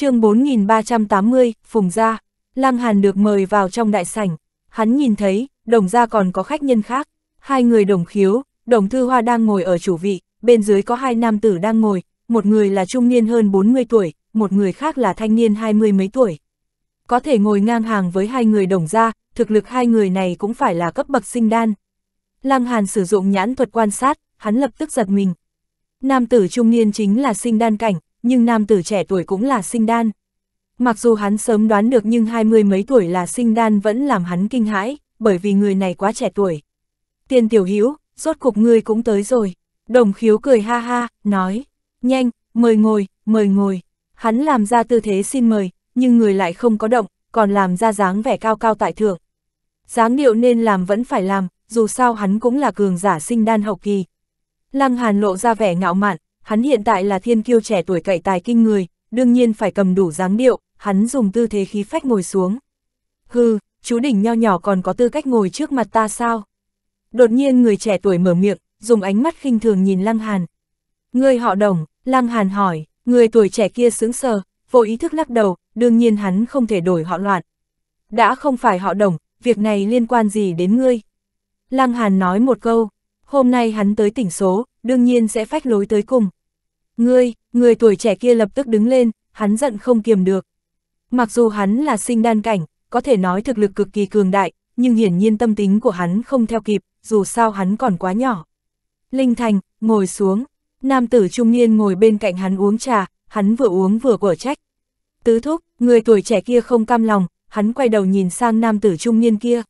chương 4380, Phùng Gia, Lăng Hàn được mời vào trong đại sảnh, hắn nhìn thấy, đồng gia còn có khách nhân khác, hai người đồng khiếu, đồng thư hoa đang ngồi ở chủ vị, bên dưới có hai nam tử đang ngồi, một người là trung niên hơn 40 tuổi, một người khác là thanh niên hai mươi mấy tuổi. Có thể ngồi ngang hàng với hai người đồng gia, thực lực hai người này cũng phải là cấp bậc sinh đan. Lăng Hàn sử dụng nhãn thuật quan sát, hắn lập tức giật mình. Nam tử trung niên chính là sinh đan cảnh, nhưng nam tử trẻ tuổi cũng là sinh đan. Mặc dù hắn sớm đoán được nhưng hai mươi mấy tuổi là sinh đan vẫn làm hắn kinh hãi, bởi vì người này quá trẻ tuổi. Tiên tiểu hữu rốt cục ngươi cũng tới rồi. Đồng khiếu cười ha ha, nói, nhanh, mời ngồi, mời ngồi. Hắn làm ra tư thế xin mời, nhưng người lại không có động, còn làm ra dáng vẻ cao cao tại thượng. Dáng điệu nên làm vẫn phải làm, dù sao hắn cũng là cường giả sinh đan hậu kỳ. Lăng Hàn lộ ra vẻ ngạo mạn, hắn hiện tại là thiên kiêu trẻ tuổi cậy tài kinh người, đương nhiên phải cầm đủ dáng điệu, hắn dùng tư thế khí phách ngồi xuống. Hừ, chú đỉnh nho nhỏ còn có tư cách ngồi trước mặt ta sao? Đột nhiên người trẻ tuổi mở miệng, dùng ánh mắt khinh thường nhìn Lăng Hàn. Người họ đồng, Lăng Hàn hỏi, người tuổi trẻ kia sướng sờ, vô ý thức lắc đầu, đương nhiên hắn không thể đổi họ loạn. Đã không phải họ đồng, việc này liên quan gì đến ngươi? Lăng Hàn nói một câu, hôm nay hắn tới tỉnh số, đương nhiên sẽ phách lối tới cùng. Ngươi, người tuổi trẻ kia lập tức đứng lên, hắn giận không kiềm được. Mặc dù hắn là sinh đan cảnh, có thể nói thực lực cực kỳ cường đại, nhưng hiển nhiên tâm tính của hắn không theo kịp, dù sao hắn còn quá nhỏ. Linh Thành, ngồi xuống, nam tử trung niên ngồi bên cạnh hắn uống trà, hắn vừa uống vừa quở trách. Tứ thúc, người tuổi trẻ kia không cam lòng, hắn quay đầu nhìn sang nam tử trung niên kia.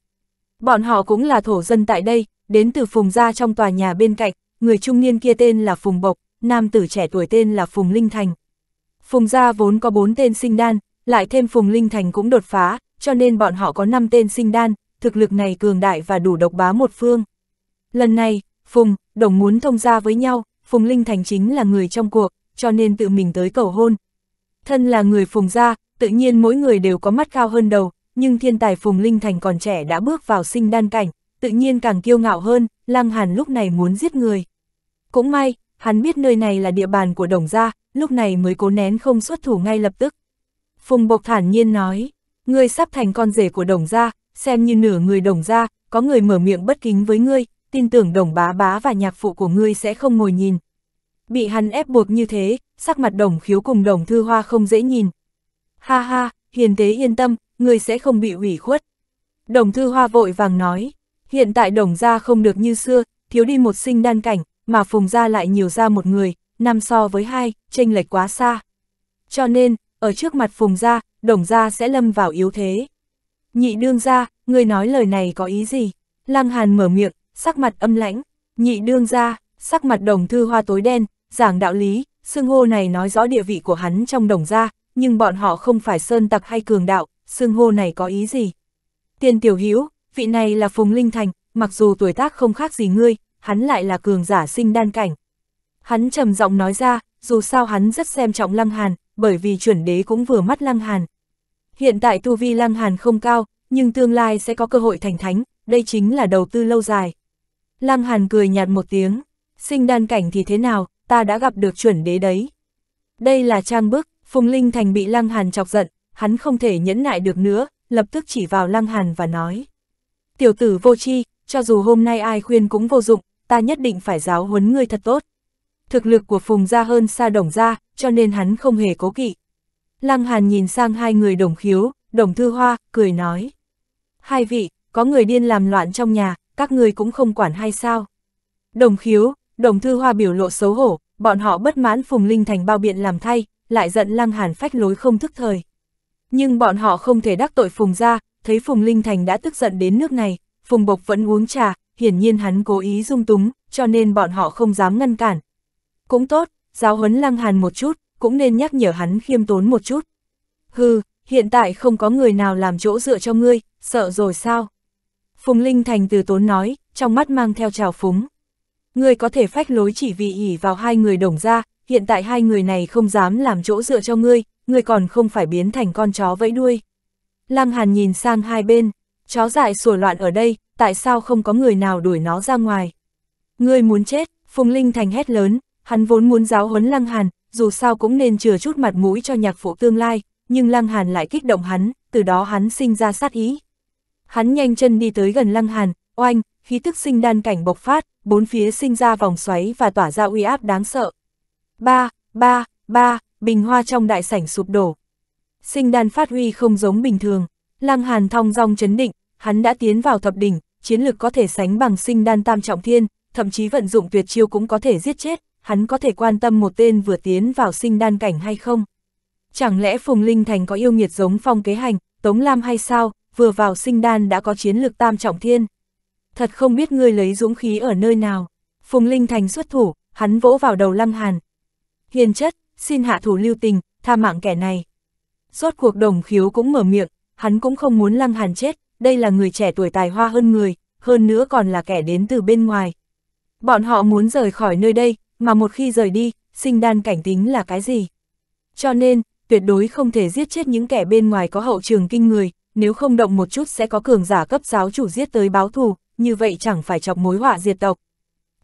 Bọn họ cũng là thổ dân tại đây, đến từ phùng gia trong tòa nhà bên cạnh, người trung niên kia tên là Phùng Bộc, nam tử trẻ tuổi tên là Phùng Linh Thành. Phùng gia vốn có bốn tên sinh đan, lại thêm Phùng Linh Thành cũng đột phá, cho nên bọn họ có năm tên sinh đan, thực lực này cường đại và đủ độc bá một phương. Lần này, Phùng, Đồng muốn thông gia với nhau, Phùng Linh Thành chính là người trong cuộc, cho nên tự mình tới cầu hôn. Thân là người Phùng gia, tự nhiên mỗi người đều có mắt cao hơn đầu, nhưng thiên tài Phùng Linh Thành còn trẻ đã bước vào sinh đan cảnh, tự nhiên càng kiêu ngạo hơn, Lăng Hàn lúc này muốn giết người. Cũng may, hắn biết nơi này là địa bàn của đồng gia, lúc này mới cố nén không xuất thủ ngay lập tức. Phùng Bộc thản nhiên nói, ngươi sắp thành con rể của đồng gia, xem như nửa người đồng gia, có người mở miệng bất kính với ngươi, tin tưởng đồng bá bá và nhạc phụ của ngươi sẽ không ngồi nhìn. Bị hắn ép buộc như thế, sắc mặt đồng khiếu cùng đồng thư hoa không dễ nhìn. Ha ha, hiền tế yên tâm, ngươi sẽ không bị ủy khuất. Đồng thư hoa vội vàng nói, hiện tại đồng gia không được như xưa, thiếu đi một sinh đan cảnh, mà Phùng Gia lại nhiều ra một người, năm so với hai, chênh lệch quá xa. Cho nên, ở trước mặt Phùng Gia, Đồng Gia sẽ lâm vào yếu thế. Nhị đương gia, người nói lời này có ý gì? Lăng Hàn mở miệng, sắc mặt âm lãnh, nhị đương gia, sắc mặt đồng thư hoa tối đen, giảng đạo lý, xưng hô này nói rõ địa vị của hắn trong đồng gia, nhưng bọn họ không phải sơn tặc hay cường đạo, xưng hô này có ý gì? Tiên tiểu hữu vị này là Phùng Linh Thành, mặc dù tuổi tác không khác gì ngươi, hắn lại là cường giả sinh đan cảnh. Hắn trầm giọng nói ra, dù sao hắn rất xem trọng Lăng Hàn, bởi vì chuẩn đế cũng vừa mắt Lăng Hàn. Hiện tại tu vi Lăng Hàn không cao, nhưng tương lai sẽ có cơ hội thành thánh, đây chính là đầu tư lâu dài. Lăng Hàn cười nhạt một tiếng, sinh đan cảnh thì thế nào, ta đã gặp được chuẩn đế đấy. Đây là trang bức, Phùng Linh Thành bị Lăng Hàn chọc giận, hắn không thể nhẫn nại được nữa, lập tức chỉ vào Lăng Hàn và nói. Tiểu tử vô chi, cho dù hôm nay ai khuyên cũng vô dụng, ta nhất định phải giáo huấn ngươi thật tốt. Thực lực của Phùng Gia hơn xa Đồng Gia, cho nên hắn không hề cố kỵ. Lăng Hàn nhìn sang hai người đồng khiếu, đồng thư hoa, cười nói. Hai vị, có người điên làm loạn trong nhà, các người cũng không quản hay sao? Đồng khiếu, đồng thư hoa biểu lộ xấu hổ, bọn họ bất mãn Phùng Linh Thành bao biện làm thay, lại giận Lăng Hàn phách lối không thức thời. Nhưng bọn họ không thể đắc tội Phùng gia, thấy Phùng Linh Thành đã tức giận đến nước này, Phùng Bộc vẫn uống trà, hiển nhiên hắn cố ý dung túng, cho nên bọn họ không dám ngăn cản. Cũng tốt, giáo huấn lăng hàn một chút, cũng nên nhắc nhở hắn khiêm tốn một chút. Hừ, hiện tại không có người nào làm chỗ dựa cho ngươi, sợ rồi sao? Phùng Linh Thành từ tốn nói, trong mắt mang theo trào phúng. Ngươi có thể phách lối chỉ vì ỉ vào hai người đồng ra, hiện tại hai người này không dám làm chỗ dựa cho ngươi, ngươi còn không phải biến thành con chó vẫy đuôi. Lăng Hàn nhìn sang hai bên. Chó dại sủa loạn ở đây, tại sao không có người nào đuổi nó ra ngoài? Ngươi muốn chết, Phùng Linh Thành hét lớn, hắn vốn muốn giáo huấn Lăng Hàn, dù sao cũng nên chừa chút mặt mũi cho nhạc phụ tương lai, nhưng Lăng Hàn lại kích động hắn, từ đó hắn sinh ra sát ý. Hắn nhanh chân đi tới gần Lăng Hàn, oanh, khí tức sinh đan cảnh bộc phát, bốn phía sinh ra vòng xoáy và tỏa ra uy áp đáng sợ. Ba, ba, ba, bình hoa trong đại sảnh sụp đổ. Sinh đan phát huy không giống bình thường, Lăng Hàn thong dong chấn định, hắn đã tiến vào thập đỉnh, chiến lực có thể sánh bằng sinh đan tam trọng thiên, thậm chí vận dụng tuyệt chiêu cũng có thể giết chết, hắn có thể quan tâm một tên vừa tiến vào sinh đan cảnh hay không. Chẳng lẽ Phùng Linh Thành có yêu nghiệt giống phong kế hành, Tống Lam hay sao, vừa vào sinh đan đã có chiến lực tam trọng thiên. Thật không biết ngươi lấy dũng khí ở nơi nào. Phùng Linh Thành xuất thủ, hắn vỗ vào đầu Lăng Hàn. Hiền chất, xin hạ thủ lưu tình, tha mạng kẻ này. Rốt cuộc đồng khiếu cũng mở miệng, hắn cũng không muốn Lăng Hàn chết, đây là người trẻ tuổi tài hoa hơn người, hơn nữa còn là kẻ đến từ bên ngoài. Bọn họ muốn rời khỏi nơi đây, mà một khi rời đi, sinh đan cảnh tính là cái gì? Cho nên, tuyệt đối không thể giết chết những kẻ bên ngoài có hậu trường kinh người, nếu không động một chút sẽ có cường giả cấp giáo chủ giết tới báo thù, như vậy chẳng phải chọc mối họa diệt tộc.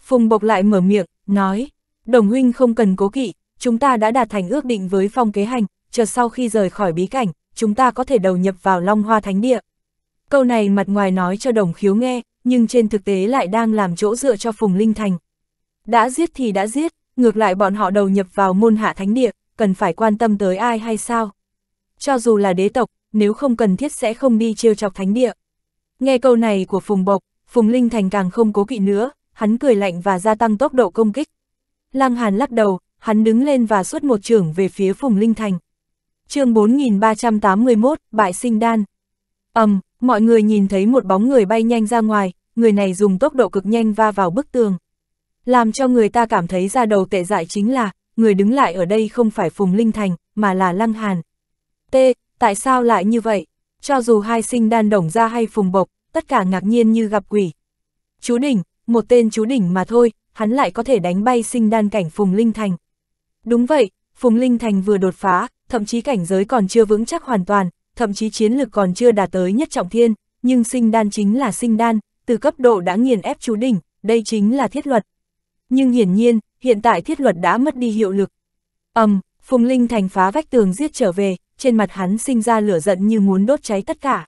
Phùng Bộc lại mở miệng, nói, đồng huynh không cần cố kỵ, chúng ta đã đạt thành ước định với phong kế hành, chờ sau khi rời khỏi bí cảnh, chúng ta có thể đầu nhập vào Long Hoa Thánh Địa. Câu này mặt ngoài nói cho đồng khiếu nghe, nhưng trên thực tế lại đang làm chỗ dựa cho Phùng Linh Thành. Đã giết thì đã giết, ngược lại bọn họ đầu nhập vào môn hạ thánh địa, cần phải quan tâm tới ai hay sao? Cho dù là đế tộc, nếu không cần thiết sẽ không đi trêu chọc thánh địa. Nghe câu này của Phùng Bộc, Phùng Linh Thành càng không cố kỵ nữa, hắn cười lạnh và gia tăng tốc độ công kích. Lăng Hàn lắc đầu, hắn đứng lên và xuất một trưởng về phía Phùng Linh Thành. chương 4381, Bại Sinh Đan. ầm, Mọi người nhìn thấy một bóng người bay nhanh ra ngoài, người này dùng tốc độ cực nhanh va vào bức tường. Làm cho người ta cảm thấy ra đầu tệ dại chính là, người đứng lại ở đây không phải Phùng Linh Thành, mà là Lăng Hàn. T, tại sao lại như vậy? Cho dù hai sinh đan đồng ra hay Phùng Bộc, tất cả ngạc nhiên như gặp quỷ. Chú đỉnh, một tên chú đỉnh mà thôi, hắn lại có thể đánh bay sinh đan cảnh Phùng Linh Thành. Đúng vậy, Phùng Linh Thành vừa đột phá, thậm chí cảnh giới còn chưa vững chắc hoàn toàn, thậm chí chiến lực còn chưa đạt tới nhất trọng thiên, nhưng sinh đan chính là sinh đan, từ cấp độ đã nghiền ép chú đỉnh, đây chính là thiết luật. Nhưng hiển nhiên, hiện tại thiết luật đã mất đi hiệu lực. ầm, um, Phùng Linh Thành phá vách tường giết trở về, trên mặt hắn sinh ra lửa giận như muốn đốt cháy tất cả.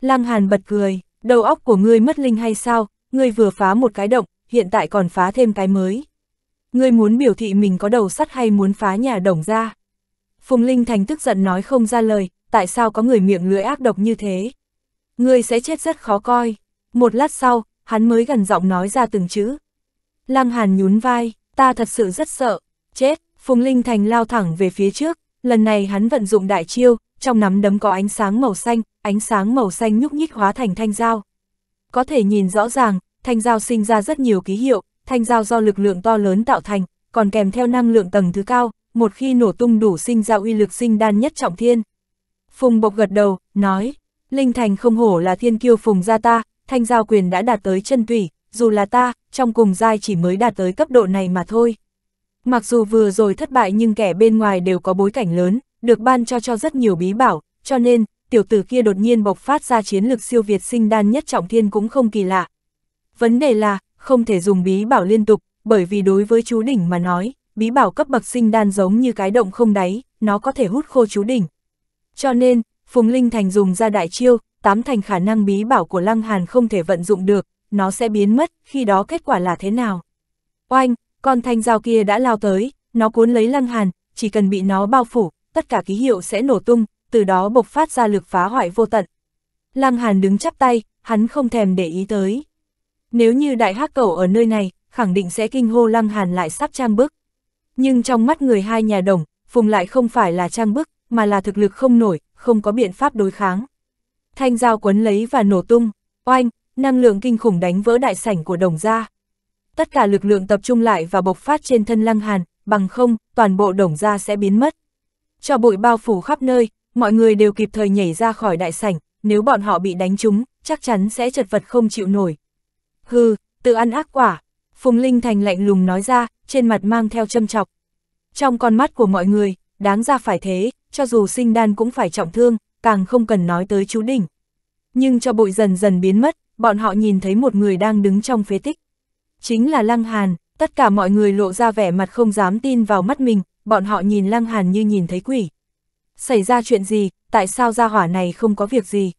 Lăng Hàn bật cười, đầu óc của ngươi mất linh hay sao, ngươi vừa phá một cái động, hiện tại còn phá thêm cái mới. Ngươi muốn biểu thị mình có đầu sắt hay muốn phá nhà đồng ra? Phùng Linh Thành tức giận nói không ra lời, tại sao có người miệng lưỡi ác độc như thế? Người sẽ chết rất khó coi. Một lát sau, hắn mới gần giọng nói ra từng chữ. Lăng Hàn nhún vai, ta thật sự rất sợ. Chết, Phùng Linh Thành lao thẳng về phía trước, lần này hắn vận dụng đại chiêu, trong nắm đấm có ánh sáng màu xanh, ánh sáng màu xanh nhúc nhích hóa thành thanh dao. Có thể nhìn rõ ràng, thanh dao sinh ra rất nhiều ký hiệu, thanh dao do lực lượng to lớn tạo thành, còn kèm theo năng lượng tầng thứ cao, một khi nổ tung đủ sinh ra uy lực sinh đan nhất trọng thiên. Phùng Bộc gật đầu, nói, Linh Thành không hổ là thiên kiêu Phùng gia ta, thanh giao quyền đã đạt tới chân tủy, dù là ta, trong cùng giai chỉ mới đạt tới cấp độ này mà thôi. Mặc dù vừa rồi thất bại nhưng kẻ bên ngoài đều có bối cảnh lớn, được ban cho cho rất nhiều bí bảo, cho nên, tiểu tử kia đột nhiên bộc phát ra chiến lực siêu việt sinh đan nhất trọng thiên cũng không kỳ lạ. Vấn đề là, không thể dùng bí bảo liên tục, bởi vì đối với chú đỉnh mà nói, bí bảo cấp bậc sinh đan giống như cái động không đáy, nó có thể hút khô chú đỉnh, cho nên, Phùng Linh Thành dùng ra đại chiêu, tám thành khả năng bí bảo của Lăng Hàn không thể vận dụng được, nó sẽ biến mất, khi đó kết quả là thế nào? Oanh, con thanh dao kia đã lao tới, nó cuốn lấy Lăng Hàn, chỉ cần bị nó bao phủ, tất cả ký hiệu sẽ nổ tung, từ đó bộc phát ra lực phá hoại vô tận. Lăng Hàn đứng chắp tay, hắn không thèm để ý tới. Nếu như đại hắc cẩu ở nơi này, khẳng định sẽ kinh hô Lăng Hàn lại sắp trang bức. Nhưng trong mắt người hai nhà đồng, Phùng lại không phải là trang bức, mà là thực lực không nổi, không có biện pháp đối kháng. Thanh dao quấn lấy và nổ tung, oanh, năng lượng kinh khủng đánh vỡ đại sảnh của đồng gia. Tất cả lực lượng tập trung lại và bộc phát trên thân lăng hàn, bằng không, toàn bộ đồng gia sẽ biến mất. Cho bụi bao phủ khắp nơi, mọi người đều kịp thời nhảy ra khỏi đại sảnh, nếu bọn họ bị đánh trúng, chắc chắn sẽ chật vật không chịu nổi. Hừ, tự ăn ác quả, Phùng Linh Thành lạnh lùng nói ra, trên mặt mang theo châm chọc. Trong con mắt của mọi người, đáng ra phải thế, cho dù sinh đan cũng phải trọng thương, càng không cần nói tới chú đỉnh. Nhưng cho bụi dần dần biến mất, bọn họ nhìn thấy một người đang đứng trong phế tích. Chính là Lăng Hàn, tất cả mọi người lộ ra vẻ mặt không dám tin vào mắt mình, bọn họ nhìn Lăng Hàn như nhìn thấy quỷ. Xảy ra chuyện gì, tại sao gia hỏa này không có việc gì?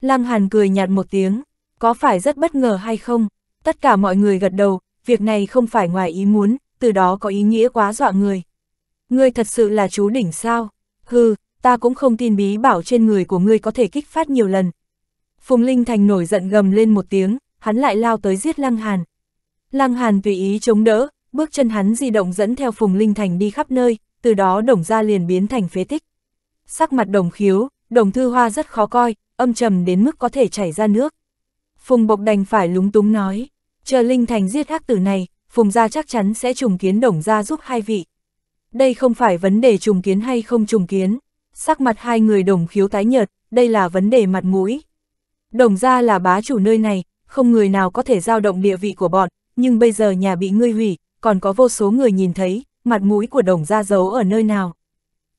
Lăng Hàn cười nhạt một tiếng, có phải rất bất ngờ hay không? Tất cả mọi người gật đầu, việc này không phải ngoài ý muốn, từ đó có ý nghĩa quá dọa người. Ngươi thật sự là chú đỉnh sao? Hừ, ta cũng không tin bí bảo trên người của ngươi có thể kích phát nhiều lần. Phùng Linh Thành nổi giận gầm lên một tiếng, hắn lại lao tới giết Lăng Hàn. Lăng Hàn tùy ý chống đỡ, bước chân hắn di động dẫn theo Phùng Linh Thành đi khắp nơi, từ đó đồng ra liền biến thành phế tích. Sắc mặt đồng khiếu, đồng thư hoa rất khó coi, âm trầm đến mức có thể chảy ra nước. Phùng Bộc đành phải lúng túng nói, chờ Linh Thành giết ác tử này, Phùng gia chắc chắn sẽ trùng kiến đồng ra giúp hai vị đây không phải vấn đề trùng kiến hay không trùng kiến. Sắc mặt hai người đồng khiếu tái nhợt, đây là vấn đề mặt mũi. Đồng ra là bá chủ nơi này, không người nào có thể giao động địa vị của bọn, nhưng bây giờ nhà bị ngươi hủy, còn có vô số người nhìn thấy, mặt mũi của đồng ra giấu ở nơi nào.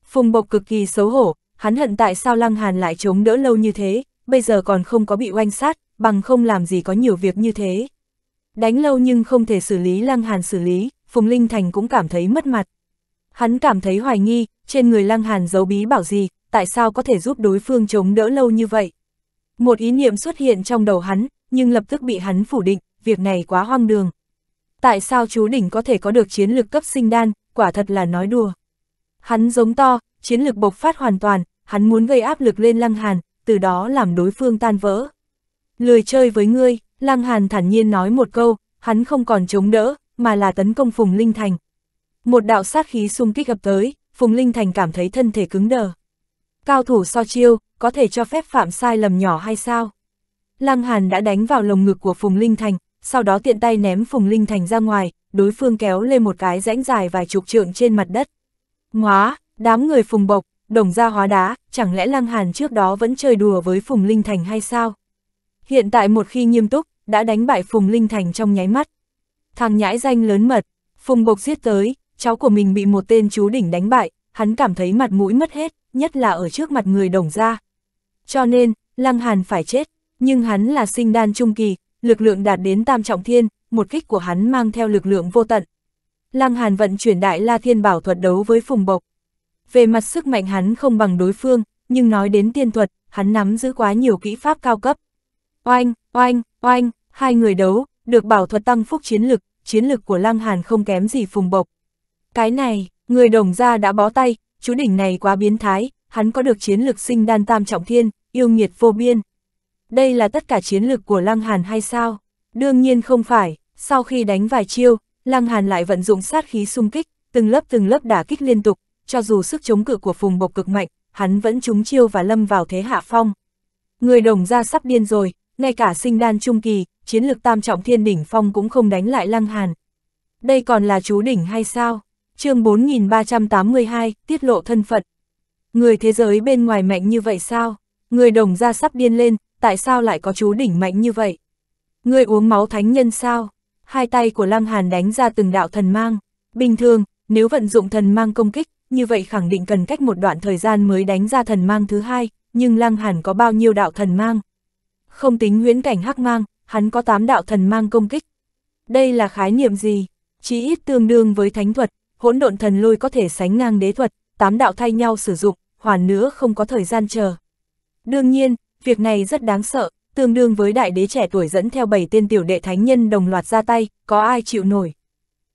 Phùng Bộc cực kỳ xấu hổ, hắn hận tại sao Lăng Hàn lại chống đỡ lâu như thế, bây giờ còn không có bị oanh sát, bằng không làm gì có nhiều việc như thế. Đánh lâu nhưng không thể xử lý Lăng Hàn xử lý, Phùng Linh Thành cũng cảm thấy mất mặt. Hắn cảm thấy hoài nghi, trên người Lăng Hàn giấu bí bảo gì, tại sao có thể giúp đối phương chống đỡ lâu như vậy. Một ý niệm xuất hiện trong đầu hắn, nhưng lập tức bị hắn phủ định, việc này quá hoang đường. Tại sao chú đỉnh có thể có được chiến lược cấp sinh đan, quả thật là nói đùa. Hắn giống to, chiến lược bộc phát hoàn toàn, hắn muốn gây áp lực lên Lăng Hàn, từ đó làm đối phương tan vỡ. Lười chơi với ngươi, Lăng Hàn thản nhiên nói một câu, hắn không còn chống đỡ, mà là tấn công Phùng Linh Thành, một đạo sát khí xung kích ập tới, Phùng Linh Thành cảm thấy thân thể cứng đờ. Cao thủ so chiêu, có thể cho phép phạm sai lầm nhỏ hay sao? Lăng Hàn đã đánh vào lồng ngực của Phùng Linh Thành, sau đó tiện tay ném Phùng Linh Thành ra ngoài, đối phương kéo lên một cái rãnh dài vài chục trượng trên mặt đất. Ngóa, đám người Phùng Bộc, đồng ra hóa đá, chẳng lẽ Lăng Hàn trước đó vẫn chơi đùa với Phùng Linh Thành hay sao? Hiện tại một khi nghiêm túc, đã đánh bại Phùng Linh Thành trong nháy mắt. Thằng nhãi danh lớn mật, Phùng Bộc giết tới, cháu của mình bị một tên chú đỉnh đánh bại, hắn cảm thấy mặt mũi mất hết, nhất là ở trước mặt người đồng gia. Cho nên, Lăng Hàn phải chết, nhưng hắn là sinh đan trung kỳ, lực lượng đạt đến tam trọng thiên, một kích của hắn mang theo lực lượng vô tận. Lăng Hàn vận chuyển đại la thiên bảo thuật đấu với phùng bộc. Về mặt sức mạnh hắn không bằng đối phương, nhưng nói đến tiên thuật, hắn nắm giữ quá nhiều kỹ pháp cao cấp. Oanh, oanh, oanh, hai người đấu, được bảo thuật tăng phúc chiến lực, chiến lực của Lăng Hàn không kém gì phùng bộc, cái này, người đồng gia đã bó tay, chú đỉnh này quá biến thái, hắn có được chiến lực sinh đan tam trọng thiên, yêu nghiệt vô biên. Đây là tất cả chiến lực của Lăng Hàn hay sao? Đương nhiên không phải, sau khi đánh vài chiêu, Lăng Hàn lại vận dụng sát khí xung kích, từng lớp từng lớp đả kích liên tục, cho dù sức chống cự của phùng bộc cực mạnh, hắn vẫn trúng chiêu và lâm vào thế hạ phong. Người đồng gia sắp điên rồi, ngay cả sinh đan trung kỳ, chiến lực tam trọng thiên đỉnh phong cũng không đánh lại Lăng Hàn. Đây còn là chú đỉnh hay sao? chương 4382, tiết lộ thân phận. Người thế giới bên ngoài mạnh như vậy sao? Người đồng ra sắp điên lên, tại sao lại có chú đỉnh mạnh như vậy? Người uống máu thánh nhân sao? Hai tay của Lăng Hàn đánh ra từng đạo thần mang. Bình thường, nếu vận dụng thần mang công kích, như vậy khẳng định cần cách một đoạn thời gian mới đánh ra thần mang thứ hai, nhưng Lăng Hàn có bao nhiêu đạo thần mang? Không tính huyễn cảnh hắc mang, hắn có tám đạo thần mang công kích. Đây là khái niệm gì? Chí ít tương đương với thánh thuật, hỗn độn thần lôi có thể sánh ngang đế thuật, tám đạo thay nhau sử dụng, hoàn nữa không có thời gian chờ. Đương nhiên, việc này rất đáng sợ, tương đương với đại đế trẻ tuổi dẫn theo bảy tên tiểu đệ thánh nhân đồng loạt ra tay, có ai chịu nổi.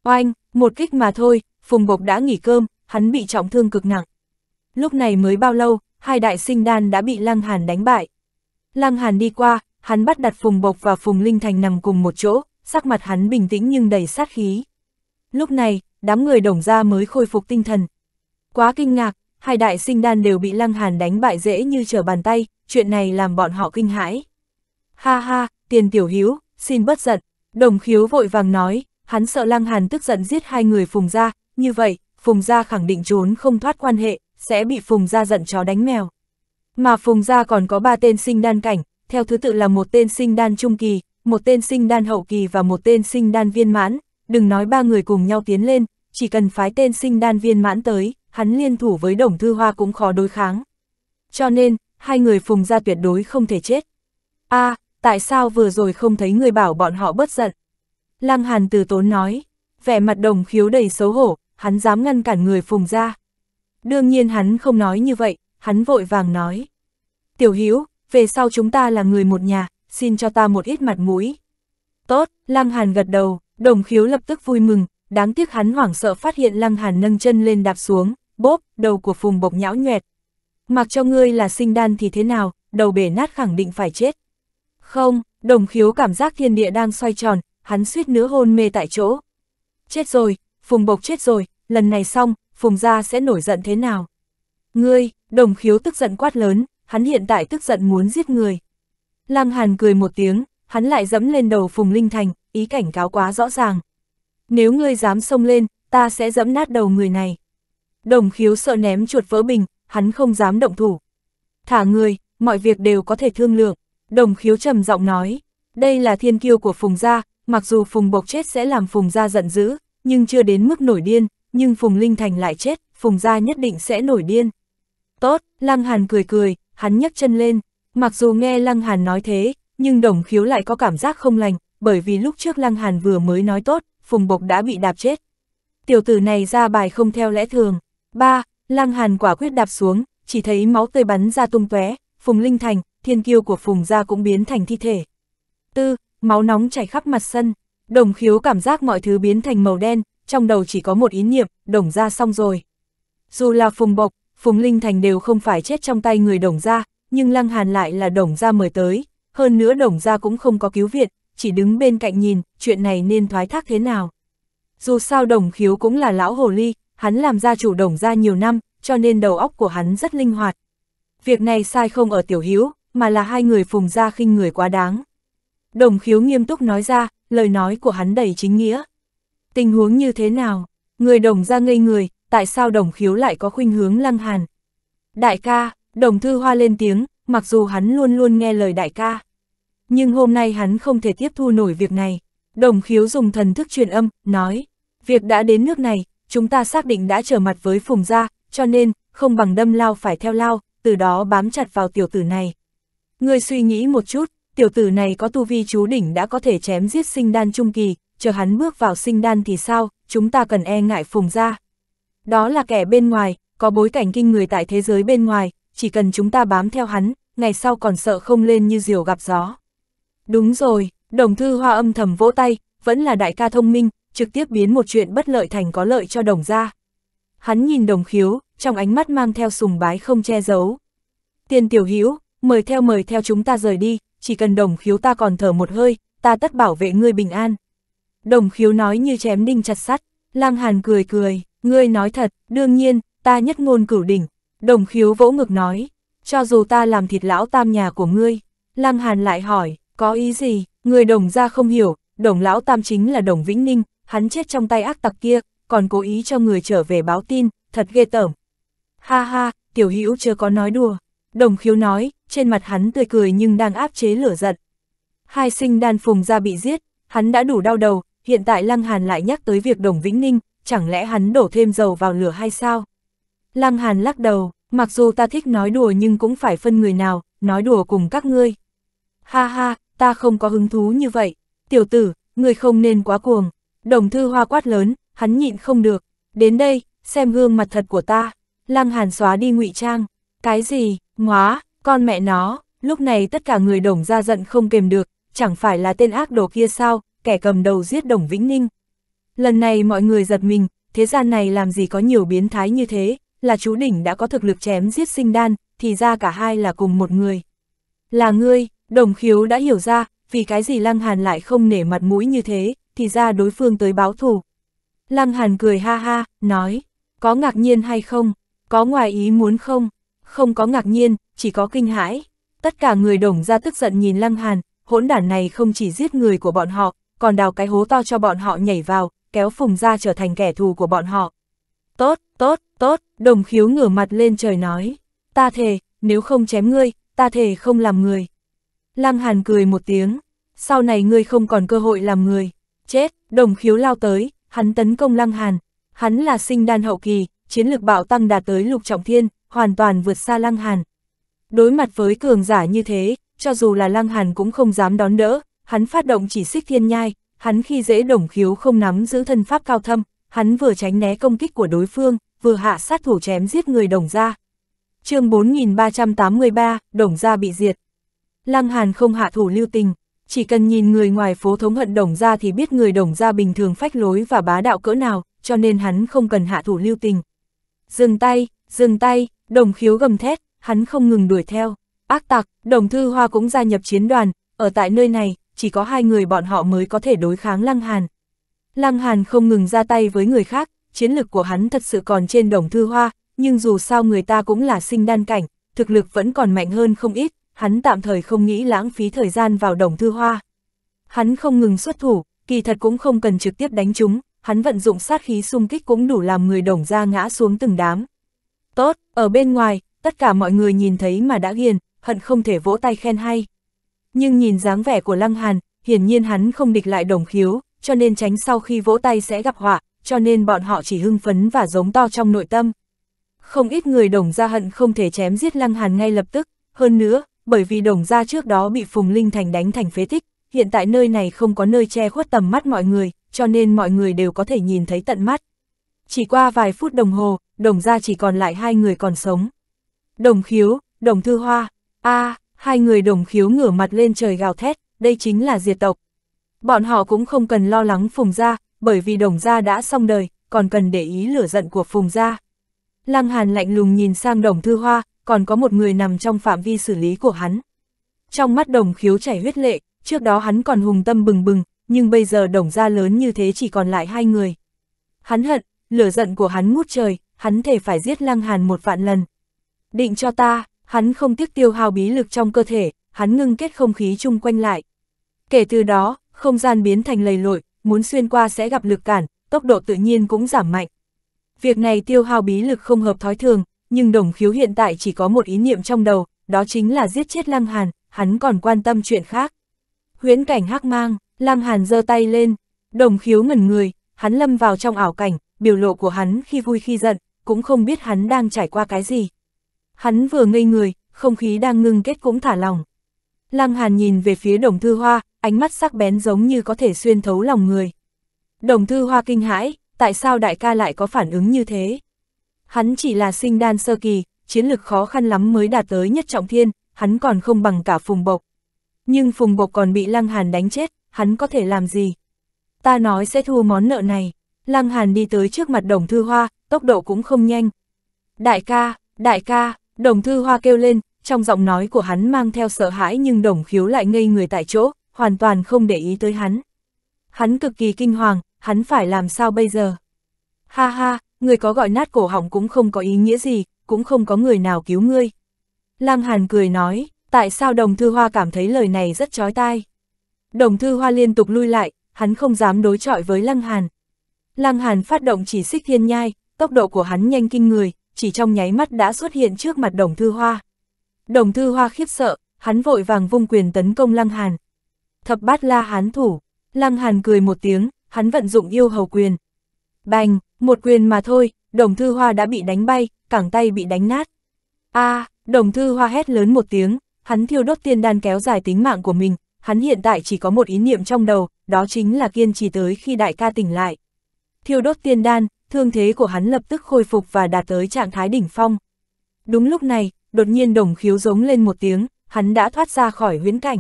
Oanh, một kích mà thôi, Phùng Bộc đã nghỉ cơm, hắn bị trọng thương cực nặng. Lúc này mới bao lâu, hai đại sinh đan đã bị Lăng Hàn đánh bại. Lăng Hàn đi qua, hắn bắt đặt Phùng Bộc và Phùng Linh Thành nằm cùng một chỗ, sắc mặt hắn bình tĩnh nhưng đầy sát khí. Lúc này, đám người đồng gia mới khôi phục tinh thần. Quá kinh ngạc, hai đại sinh đan đều bị Lăng Hàn đánh bại dễ như trở bàn tay, chuyện này làm bọn họ kinh hãi. Ha ha, tiền tiểu hiếu, xin bất giận, đồng khiếu vội vàng nói, hắn sợ Lăng Hàn tức giận giết hai người Phùng Gia, như vậy, Phùng Gia khẳng định trốn không thoát quan hệ, sẽ bị Phùng Gia giận chó đánh mèo. Mà Phùng Gia còn có ba tên sinh đan cảnh, theo thứ tự là một tên sinh đan trung kỳ, một tên sinh đan hậu kỳ và một tên sinh đan viên mãn, đừng nói ba người cùng nhau tiến lên, chỉ cần phái tên sinh đan viên mãn tới, hắn liên thủ với đồng thư hoa cũng khó đối kháng. Cho nên, hai người phùng ra tuyệt đối không thể chết. a à, tại sao vừa rồi không thấy người bảo bọn họ bớt giận? Lăng Hàn từ tốn nói, vẻ mặt đồng khiếu đầy xấu hổ, hắn dám ngăn cản người phùng ra. Đương nhiên hắn không nói như vậy, hắn vội vàng nói. Tiểu hiếu, về sau chúng ta là người một nhà, xin cho ta một ít mặt mũi. Tốt, Lăng Hàn gật đầu, Đồng khiếu lập tức vui mừng, đáng tiếc hắn hoảng sợ phát hiện lăng hàn nâng chân lên đạp xuống, bóp, đầu của phùng bộc nhão nhoẹt. Mặc cho ngươi là sinh đan thì thế nào, đầu bể nát khẳng định phải chết. Không, đồng khiếu cảm giác thiên địa đang xoay tròn, hắn suýt nữa hôn mê tại chỗ. Chết rồi, phùng bộc chết rồi, lần này xong, phùng gia sẽ nổi giận thế nào? Ngươi, đồng khiếu tức giận quát lớn, hắn hiện tại tức giận muốn giết người. Lăng Hàn cười một tiếng, hắn lại dẫm lên đầu Phùng Linh Thành, ý cảnh cáo quá rõ ràng. Nếu ngươi dám xông lên, ta sẽ dẫm nát đầu người này. Đồng khiếu sợ ném chuột vỡ bình, hắn không dám động thủ. Thả người, mọi việc đều có thể thương lượng. Đồng khiếu trầm giọng nói, đây là thiên kiêu của Phùng Gia, mặc dù Phùng Bộc chết sẽ làm Phùng Gia giận dữ, nhưng chưa đến mức nổi điên, nhưng Phùng Linh Thành lại chết, Phùng Gia nhất định sẽ nổi điên. Tốt, Lăng Hàn cười cười, hắn nhấc chân lên, mặc dù nghe Lăng Hàn nói thế, nhưng đồng khiếu lại có cảm giác không lành, bởi vì lúc trước Lăng Hàn vừa mới nói tốt, Phùng Bộc đã bị đạp chết. Tiểu tử này ra bài không theo lẽ thường. ba Lăng Hàn quả quyết đạp xuống, chỉ thấy máu tươi bắn ra tung tóe, Phùng Linh Thành, thiên kiêu của Phùng gia cũng biến thành thi thể. tư Máu nóng chảy khắp mặt sân, Đồng Khiếu cảm giác mọi thứ biến thành màu đen, trong đầu chỉ có một ý niệm, Đồng gia xong rồi. Dù là Phùng Bộc, Phùng Linh Thành đều không phải chết trong tay người Đồng gia, nhưng Lăng Hàn lại là Đồng gia mời tới, hơn nữa Đồng gia cũng không có cứu viện, chỉ đứng bên cạnh nhìn, chuyện này nên thoái thác thế nào. Dù sao đồng khiếu cũng là lão hồ ly, hắn làm gia chủ đồng ra nhiều năm, cho nên đầu óc của hắn rất linh hoạt. Việc này sai không ở tiểu hiếu mà là hai người phùng ra khinh người quá đáng. Đồng khiếu nghiêm túc nói ra, lời nói của hắn đầy chính nghĩa. Tình huống như thế nào? Người đồng ra ngây người, tại sao đồng khiếu lại có khuynh hướng lăng hàn? Đại ca, đồng thư hoa lên tiếng, mặc dù hắn luôn luôn nghe lời đại ca nhưng hôm nay hắn không thể tiếp thu nổi việc này. Đồng khiếu dùng thần thức truyền âm, nói, việc đã đến nước này, chúng ta xác định đã trở mặt với phùng gia, cho nên, không bằng đâm lao phải theo lao, từ đó bám chặt vào tiểu tử này. Người suy nghĩ một chút, tiểu tử này có tu vi chú đỉnh đã có thể chém giết sinh đan trung kỳ, chờ hắn bước vào sinh đan thì sao, chúng ta cần e ngại phùng gia. Đó là kẻ bên ngoài, có bối cảnh kinh người tại thế giới bên ngoài, chỉ cần chúng ta bám theo hắn, ngày sau còn sợ không lên như diều gặp gió. Đúng rồi, đồng thư hoa âm thầm vỗ tay, vẫn là đại ca thông minh, trực tiếp biến một chuyện bất lợi thành có lợi cho đồng gia. Hắn nhìn đồng khiếu, trong ánh mắt mang theo sùng bái không che giấu. Tiền tiểu hữu mời theo mời theo chúng ta rời đi, chỉ cần đồng khiếu ta còn thở một hơi, ta tất bảo vệ ngươi bình an. Đồng khiếu nói như chém đinh chặt sắt, lang hàn cười cười, ngươi nói thật, đương nhiên, ta nhất ngôn cửu đỉnh. Đồng khiếu vỗ ngực nói, cho dù ta làm thịt lão tam nhà của ngươi, lang hàn lại hỏi, có ý gì, người đồng ra không hiểu, đồng lão tam chính là đồng Vĩnh Ninh, hắn chết trong tay ác tặc kia, còn cố ý cho người trở về báo tin, thật ghê tởm. Ha ha, tiểu hữu chưa có nói đùa. Đồng khiếu nói, trên mặt hắn tươi cười nhưng đang áp chế lửa giận. Hai sinh đan phùng ra bị giết, hắn đã đủ đau đầu, hiện tại Lăng Hàn lại nhắc tới việc đồng Vĩnh Ninh, chẳng lẽ hắn đổ thêm dầu vào lửa hay sao? Lăng Hàn lắc đầu, mặc dù ta thích nói đùa nhưng cũng phải phân người nào, nói đùa cùng các ngươi. Ha ha, ta không có hứng thú như vậy, tiểu tử, người không nên quá cuồng. Đồng thư hoa quát lớn, hắn nhịn không được, đến đây, xem gương mặt thật của ta. Lăng hàn xóa đi ngụy trang, cái gì, ngóa, con mẹ nó, lúc này tất cả người đồng ra giận không kềm được, chẳng phải là tên ác đồ kia sao, kẻ cầm đầu giết đồng Vĩnh Ninh. Lần này mọi người giật mình, thế gian này làm gì có nhiều biến thái như thế, là chú đỉnh đã có thực lực chém giết sinh đan, thì ra cả hai là cùng một người. Là ngươi, Đồng khiếu đã hiểu ra, vì cái gì Lăng Hàn lại không nể mặt mũi như thế, thì ra đối phương tới báo thù. Lăng Hàn cười ha ha, nói, có ngạc nhiên hay không, có ngoài ý muốn không, không có ngạc nhiên, chỉ có kinh hãi. Tất cả người đồng ra tức giận nhìn Lăng Hàn, hỗn đản này không chỉ giết người của bọn họ, còn đào cái hố to cho bọn họ nhảy vào, kéo phùng ra trở thành kẻ thù của bọn họ. Tốt, tốt, tốt, đồng khiếu ngửa mặt lên trời nói, ta thề, nếu không chém ngươi, ta thề không làm người. Lam Hàn cười một tiếng, sau này ngươi không còn cơ hội làm người. Chết, đồng khiếu lao tới, hắn tấn công Lăng Hàn. Hắn là sinh đan hậu kỳ, chiến lực bạo tăng đạt tới lục trọng thiên, hoàn toàn vượt xa Lăng Hàn. Đối mặt với cường giả như thế, cho dù là Lăng Hàn cũng không dám đón đỡ, hắn phát động chỉ xích thiên nhai, hắn khi dễ đồng khiếu không nắm giữ thân pháp cao thâm, hắn vừa tránh né công kích của đối phương, vừa hạ sát thủ chém giết người đồng gia. chương 4383, đồng gia bị diệt. Lăng Hàn không hạ thủ lưu tình, chỉ cần nhìn người ngoài phố thống hận đồng ra thì biết người đồng ra bình thường phách lối và bá đạo cỡ nào, cho nên hắn không cần hạ thủ lưu tình. Dừng tay, dừng tay, đồng khiếu gầm thét, hắn không ngừng đuổi theo. Ác tặc, đồng thư hoa cũng gia nhập chiến đoàn, ở tại nơi này, chỉ có hai người bọn họ mới có thể đối kháng Lăng Hàn. Lăng Hàn không ngừng ra tay với người khác, chiến lực của hắn thật sự còn trên đồng thư hoa, nhưng dù sao người ta cũng là sinh đan cảnh, thực lực vẫn còn mạnh hơn không ít, hắn tạm thời không nghĩ lãng phí thời gian vào đồng thư hoa. Hắn không ngừng xuất thủ, kỳ thật cũng không cần trực tiếp đánh chúng, hắn vận dụng sát khí xung kích cũng đủ làm người đồng ra ngã xuống từng đám. Tốt, ở bên ngoài, tất cả mọi người nhìn thấy mà đã ghiền, hận không thể vỗ tay khen hay. Nhưng nhìn dáng vẻ của Lăng Hàn, hiển nhiên hắn không địch lại đồng khiếu, cho nên tránh sau khi vỗ tay sẽ gặp họa, cho nên bọn họ chỉ hưng phấn và giống to trong nội tâm. Không ít người đồng ra hận không thể chém giết Lăng Hàn ngay lập tức, hơn nữa, bởi vì đồng gia trước đó bị Phùng Linh Thành đánh thành phế tích, hiện tại nơi này không có nơi che khuất tầm mắt mọi người, cho nên mọi người đều có thể nhìn thấy tận mắt. Chỉ qua vài phút đồng hồ, đồng gia chỉ còn lại hai người còn sống. Đồng khiếu, đồng thư hoa, a à, hai người đồng khiếu ngửa mặt lên trời gào thét, đây chính là diệt tộc. Bọn họ cũng không cần lo lắng Phùng gia, bởi vì đồng gia đã xong đời, còn cần để ý lửa giận của Phùng gia. Lăng Hàn lạnh lùng nhìn sang đồng thư hoa, còn có một người nằm trong phạm vi xử lý của hắn. Trong mắt đồng khiếu chảy huyết lệ, trước đó hắn còn hùng tâm bừng bừng, nhưng bây giờ đồng ra lớn như thế chỉ còn lại hai người. Hắn hận, lửa giận của hắn ngút trời, hắn thể phải giết Lăng Hàn một vạn lần. Định cho ta, hắn không tiếc tiêu hao bí lực trong cơ thể, hắn ngưng kết không khí chung quanh lại. Kể từ đó, không gian biến thành lầy lội, muốn xuyên qua sẽ gặp lực cản, tốc độ tự nhiên cũng giảm mạnh. Việc này tiêu hao bí lực không hợp thói thường, nhưng đồng khiếu hiện tại chỉ có một ý niệm trong đầu, đó chính là giết chết Lăng Hàn, hắn còn quan tâm chuyện khác. Huyễn cảnh hắc mang, Lăng Hàn giơ tay lên, đồng khiếu ngẩn người, hắn lâm vào trong ảo cảnh, biểu lộ của hắn khi vui khi giận, cũng không biết hắn đang trải qua cái gì. Hắn vừa ngây người, không khí đang ngưng kết cũng thả lòng. Lăng Hàn nhìn về phía đồng thư hoa, ánh mắt sắc bén giống như có thể xuyên thấu lòng người. Đồng thư hoa kinh hãi, tại sao đại ca lại có phản ứng như thế? Hắn chỉ là sinh đan sơ kỳ, chiến lực khó khăn lắm mới đạt tới nhất trọng thiên, hắn còn không bằng cả phùng bộc. Nhưng phùng bộc còn bị Lăng Hàn đánh chết, hắn có thể làm gì? Ta nói sẽ thua món nợ này. Lăng Hàn đi tới trước mặt đồng thư hoa, tốc độ cũng không nhanh. Đại ca, đại ca, đồng thư hoa kêu lên, trong giọng nói của hắn mang theo sợ hãi nhưng đồng khiếu lại ngây người tại chỗ, hoàn toàn không để ý tới hắn. Hắn cực kỳ kinh hoàng, hắn phải làm sao bây giờ? Ha ha, người có gọi nát cổ họng cũng không có ý nghĩa gì, cũng không có người nào cứu ngươi. Lăng Hàn cười nói, tại sao đồng thư hoa cảm thấy lời này rất chói tai. Đồng thư hoa liên tục lui lại, hắn không dám đối chọi với Lăng Hàn. Lăng Hàn phát động chỉ xích thiên nhai, tốc độ của hắn nhanh kinh người, chỉ trong nháy mắt đã xuất hiện trước mặt đồng thư hoa. Đồng thư hoa khiếp sợ, hắn vội vàng vung quyền tấn công Lăng Hàn. Thập bát la hán thủ, Lăng Hàn cười một tiếng, hắn vận dụng yêu hầu quyền. Bành, một quyền mà thôi, đồng thư hoa đã bị đánh bay, cẳng tay bị đánh nát. a à, đồng thư hoa hét lớn một tiếng, hắn thiêu đốt tiên đan kéo dài tính mạng của mình, hắn hiện tại chỉ có một ý niệm trong đầu, đó chính là kiên trì tới khi đại ca tỉnh lại. Thiêu đốt tiên đan, thương thế của hắn lập tức khôi phục và đạt tới trạng thái đỉnh phong. Đúng lúc này, đột nhiên đồng khiếu giống lên một tiếng, hắn đã thoát ra khỏi huyễn cảnh.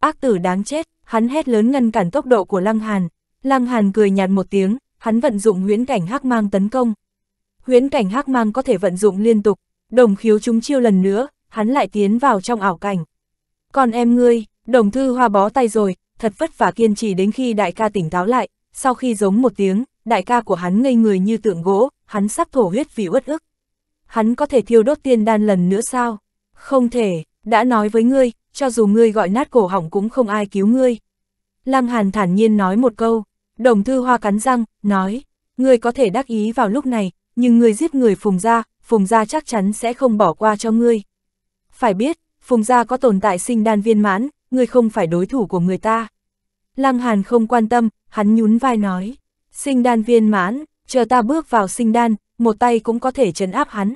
Ác tử đáng chết, hắn hét lớn ngăn cản tốc độ của Lăng Hàn. Lăng Hàn cười nhạt một tiếng, hắn vận dụng huyễn cảnh hắc mang tấn công. Huyễn cảnh hắc mang có thể vận dụng liên tục, đồng khiếu chúng chiêu lần nữa, hắn lại tiến vào trong ảo cảnh. Còn em ngươi, đồng thư hoa bó tay rồi, thật vất vả kiên trì đến khi đại ca tỉnh táo lại, sau khi giống một tiếng, đại ca của hắn ngây người như tượng gỗ, hắn sắp thổ huyết vì uất ức. Hắn có thể thiêu đốt tiên đan lần nữa sao? Không thể, đã nói với ngươi, cho dù ngươi gọi nát cổ hỏng cũng không ai cứu ngươi. Lăng Hàn thản nhiên nói một câu, Đồng thư hoa cắn răng, nói, ngươi có thể đắc ý vào lúc này, nhưng ngươi giết người phùng gia, phùng gia chắc chắn sẽ không bỏ qua cho ngươi. Phải biết, phùng gia có tồn tại sinh đan viên mãn, ngươi không phải đối thủ của người ta. Lăng Hàn không quan tâm, hắn nhún vai nói, sinh đan viên mãn, chờ ta bước vào sinh đan, một tay cũng có thể trấn áp hắn.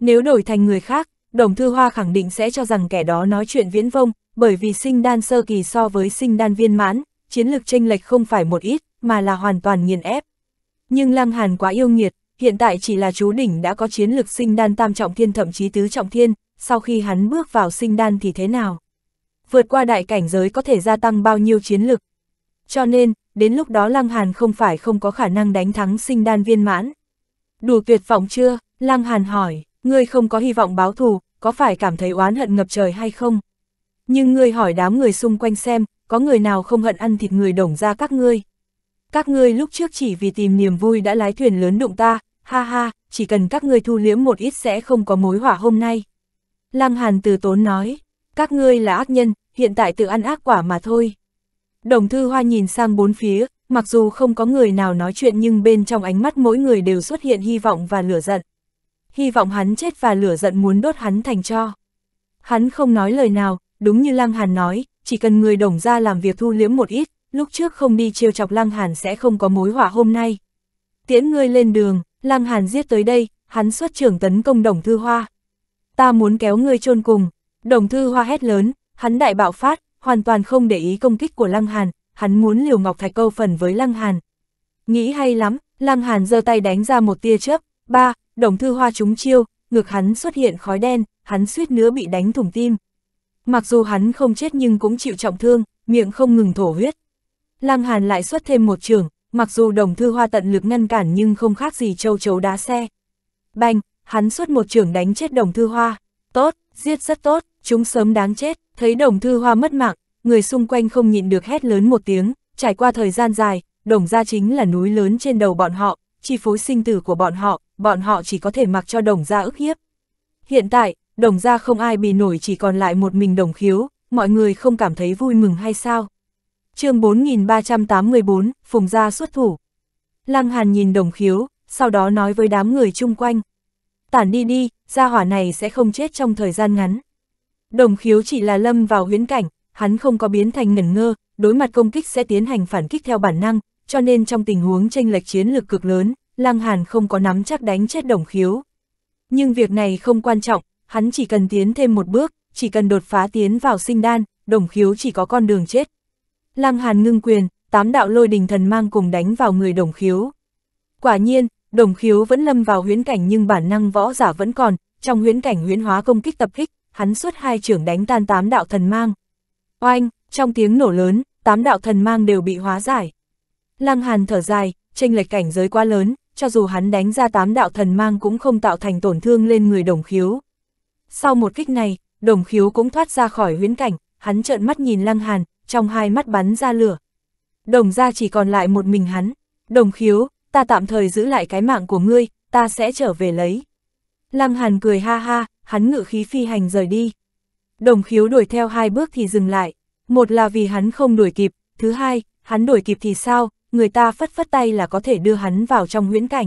Nếu đổi thành người khác, Đồng Thư Hoa khẳng định sẽ cho rằng kẻ đó nói chuyện viễn vông, bởi vì sinh đan sơ kỳ so với sinh đan viên mãn, chiến lược tranh lệch không phải một ít, mà là hoàn toàn nghiền ép. Nhưng Lăng Hàn quá yêu nghiệt, hiện tại chỉ là chú đỉnh đã có chiến lược sinh đan tam trọng thiên thậm chí tứ trọng thiên, sau khi hắn bước vào sinh đan thì thế nào? Vượt qua đại cảnh giới có thể gia tăng bao nhiêu chiến lực? Cho nên, đến lúc đó Lăng Hàn không phải không có khả năng đánh thắng sinh đan viên mãn. Đủ tuyệt vọng chưa? Lăng Hàn hỏi, ngươi không có hy vọng báo thù, có phải cảm thấy oán hận ngập trời hay không? Nhưng ngươi hỏi đám người xung quanh xem, có người nào không hận ăn thịt người đồng ra các ngươi. Các ngươi lúc trước chỉ vì tìm niềm vui đã lái thuyền lớn đụng ta, ha ha, chỉ cần các ngươi thu liếm một ít sẽ không có mối hỏa hôm nay. Lăng Hàn từ tốn nói, các ngươi là ác nhân, hiện tại tự ăn ác quả mà thôi. Đồng thư hoa nhìn sang bốn phía, mặc dù không có người nào nói chuyện nhưng bên trong ánh mắt mỗi người đều xuất hiện hy vọng và lửa giận. Hy vọng hắn chết và lửa giận muốn đốt hắn thành cho. Hắn không nói lời nào, đúng như Lăng Hàn nói, chỉ cần người đồng ra làm việc thu liếm một ít, lúc trước không đi chiêu chọc Lăng Hàn sẽ không có mối họa hôm nay. Tiễn ngươi lên đường, Lăng Hàn giết tới đây, hắn xuất trưởng tấn công đồng thư hoa. Ta muốn kéo ngươi chôn cùng, đồng thư hoa hét lớn, hắn đại bạo phát, hoàn toàn không để ý công kích của Lăng Hàn, hắn muốn liều ngọc thạch câu phần với Lăng Hàn. Nghĩ hay lắm, Lăng Hàn giơ tay đánh ra một tia chớp, ba, đồng thư hoa trúng chiêu, ngực hắn xuất hiện khói đen, hắn suýt nữa bị đánh thủng tim mặc dù hắn không chết nhưng cũng chịu trọng thương, miệng không ngừng thổ huyết. Lăng Hàn lại xuất thêm một trường, mặc dù đồng thư hoa tận lực ngăn cản nhưng không khác gì châu chấu đá xe. Bành, hắn xuất một trường đánh chết đồng thư hoa. Tốt, giết rất tốt, chúng sớm đáng chết, thấy đồng thư hoa mất mạng, người xung quanh không nhịn được hét lớn một tiếng, trải qua thời gian dài, đồng gia chính là núi lớn trên đầu bọn họ, chi phối sinh tử của bọn họ, bọn họ chỉ có thể mặc cho đồng gia ức hiếp. Hiện tại, đồng ra không ai bị nổi chỉ còn lại một mình đồng khiếu, mọi người không cảm thấy vui mừng hay sao. chương 4384, Phùng Gia xuất thủ. Lăng Hàn nhìn đồng khiếu, sau đó nói với đám người chung quanh. Tản đi đi, gia hỏa này sẽ không chết trong thời gian ngắn. Đồng khiếu chỉ là lâm vào huyến cảnh, hắn không có biến thành ngẩn ngơ, đối mặt công kích sẽ tiến hành phản kích theo bản năng, cho nên trong tình huống tranh lệch chiến lược cực lớn, Lăng Hàn không có nắm chắc đánh chết đồng khiếu. Nhưng việc này không quan trọng, hắn chỉ cần tiến thêm một bước, chỉ cần đột phá tiến vào sinh đan, đồng khiếu chỉ có con đường chết. Lăng Hàn ngưng quyền, tám đạo lôi đình thần mang cùng đánh vào người đồng khiếu. Quả nhiên, đồng khiếu vẫn lâm vào huyễn cảnh nhưng bản năng võ giả vẫn còn, trong huyễn cảnh huyễn hóa công kích tập kích, hắn suốt hai trưởng đánh tan tám đạo thần mang. Oanh, trong tiếng nổ lớn, tám đạo thần mang đều bị hóa giải. Lăng Hàn thở dài, chênh lệch cảnh giới quá lớn, cho dù hắn đánh ra tám đạo thần mang cũng không tạo thành tổn thương lên người đồng khiếu. Sau một kích này, đồng khiếu cũng thoát ra khỏi huyến cảnh, hắn trợn mắt nhìn lăng hàn, trong hai mắt bắn ra lửa. Đồng ra chỉ còn lại một mình hắn. Đồng khiếu, ta tạm thời giữ lại cái mạng của ngươi, ta sẽ trở về lấy. Lăng hàn cười ha ha, hắn ngự khí phi hành rời đi. Đồng khiếu đuổi theo hai bước thì dừng lại. Một là vì hắn không đuổi kịp, thứ hai, hắn đuổi kịp thì sao, người ta phất phất tay là có thể đưa hắn vào trong huyễn cảnh.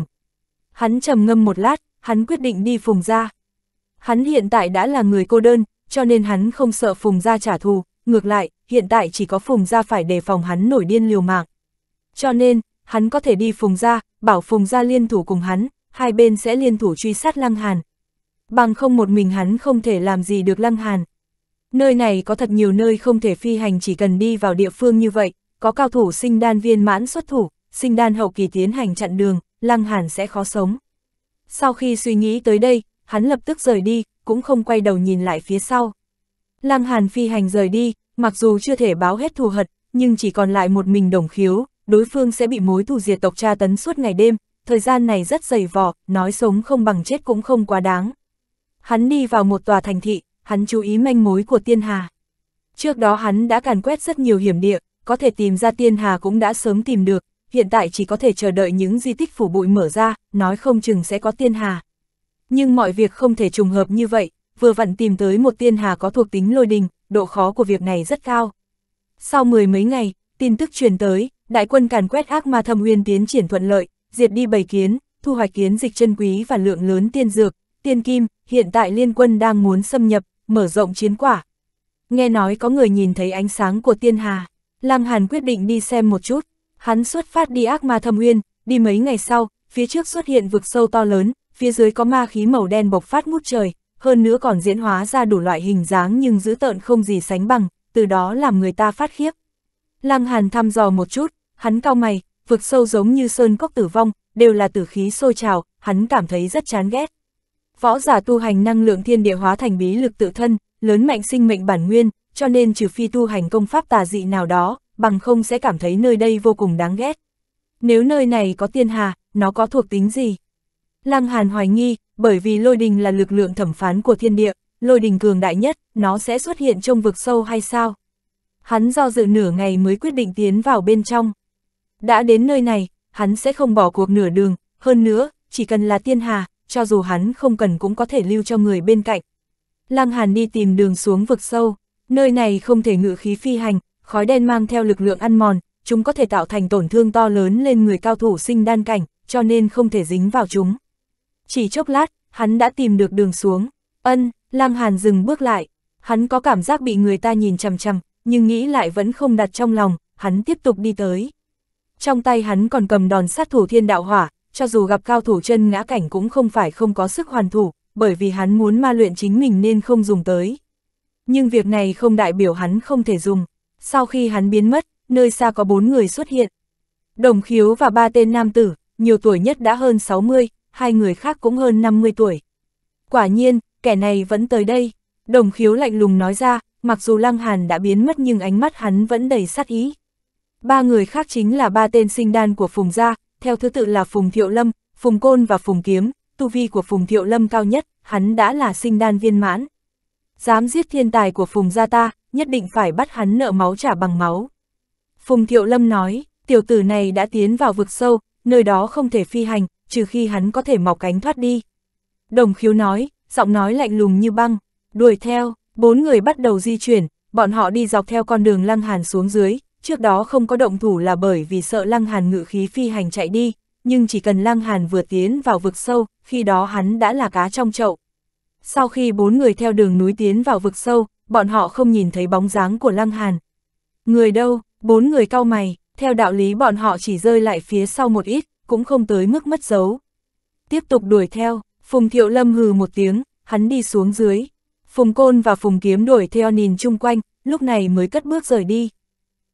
Hắn trầm ngâm một lát, hắn quyết định đi phùng ra. Hắn hiện tại đã là người cô đơn, cho nên hắn không sợ Phùng Gia trả thù, ngược lại, hiện tại chỉ có Phùng Gia phải đề phòng hắn nổi điên liều mạng. Cho nên, hắn có thể đi Phùng Gia, bảo Phùng Gia liên thủ cùng hắn, hai bên sẽ liên thủ truy sát Lăng Hàn. Bằng không một mình hắn không thể làm gì được Lăng Hàn. Nơi này có thật nhiều nơi không thể phi hành chỉ cần đi vào địa phương như vậy, có cao thủ sinh đan viên mãn xuất thủ, sinh đan hậu kỳ tiến hành chặn đường, Lăng Hàn sẽ khó sống. Sau khi suy nghĩ tới đây, hắn lập tức rời đi, cũng không quay đầu nhìn lại phía sau. Lăng Hàn phi hành rời đi, mặc dù chưa thể báo hết thù hận, nhưng chỉ còn lại một mình đồng khiếu, đối phương sẽ bị mối thù diệt tộc tra tấn suốt ngày đêm, thời gian này rất dày vò, nói sống không bằng chết cũng không quá đáng. Hắn đi vào một tòa thành thị, hắn chú ý manh mối của Tiên Hà. Trước đó hắn đã càn quét rất nhiều hiểm địa, có thể tìm ra Tiên Hà cũng đã sớm tìm được, hiện tại chỉ có thể chờ đợi những di tích phủ bụi mở ra, nói không chừng sẽ có Tiên Hà nhưng mọi việc không thể trùng hợp như vậy, vừa vặn tìm tới một tiên hà có thuộc tính lôi đình, độ khó của việc này rất cao. Sau mười mấy ngày, tin tức truyền tới, đại quân càn quét ác ma thâm uyên tiến triển thuận lợi, diệt đi bầy kiến, thu hoạch kiến dịch chân quý và lượng lớn tiên dược, tiên kim, hiện tại liên quân đang muốn xâm nhập, mở rộng chiến quả. Nghe nói có người nhìn thấy ánh sáng của tiên hà, Lăng Hàn quyết định đi xem một chút, hắn xuất phát đi ác ma thâm uyên, đi mấy ngày sau, phía trước xuất hiện vực sâu to lớn, phía dưới có ma khí màu đen bộc phát ngút trời, hơn nữa còn diễn hóa ra đủ loại hình dáng nhưng dữ tợn không gì sánh bằng, từ đó làm người ta phát khiếp. Lăng Hàn thăm dò một chút, hắn cao mày, vực sâu giống như sơn cốc tử vong, đều là tử khí sôi trào, hắn cảm thấy rất chán ghét. Võ giả tu hành năng lượng thiên địa hóa thành bí lực tự thân, lớn mạnh sinh mệnh bản nguyên, cho nên trừ phi tu hành công pháp tà dị nào đó, bằng không sẽ cảm thấy nơi đây vô cùng đáng ghét. Nếu nơi này có tiên hà, nó có thuộc tính gì? Lăng Hàn hoài nghi, bởi vì lôi đình là lực lượng thẩm phán của thiên địa, lôi đình cường đại nhất, nó sẽ xuất hiện trong vực sâu hay sao? Hắn do dự nửa ngày mới quyết định tiến vào bên trong. Đã đến nơi này, hắn sẽ không bỏ cuộc nửa đường, hơn nữa, chỉ cần là tiên hà, cho dù hắn không cần cũng có thể lưu cho người bên cạnh. Lăng Hàn đi tìm đường xuống vực sâu, nơi này không thể ngự khí phi hành, khói đen mang theo lực lượng ăn mòn, chúng có thể tạo thành tổn thương to lớn lên người cao thủ sinh đan cảnh, cho nên không thể dính vào chúng chỉ chốc lát, hắn đã tìm được đường xuống. Ân, Lam Hàn dừng bước lại, hắn có cảm giác bị người ta nhìn chằm chằm, nhưng nghĩ lại vẫn không đặt trong lòng, hắn tiếp tục đi tới. Trong tay hắn còn cầm đòn sát thủ thiên đạo hỏa, cho dù gặp cao thủ chân ngã cảnh cũng không phải không có sức hoàn thủ, bởi vì hắn muốn ma luyện chính mình nên không dùng tới. Nhưng việc này không đại biểu hắn không thể dùng. Sau khi hắn biến mất, nơi xa có bốn người xuất hiện. Đồng khiếu và ba tên nam tử, nhiều tuổi nhất đã hơn 60, hai người khác cũng hơn 50 tuổi. Quả nhiên, kẻ này vẫn tới đây. Đồng khiếu lạnh lùng nói ra, mặc dù Lăng Hàn đã biến mất nhưng ánh mắt hắn vẫn đầy sát ý. Ba người khác chính là ba tên sinh đan của Phùng Gia, theo thứ tự là Phùng Thiệu Lâm, Phùng Côn và Phùng Kiếm, tu vi của Phùng Thiệu Lâm cao nhất, hắn đã là sinh đan viên mãn. Dám giết thiên tài của Phùng Gia ta, nhất định phải bắt hắn nợ máu trả bằng máu. Phùng Thiệu Lâm nói, tiểu tử này đã tiến vào vực sâu, nơi đó không thể phi hành, trừ khi hắn có thể mọc cánh thoát đi. Đồng khiếu nói, giọng nói lạnh lùng như băng, đuổi theo, bốn người bắt đầu di chuyển, bọn họ đi dọc theo con đường lăng hàn xuống dưới, trước đó không có động thủ là bởi vì sợ lăng hàn ngự khí phi hành chạy đi, nhưng chỉ cần lăng hàn vừa tiến vào vực sâu, khi đó hắn đã là cá trong chậu. Sau khi bốn người theo đường núi tiến vào vực sâu, bọn họ không nhìn thấy bóng dáng của lăng hàn. Người đâu, bốn người cau mày, theo đạo lý bọn họ chỉ rơi lại phía sau một ít, cũng không tới mức mất dấu. Tiếp tục đuổi theo, Phùng Thiệu Lâm hừ một tiếng, hắn đi xuống dưới. Phùng Côn và Phùng Kiếm đuổi theo nhìn chung quanh, lúc này mới cất bước rời đi.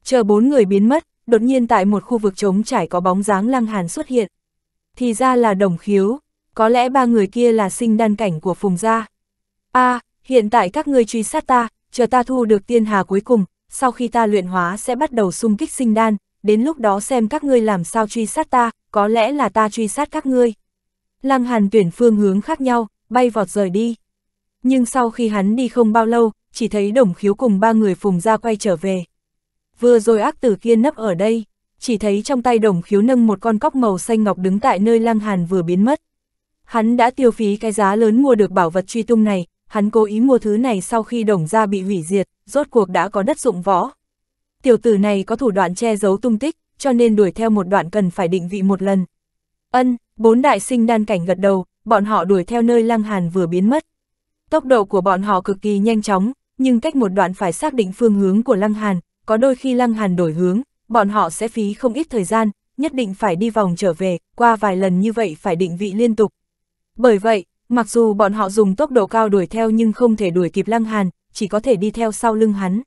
Chờ bốn người biến mất, đột nhiên tại một khu vực trống trải có bóng dáng lăng hàn xuất hiện. Thì ra là đồng khiếu, có lẽ ba người kia là sinh đan cảnh của Phùng gia. a à, hiện tại các ngươi truy sát ta, chờ ta thu được tiên hà cuối cùng, sau khi ta luyện hóa sẽ bắt đầu xung kích sinh đan, đến lúc đó xem các ngươi làm sao truy sát ta, có lẽ là ta truy sát các ngươi. Lăng Hàn tuyển phương hướng khác nhau, bay vọt rời đi. Nhưng sau khi hắn đi không bao lâu, chỉ thấy đồng khiếu cùng ba người phùng ra quay trở về. Vừa rồi ác tử kia nấp ở đây, chỉ thấy trong tay đồng khiếu nâng một con cóc màu xanh ngọc đứng tại nơi Lăng Hàn vừa biến mất. Hắn đã tiêu phí cái giá lớn mua được bảo vật truy tung này, hắn cố ý mua thứ này sau khi đồng gia bị hủy diệt, rốt cuộc đã có đất dụng võ. Tiểu tử này có thủ đoạn che giấu tung tích, cho nên đuổi theo một đoạn cần phải định vị một lần. Ân, bốn đại sinh đan cảnh gật đầu, bọn họ đuổi theo nơi Lăng Hàn vừa biến mất. Tốc độ của bọn họ cực kỳ nhanh chóng, nhưng cách một đoạn phải xác định phương hướng của Lăng Hàn, có đôi khi Lăng Hàn đổi hướng, bọn họ sẽ phí không ít thời gian, nhất định phải đi vòng trở về, qua vài lần như vậy phải định vị liên tục. Bởi vậy, mặc dù bọn họ dùng tốc độ cao đuổi theo nhưng không thể đuổi kịp Lăng Hàn, chỉ có thể đi theo sau lưng hắn.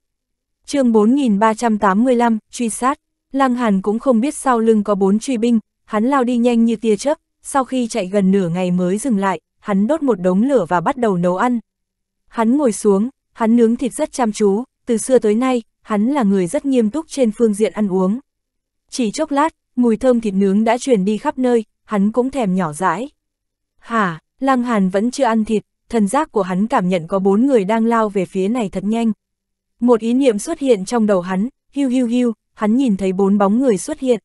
chương 4385, truy sát Lăng Hàn cũng không biết sau lưng có bốn truy binh, hắn lao đi nhanh như tia chớp, sau khi chạy gần nửa ngày mới dừng lại, hắn đốt một đống lửa và bắt đầu nấu ăn. Hắn ngồi xuống, hắn nướng thịt rất chăm chú, từ xưa tới nay, hắn là người rất nghiêm túc trên phương diện ăn uống. Chỉ chốc lát, mùi thơm thịt nướng đã truyền đi khắp nơi, hắn cũng thèm nhỏ dãi. Hả, Lăng Hàn vẫn chưa ăn thịt, thần giác của hắn cảm nhận có bốn người đang lao về phía này thật nhanh. Một ý niệm xuất hiện trong đầu hắn, hưu hưu hưu, hắn nhìn thấy bốn bóng người xuất hiện.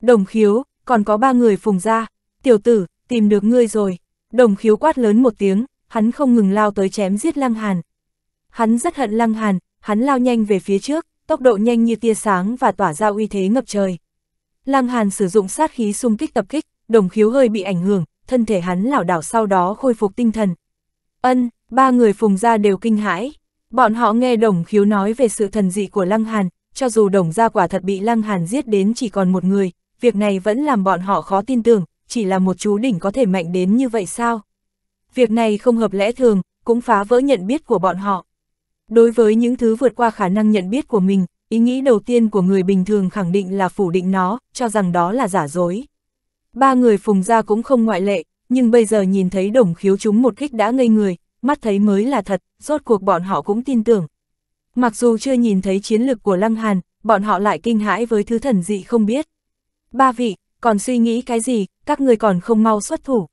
Đồng khiếu, còn có ba người phùng ra, tiểu tử, tìm được ngươi rồi. Đồng khiếu quát lớn một tiếng, hắn không ngừng lao tới chém giết Lăng Hàn. Hắn rất hận Lăng Hàn, hắn lao nhanh về phía trước, tốc độ nhanh như tia sáng và tỏa ra uy thế ngập trời. Lăng Hàn sử dụng sát khí xung kích tập kích, đồng khiếu hơi bị ảnh hưởng, thân thể hắn lảo đảo sau đó khôi phục tinh thần. Ân, ba người phùng ra đều kinh hãi. Bọn họ nghe đồng khiếu nói về sự thần dị của Lăng Hàn, cho dù đồng gia quả thật bị Lăng Hàn giết đến chỉ còn một người, việc này vẫn làm bọn họ khó tin tưởng, chỉ là một chú đỉnh có thể mạnh đến như vậy sao? Việc này không hợp lẽ thường, cũng phá vỡ nhận biết của bọn họ. Đối với những thứ vượt qua khả năng nhận biết của mình, ý nghĩ đầu tiên của người bình thường khẳng định là phủ định nó, cho rằng đó là giả dối. Ba người phùng ra cũng không ngoại lệ, nhưng bây giờ nhìn thấy đồng khiếu chúng một kích đã ngây người, mắt thấy mới là thật, rốt cuộc bọn họ cũng tin tưởng, Mặc dù chưa nhìn thấy chiến lực của Lăng Hàn, bọn họ lại kinh hãi với thứ thần dị không biết. Ba vị, còn suy nghĩ cái gì, các người còn không mau xuất thủ.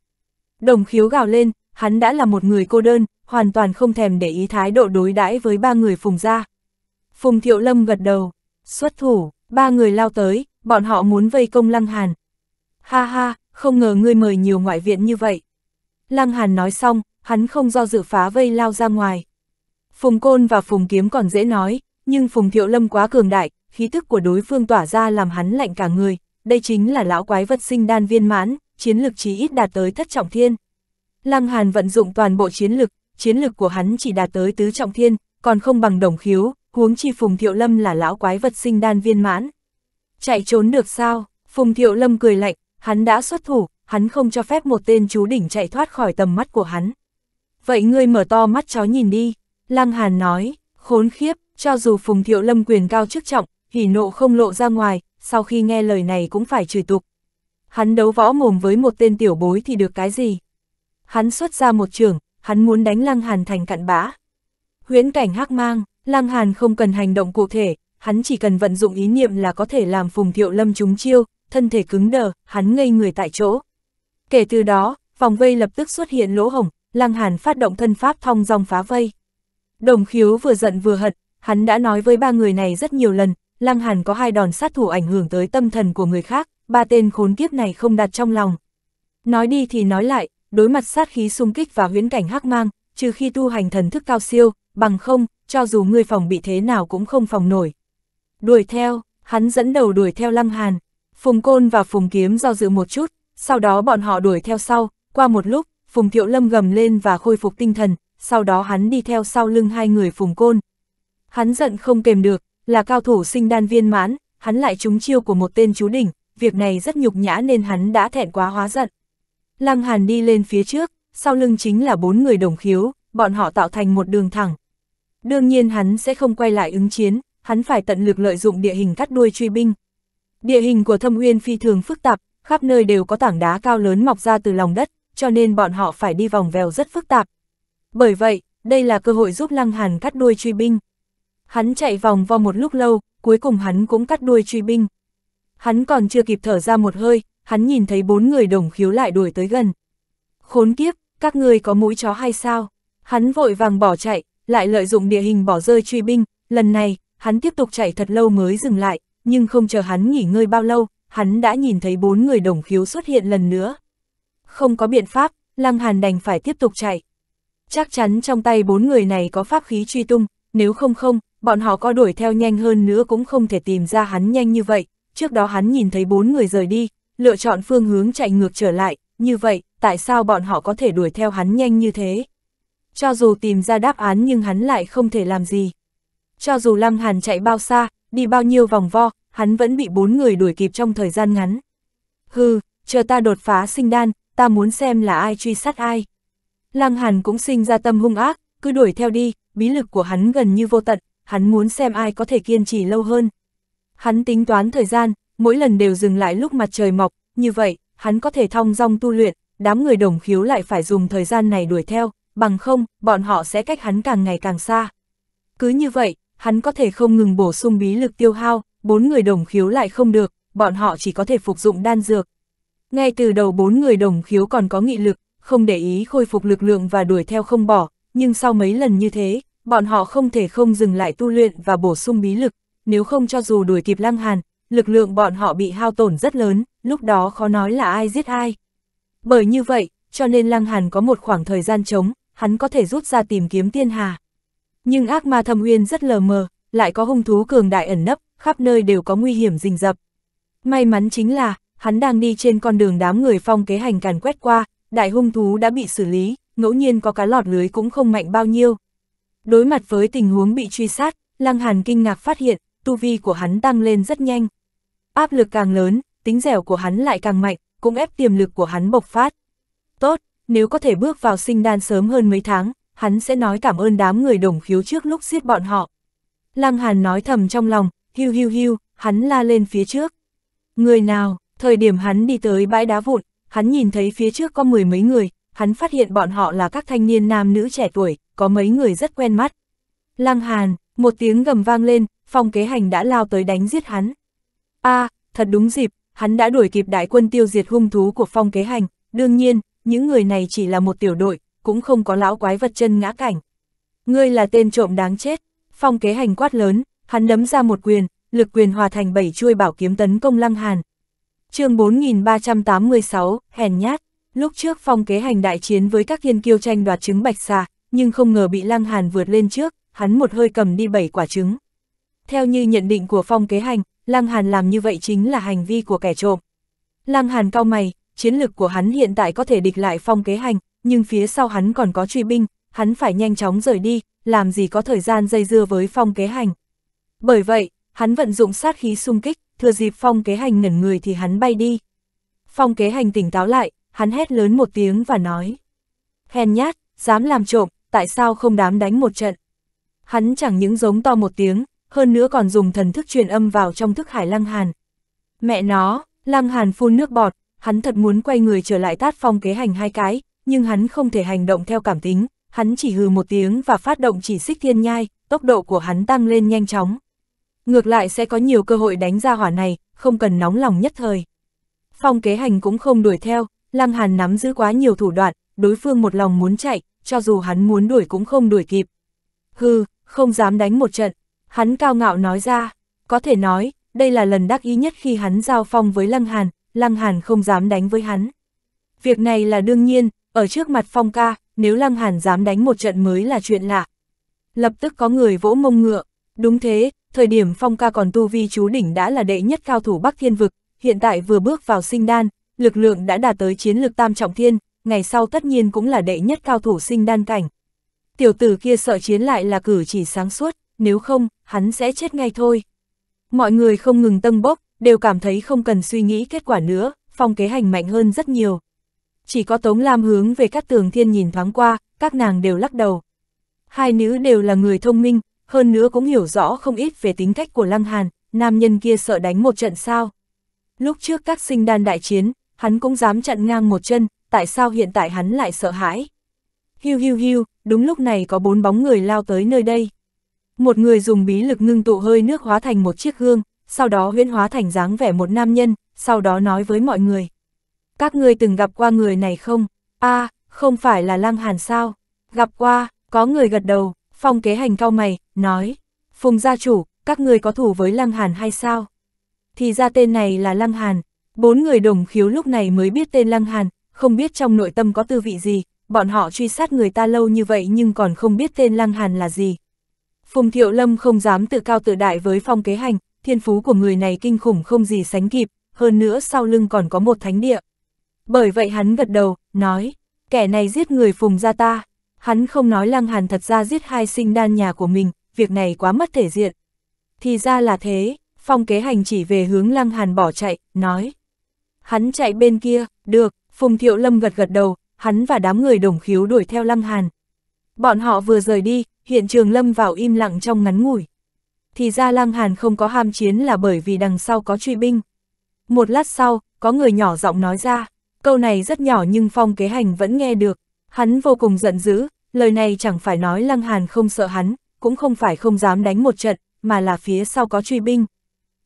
Đồng khiếu gào lên, hắn đã là một người cô đơn, hoàn toàn không thèm để ý thái độ đối đãi với ba người Phùng gia. Phùng Thiệu Lâm gật đầu, xuất thủ, ba người lao tới, bọn họ muốn vây công Lăng Hàn. Ha ha, không ngờ ngươi mời nhiều ngoại viện như vậy. Lăng Hàn nói xong, hắn không do dự phá vây lao ra ngoài. Phùng Côn và Phùng Kiếm còn dễ nói, nhưng Phùng Thiệu Lâm quá cường đại, khí tức của đối phương tỏa ra làm hắn lạnh cả người, đây chính là lão quái vật sinh đan viên mãn, chiến lực chí ít đạt tới thất trọng thiên. Lăng Hàn vận dụng toàn bộ chiến lực, chiến lực của hắn chỉ đạt tới tứ trọng thiên, còn không bằng đồng khiếu, huống chi Phùng Thiệu Lâm là lão quái vật sinh đan viên mãn. Chạy trốn được sao? Phùng Thiệu Lâm cười lạnh, hắn đã xuất thủ, hắn không cho phép một tên chú đỉnh chạy thoát khỏi tầm mắt của hắn. Vậy ngươi mở to mắt chó nhìn đi, Lăng Hàn nói, khốn khiếp, cho dù Phùng Thiệu Lâm quyền cao chức trọng, hỉ nộ không lộ ra ngoài, sau khi nghe lời này cũng phải chửi tục. Hắn đấu võ mồm với một tên tiểu bối thì được cái gì? Hắn xuất ra một trường, hắn muốn đánh Lăng Hàn thành cặn bã. Huyễn cảnh hắc mang, Lăng Hàn không cần hành động cụ thể, hắn chỉ cần vận dụng ý niệm là có thể làm Phùng Thiệu Lâm trúng chiêu, thân thể cứng đờ, hắn ngây người tại chỗ. Kể từ đó, vòng vây lập tức xuất hiện lỗ hổng, Lăng Hàn phát động thân pháp thong dòng phá vây. Đồng khiếu vừa giận vừa hận, hắn đã nói với ba người này rất nhiều lần, Lăng Hàn có hai đòn sát thủ ảnh hưởng tới tâm thần của người khác, ba tên khốn kiếp này không đặt trong lòng. Nói đi thì nói lại, đối mặt sát khí xung kích và huyễn cảnh hắc mang, trừ khi tu hành thần thức cao siêu, bằng không, cho dù người phòng bị thế nào cũng không phòng nổi. Đuổi theo, hắn dẫn đầu đuổi theo Lăng Hàn, Phùng Côn và Phùng Kiếm do dự một chút, sau đó bọn họ đuổi theo sau, qua một lúc, Phùng Thiệu Lâm gầm lên và khôi phục tinh thần, sau đó hắn đi theo sau lưng hai người phùng côn. Hắn giận không kềm được, là cao thủ sinh đan viên mãn, hắn lại trúng chiêu của một tên chú đỉnh, việc này rất nhục nhã nên hắn đã thẹn quá hóa giận. Lăng Hàn đi lên phía trước, sau lưng chính là bốn người đồng khiếu, bọn họ tạo thành một đường thẳng. Đương nhiên hắn sẽ không quay lại ứng chiến, hắn phải tận lực lợi dụng địa hình cắt đuôi truy binh. Địa hình của thâm uyên phi thường phức tạp, khắp nơi đều có tảng đá cao lớn mọc ra từ lòng đất, cho nên bọn họ phải đi vòng vèo rất phức tạp, bởi vậy, đây là cơ hội giúp Lăng Hàn cắt đuôi truy binh. Hắn chạy vòng vo một lúc lâu, cuối cùng hắn cũng cắt đuôi truy binh. Hắn còn chưa kịp thở ra một hơi, hắn nhìn thấy bốn người đồng khiếu lại đuổi tới gần. Khốn kiếp, các ngươi có mũi chó hay sao? Hắn vội vàng bỏ chạy, lại lợi dụng địa hình bỏ rơi truy binh, lần này, hắn tiếp tục chạy thật lâu mới dừng lại, nhưng không chờ hắn nghỉ ngơi bao lâu, hắn đã nhìn thấy bốn người đồng khiếu xuất hiện lần nữa. Không có biện pháp, Lăng Hàn đành phải tiếp tục chạy chắc chắn trong tay bốn người này có pháp khí truy tung, nếu không không, bọn họ có đuổi theo nhanh hơn nữa cũng không thể tìm ra hắn nhanh như vậy, trước đó hắn nhìn thấy bốn người rời đi, lựa chọn phương hướng chạy ngược trở lại, như vậy, tại sao bọn họ có thể đuổi theo hắn nhanh như thế? Cho dù tìm ra đáp án nhưng hắn lại không thể làm gì. Cho dù Lăng Hàn chạy bao xa, đi bao nhiêu vòng vo, hắn vẫn bị bốn người đuổi kịp trong thời gian ngắn. Hừ, chờ ta đột phá sinh đan, ta muốn xem là ai truy sát ai. Lăng Hàn cũng sinh ra tâm hung ác, cứ đuổi theo đi, bí lực của hắn gần như vô tận, hắn muốn xem ai có thể kiên trì lâu hơn. Hắn tính toán thời gian, mỗi lần đều dừng lại lúc mặt trời mọc, như vậy, hắn có thể thong dong tu luyện, đám người đồng khiếu lại phải dùng thời gian này đuổi theo, bằng không, bọn họ sẽ cách hắn càng ngày càng xa. Cứ như vậy, hắn có thể không ngừng bổ sung bí lực tiêu hao, bốn người đồng khiếu lại không được, bọn họ chỉ có thể phục dụng đan dược. Ngay từ đầu bốn người đồng khiếu còn có nghị lực, không để ý khôi phục lực lượng và đuổi theo không bỏ, nhưng sau mấy lần như thế, bọn họ không thể không dừng lại tu luyện và bổ sung bí lực, nếu không cho dù đuổi kịp Lăng Hàn, lực lượng bọn họ bị hao tổn rất lớn, lúc đó khó nói là ai giết ai. Bởi như vậy, cho nên Lăng Hàn có một khoảng thời gian trống, hắn có thể rút ra tìm kiếm tiên hà. Nhưng ác ma thâm uyên rất lờ mờ, lại có hung thú cường đại ẩn nấp, khắp nơi đều có nguy hiểm rình rập. May mắn chính là, hắn đang đi trên con đường đám người phong kế hành càn quét qua, đại hung thú đã bị xử lý, ngẫu nhiên có cá lọt lưới cũng không mạnh bao nhiêu. Đối mặt với tình huống bị truy sát, Lăng Hàn kinh ngạc phát hiện, tu vi của hắn tăng lên rất nhanh. Áp lực càng lớn, tính dẻo của hắn lại càng mạnh, cũng ép tiềm lực của hắn bộc phát. Tốt, nếu có thể bước vào sinh đan sớm hơn mấy tháng, hắn sẽ nói cảm ơn đám người đồng khiếu trước lúc giết bọn họ. Lăng Hàn nói thầm trong lòng, hiu hiu hiu, hắn la lên phía trước. Người nào, thời điểm hắn đi tới bãi đá vụn, hắn nhìn thấy phía trước có mười mấy người, hắn phát hiện bọn họ là các thanh niên nam nữ trẻ tuổi, có mấy người rất quen mắt. Lăng Hàn, một tiếng gầm vang lên, phong kế hành đã lao tới đánh giết hắn. a à, thật đúng dịp, hắn đã đuổi kịp đại quân tiêu diệt hung thú của phong kế hành, đương nhiên, những người này chỉ là một tiểu đội, cũng không có lão quái vật chân ngã cảnh. Ngươi là tên trộm đáng chết, phong kế hành quát lớn, hắn đấm ra một quyền, lực quyền hòa thành bảy chuôi bảo kiếm tấn công Lăng Hàn, chương 4386, hèn nhát, lúc trước phong kế hành đại chiến với các thiên kiêu tranh đoạt trứng bạch xà, nhưng không ngờ bị Lăng Hàn vượt lên trước, hắn một hơi cầm đi 7 quả trứng. Theo như nhận định của phong kế hành, Lăng Hàn làm như vậy chính là hành vi của kẻ trộm. Lăng Hàn cao mày, chiến lực của hắn hiện tại có thể địch lại phong kế hành, nhưng phía sau hắn còn có truy binh, hắn phải nhanh chóng rời đi, làm gì có thời gian dây dưa với phong kế hành. Bởi vậy, hắn vận dụng sát khí xung kích, thừa dịp phong kế hành ngẩn người thì hắn bay đi. Phong kế hành tỉnh táo lại, hắn hét lớn một tiếng và nói. Hèn nhát, dám làm trộm, tại sao không đám đánh một trận? Hắn chẳng những giống to một tiếng, hơn nữa còn dùng thần thức truyền âm vào trong thức hải lăng hàn. Mẹ nó, lăng hàn phun nước bọt, hắn thật muốn quay người trở lại tát phong kế hành hai cái, nhưng hắn không thể hành động theo cảm tính, hắn chỉ hừ một tiếng và phát động chỉ xích thiên nhai, tốc độ của hắn tăng lên nhanh chóng. Ngược lại sẽ có nhiều cơ hội đánh ra hỏa này, không cần nóng lòng nhất thời. Phong kế hành cũng không đuổi theo, Lăng Hàn nắm giữ quá nhiều thủ đoạn, đối phương một lòng muốn chạy, cho dù hắn muốn đuổi cũng không đuổi kịp. Hừ, không dám đánh một trận, hắn cao ngạo nói ra, có thể nói, đây là lần đắc ý nhất khi hắn giao phong với Lăng Hàn, Lăng Hàn không dám đánh với hắn. Việc này là đương nhiên, ở trước mặt Phong ca, nếu Lăng Hàn dám đánh một trận mới là chuyện lạ. Lập tức có người vỗ mông ngựa, đúng thế, thời điểm Phong ca còn tu vi chú đỉnh đã là đệ nhất cao thủ Bắc Thiên Vực, hiện tại vừa bước vào sinh đan, lực lượng đã đạt tới chiến lực tam trọng thiên, ngày sau tất nhiên cũng là đệ nhất cao thủ sinh đan cảnh. Tiểu tử kia sợ chiến lại là cử chỉ sáng suốt, nếu không, hắn sẽ chết ngay thôi. Mọi người không ngừng tâm bốc, đều cảm thấy không cần suy nghĩ kết quả nữa, phong kế hành mạnh hơn rất nhiều. Chỉ có Tống Lam hướng về các tường thiên nhìn thoáng qua, các nàng đều lắc đầu. Hai nữ đều là người thông minh, hơn nữa cũng hiểu rõ không ít về tính cách của Lăng Hàn, nam nhân kia sợ đánh một trận sao. Lúc trước các sinh đan đại chiến, hắn cũng dám chặn ngang một chân, tại sao hiện tại hắn lại sợ hãi? Hiu hiu hiu, đúng lúc này có bốn bóng người lao tới nơi đây. Một người dùng bí lực ngưng tụ hơi nước hóa thành một chiếc gương, sau đó huyễn hóa thành dáng vẻ một nam nhân, sau đó nói với mọi người. Các người từng gặp qua người này không? a à, không phải là Lăng Hàn sao? Gặp qua, có người gật đầu, phong kế hành cao mày, nói, Phùng gia chủ, các người có thủ với Lăng Hàn hay sao? Thì ra tên này là Lăng Hàn, bốn người đồng khiếu lúc này mới biết tên Lăng Hàn, không biết trong nội tâm có tư vị gì, bọn họ truy sát người ta lâu như vậy nhưng còn không biết tên Lăng Hàn là gì. Phùng Thiệu Lâm không dám tự cao tự đại với phong kế hành, thiên phú của người này kinh khủng không gì sánh kịp, hơn nữa sau lưng còn có một thánh địa. Bởi vậy hắn gật đầu, nói, kẻ này giết người Phùng gia ta. Hắn không nói Lăng Hàn thật ra giết hai sinh đan nhà của mình, việc này quá mất thể diện. Thì ra là thế, phong kế hành chỉ về hướng lăng hàn bỏ chạy, nói. Hắn chạy bên kia, được, Phùng Thiệu Lâm gật gật đầu, hắn và đám người đồng khiếu đuổi theo lăng hàn. Bọn họ vừa rời đi, hiện trường lâm vào im lặng trong ngắn ngủi. Thì ra lăng hàn không có ham chiến là bởi vì đằng sau có truy binh. Một lát sau, có người nhỏ giọng nói ra, câu này rất nhỏ nhưng phong kế hành vẫn nghe được, hắn vô cùng giận dữ, lời này chẳng phải nói lăng hàn không sợ hắn, cũng không phải không dám đánh một trận, mà là phía sau có truy binh.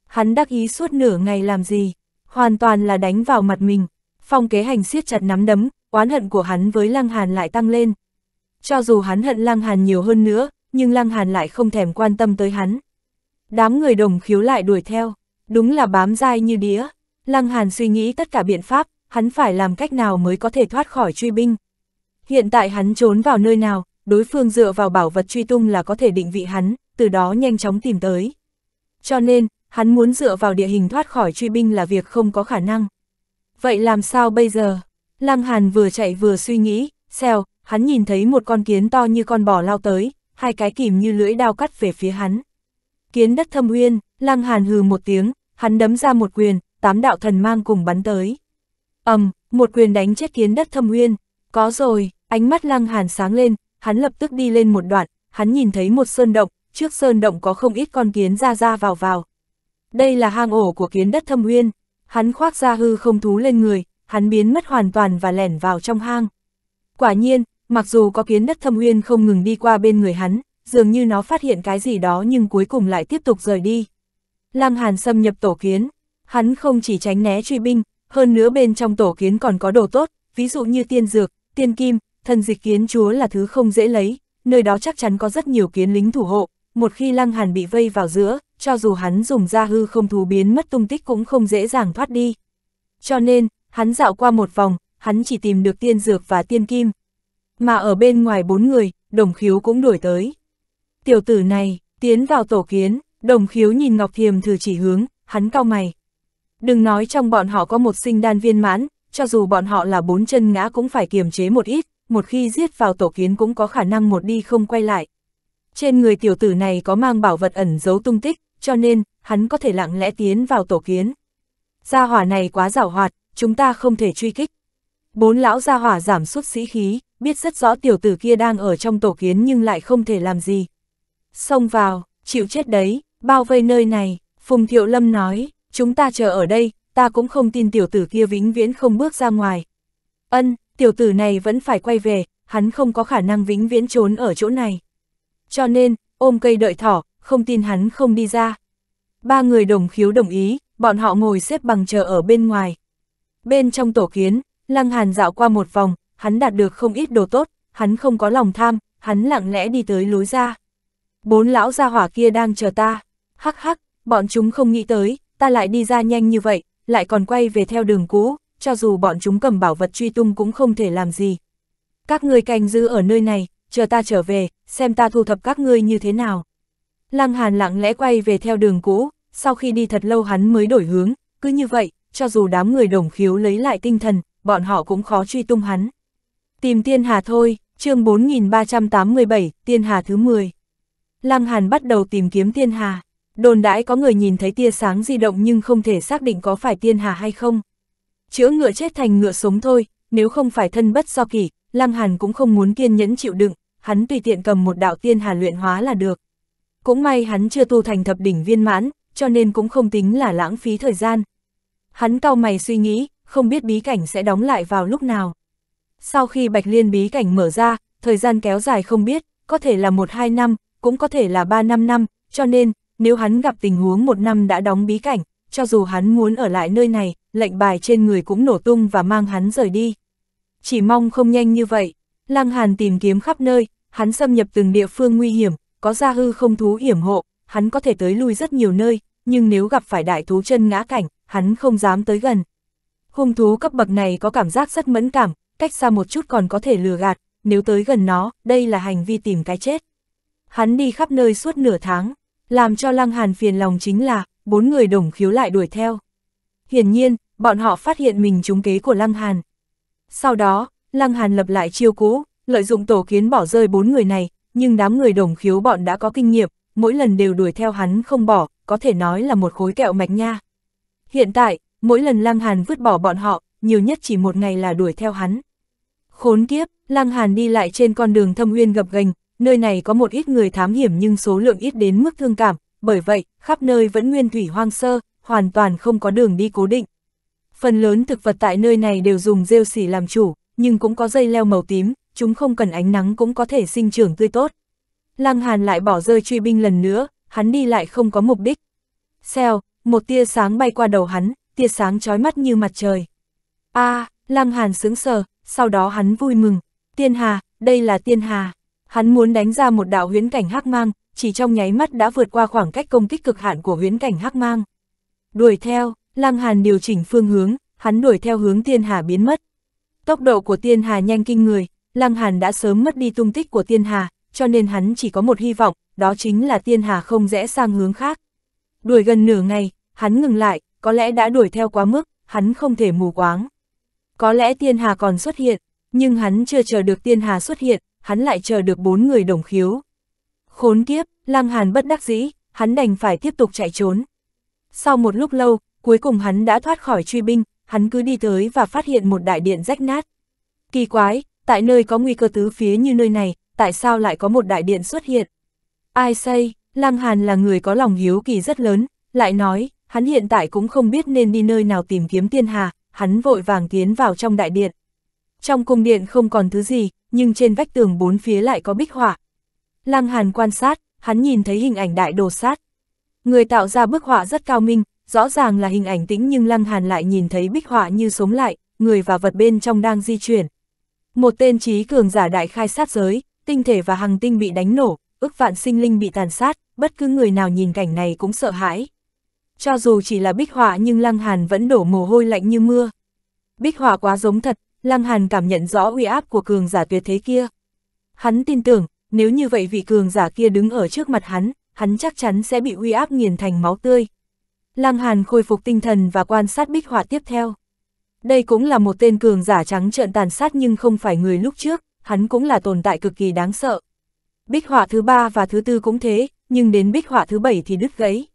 Hắn đắc ý suốt nửa ngày làm gì, hoàn toàn là đánh vào mặt mình. Phong kế hành siết chặt nắm đấm, oán hận của hắn với Lăng Hàn lại tăng lên. Cho dù hắn hận Lăng Hàn nhiều hơn nữa, nhưng Lăng Hàn lại không thèm quan tâm tới hắn. Đám người đồng khiếu lại đuổi theo, đúng là bám dai như đĩa. Lăng Hàn suy nghĩ tất cả biện pháp, hắn phải làm cách nào mới có thể thoát khỏi truy binh. Hiện tại hắn trốn vào nơi nào, đối phương dựa vào bảo vật truy tung là có thể định vị hắn, từ đó nhanh chóng tìm tới. Cho nên, hắn muốn dựa vào địa hình thoát khỏi truy binh là việc không có khả năng. Vậy làm sao bây giờ? Lăng Hàn vừa chạy vừa suy nghĩ, xèo, hắn nhìn thấy một con kiến to như con bò lao tới, hai cái kìm như lưỡi đao cắt về phía hắn. Kiến đất thâm uyên, Lăng Hàn hừ một tiếng, hắn đấm ra một quyền, tám đạo thần mang cùng bắn tới. ầm, um, một quyền đánh chết kiến đất thâm uyên, có rồi, ánh mắt Lăng Hàn sáng lên, hắn lập tức đi lên một đoạn, hắn nhìn thấy một sơn động, trước sơn động có không ít con kiến ra ra vào vào. Đây là hang ổ của kiến đất thâm uyên, hắn khoác ra hư không thú lên người, hắn biến mất hoàn toàn và lẻn vào trong hang. Quả nhiên, mặc dù có kiến đất thâm uyên không ngừng đi qua bên người hắn, dường như nó phát hiện cái gì đó nhưng cuối cùng lại tiếp tục rời đi. Lăng Hàn xâm nhập tổ kiến, hắn không chỉ tránh né truy binh, hơn nữa bên trong tổ kiến còn có đồ tốt, ví dụ như tiên dược, tiên kim, thần dịch kiến chúa là thứ không dễ lấy, nơi đó chắc chắn có rất nhiều kiến lính thủ hộ, một khi Lăng Hàn bị vây vào giữa, cho dù hắn dùng ra hư không thú biến mất tung tích cũng không dễ dàng thoát đi. Cho nên, hắn dạo qua một vòng, hắn chỉ tìm được tiên dược và tiên kim. Mà ở bên ngoài bốn người, đồng khiếu cũng đuổi tới. Tiểu tử này, tiến vào tổ kiến, đồng khiếu nhìn Ngọc Thiềm thử chỉ hướng, hắn cao mày. Đừng nói trong bọn họ có một sinh đan viên mãn, cho dù bọn họ là bốn chân ngã cũng phải kiềm chế một ít, một khi giết vào tổ kiến cũng có khả năng một đi không quay lại. Trên người tiểu tử này có mang bảo vật ẩn giấu tung tích, cho nên, hắn có thể lặng lẽ tiến vào tổ kiến. Gia hỏa này quá rảo hoạt, chúng ta không thể truy kích. Bốn lão gia hỏa giảm sút sĩ khí, biết rất rõ tiểu tử kia đang ở trong tổ kiến nhưng lại không thể làm gì. Xông vào, chịu chết đấy, bao vây nơi này, Phùng Thiệu Lâm nói, chúng ta chờ ở đây, ta cũng không tin tiểu tử kia vĩnh viễn không bước ra ngoài. Ân, tiểu tử này vẫn phải quay về, hắn không có khả năng vĩnh viễn trốn ở chỗ này. Cho nên, ôm cây đợi thỏ, không tin hắn không đi ra. Ba người đồng khiếu đồng ý, bọn họ ngồi xếp bằng chờ ở bên ngoài. Bên trong tổ kiến, Lăng Hàn dạo qua một vòng, hắn đạt được không ít đồ tốt, hắn không có lòng tham, hắn lặng lẽ đi tới lối ra. Bốn lão gia hỏa kia đang chờ ta, hắc hắc, bọn chúng không nghĩ tới, ta lại đi ra nhanh như vậy, lại còn quay về theo đường cũ cho dù bọn chúng cầm bảo vật truy tung cũng không thể làm gì. Các ngươi canh giữ ở nơi này, chờ ta trở về, xem ta thu thập các ngươi như thế nào. Lăng Hàn lặng lẽ quay về theo đường cũ, sau khi đi thật lâu hắn mới đổi hướng, cứ như vậy, cho dù đám người đồng khiếu lấy lại tinh thần, bọn họ cũng khó truy tung hắn. Tìm Tiên Hà thôi, chương 4387, Tiên Hà thứ 10. Lăng Hàn bắt đầu tìm kiếm Tiên Hà. Đồn đãi có người nhìn thấy tia sáng di động nhưng không thể xác định có phải Tiên Hà hay không chữa ngựa chết thành ngựa sống thôi, nếu không phải thân bất do kỷ, Lăng Hàn cũng không muốn kiên nhẫn chịu đựng, hắn tùy tiện cầm một đạo tiên hà luyện hóa là được. Cũng may hắn chưa tu thành thập đỉnh viên mãn, cho nên cũng không tính là lãng phí thời gian. Hắn cao mày suy nghĩ, không biết bí cảnh sẽ đóng lại vào lúc nào. Sau khi Bạch Liên bí cảnh mở ra, thời gian kéo dài không biết, có thể là 1-2 năm, cũng có thể là 3-5 năm, cho nên, nếu hắn gặp tình huống một năm đã đóng bí cảnh, cho dù hắn muốn ở lại nơi này, lệnh bài trên người cũng nổ tung và mang hắn rời đi. Chỉ mong không nhanh như vậy, Lăng Hàn tìm kiếm khắp nơi, hắn xâm nhập từng địa phương nguy hiểm, có gia hư không thú hiểm hộ, hắn có thể tới lui rất nhiều nơi, nhưng nếu gặp phải đại thú chân ngã cảnh, hắn không dám tới gần. Hung thú cấp bậc này có cảm giác rất mẫn cảm, cách xa một chút còn có thể lừa gạt, nếu tới gần nó, đây là hành vi tìm cái chết. Hắn đi khắp nơi suốt nửa tháng, làm cho Lăng Hàn phiền lòng chính là, bốn người đồng khiếu lại đuổi theo. Hiển nhiên, bọn họ phát hiện mình trúng kế của Lăng Hàn. Sau đó, Lăng Hàn lập lại chiêu cũ, lợi dụng tổ kiến bỏ rơi bốn người này, nhưng đám người đồng khiếu bọn đã có kinh nghiệm, mỗi lần đều đuổi theo hắn không bỏ, có thể nói là một khối kẹo mạch nha. Hiện tại, mỗi lần Lăng Hàn vứt bỏ bọn họ, nhiều nhất chỉ một ngày là đuổi theo hắn. Khốn kiếp, Lăng Hàn đi lại trên con đường thâm uyên gập ghềnh, nơi này có một ít người thám hiểm nhưng số lượng ít đến mức thương cảm, bởi vậy, khắp nơi vẫn nguyên thủy hoang sơ, hoàn toàn không có đường đi cố định. Phần lớn thực vật tại nơi này đều dùng rêu xỉ làm chủ, nhưng cũng có dây leo màu tím, chúng không cần ánh nắng cũng có thể sinh trưởng tươi tốt. Lăng Hàn lại bỏ rơi truy binh lần nữa, hắn đi lại không có mục đích. Xèo, một tia sáng bay qua đầu hắn, tia sáng chói mắt như mặt trời. A, à, Lăng Hàn sướng sờ, sau đó hắn vui mừng. Tiên Hà, đây là Tiên Hà. Hắn muốn đánh ra một đạo huyễn cảnh hắc mang, chỉ trong nháy mắt đã vượt qua khoảng cách công kích cực hạn của huyến cảnh hắc mang. Đuổi theo, Lăng Hàn điều chỉnh phương hướng, hắn đuổi theo hướng Tiên Hà biến mất. Tốc độ của Tiên Hà nhanh kinh người, Lăng Hàn đã sớm mất đi tung tích của Tiên Hà, cho nên hắn chỉ có một hy vọng, đó chính là Tiên Hà không rẽ sang hướng khác. Đuổi gần nửa ngày, hắn ngừng lại, có lẽ đã đuổi theo quá mức, hắn không thể mù quáng. Có lẽ Tiên Hà còn xuất hiện, nhưng hắn chưa chờ được Tiên Hà xuất hiện, hắn lại chờ được bốn người đồng khiếu. Khốn kiếp, Lăng Hàn bất đắc dĩ, hắn đành phải tiếp tục chạy trốn. Sau một lúc lâu, cuối cùng hắn đã thoát khỏi truy binh, hắn cứ đi tới và phát hiện một đại điện rách nát. Kỳ quái, tại nơi có nguy cơ tứ phía như nơi này, tại sao lại có một đại điện xuất hiện? Ai say, Lăng Hàn là người có lòng hiếu kỳ rất lớn, lại nói, hắn hiện tại cũng không biết nên đi nơi nào tìm kiếm tiên hà, hắn vội vàng tiến vào trong đại điện. Trong cung điện không còn thứ gì, nhưng trên vách tường bốn phía lại có bích họa, Lăng Hàn quan sát, hắn nhìn thấy hình ảnh đại đồ sát. Người tạo ra bức họa rất cao minh, rõ ràng là hình ảnh tĩnh nhưng Lăng Hàn lại nhìn thấy bích họa như sống lại, người và vật bên trong đang di chuyển. Một tên trí cường giả đại khai sát giới, tinh thể và hằng tinh bị đánh nổ, ức vạn sinh linh bị tàn sát, bất cứ người nào nhìn cảnh này cũng sợ hãi. Cho dù chỉ là bích họa nhưng Lăng Hàn vẫn đổ mồ hôi lạnh như mưa. Bích họa quá giống thật, Lăng Hàn cảm nhận rõ uy áp của cường giả tuyệt thế kia. Hắn tin tưởng, nếu như vậy vị cường giả kia đứng ở trước mặt hắn, hắn chắc chắn sẽ bị uy áp nghiền thành máu tươi. Lăng Hàn khôi phục tinh thần và quan sát bích họa tiếp theo. Đây cũng là một tên cường giả trắng trợn tàn sát nhưng không phải người lúc trước, hắn cũng là tồn tại cực kỳ đáng sợ. Bích họa thứ ba và thứ tư cũng thế, nhưng đến bích họa thứ bảy thì đứt gãy.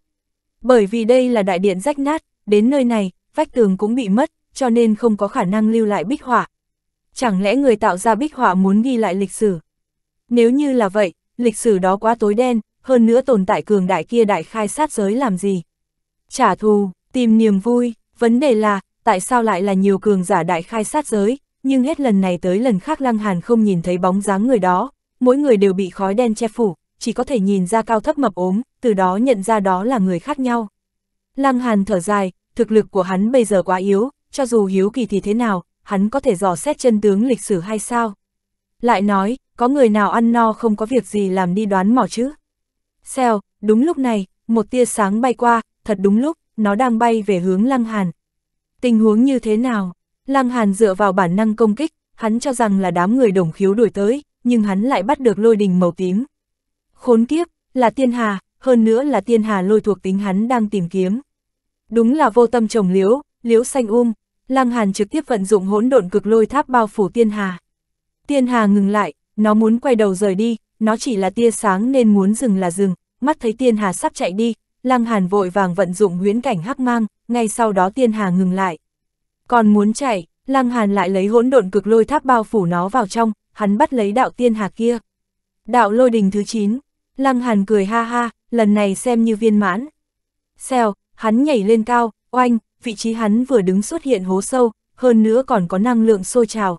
Bởi vì đây là đại điện rách nát, đến nơi này, vách tường cũng bị mất, cho nên không có khả năng lưu lại bích họa. Chẳng lẽ người tạo ra bích họa muốn ghi lại lịch sử? Nếu như là vậy, lịch sử đó quá tối đen, hơn nữa tồn tại cường đại kia đại khai sát giới làm gì. Trả thù, tìm niềm vui, vấn đề là, tại sao lại là nhiều cường giả đại khai sát giới, nhưng hết lần này tới lần khác Lăng Hàn không nhìn thấy bóng dáng người đó, mỗi người đều bị khói đen che phủ, chỉ có thể nhìn ra cao thấp mập ốm, từ đó nhận ra đó là người khác nhau. Lăng Hàn thở dài, thực lực của hắn bây giờ quá yếu, cho dù hiếu kỳ thì thế nào, hắn có thể dò xét chân tướng lịch sử hay sao? Lại nói, có người nào ăn no không có việc gì làm đi đoán mò chứ? Xèo, đúng lúc này, một tia sáng bay qua, thật đúng lúc, nó đang bay về hướng Lăng Hàn. Tình huống như thế nào? Lăng Hàn dựa vào bản năng công kích, hắn cho rằng là đám người đồng khiếu đuổi tới, nhưng hắn lại bắt được lôi đình màu tím. Khốn kiếp, là tiên hà, hơn nữa là tiên hà lôi thuộc tính hắn đang tìm kiếm. Đúng là vô tâm trồng liễu, liễu xanh um, Lăng Hàn trực tiếp vận dụng hỗn độn cực lôi tháp bao phủ tiên hà. Tiên hà ngừng lại, nó muốn quay đầu rời đi, nó chỉ là tia sáng nên muốn dừng là dừng, mắt thấy tiên hà sắp chạy đi, lăng hàn vội vàng vận dụng huyễn cảnh hắc mang, ngay sau đó tiên hà ngừng lại. Còn muốn chạy, lăng hàn lại lấy hỗn độn cực lôi tháp bao phủ nó vào trong, hắn bắt lấy đạo tiên hà kia. Đạo lôi đình thứ 9, lăng hàn cười ha ha, lần này xem như viên mãn. Xèo, hắn nhảy lên cao, oanh, vị trí hắn vừa đứng xuất hiện hố sâu, hơn nữa còn có năng lượng sôi trào.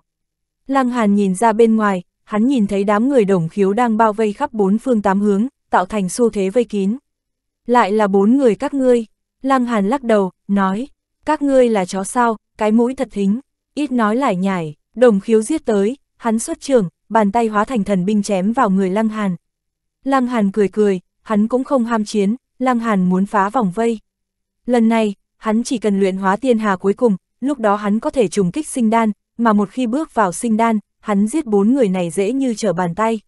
Lăng hàn nhìn ra bên ngoài, hắn nhìn thấy đám người đồng khiếu đang bao vây khắp bốn phương tám hướng, tạo thành xu thế vây kín. Lại là bốn người các ngươi, Lăng Hàn lắc đầu, nói, các ngươi là chó sao, cái mũi thật thính, ít nói lại nhảy đồng khiếu giết tới, hắn xuất trường, bàn tay hóa thành thần binh chém vào người Lăng Hàn. Lăng Hàn cười cười, hắn cũng không ham chiến, Lăng Hàn muốn phá vòng vây. Lần này, hắn chỉ cần luyện hóa tiên hà cuối cùng, lúc đó hắn có thể trùng kích sinh đan, mà một khi bước vào sinh đan, hắn giết bốn người này dễ như trở bàn tay.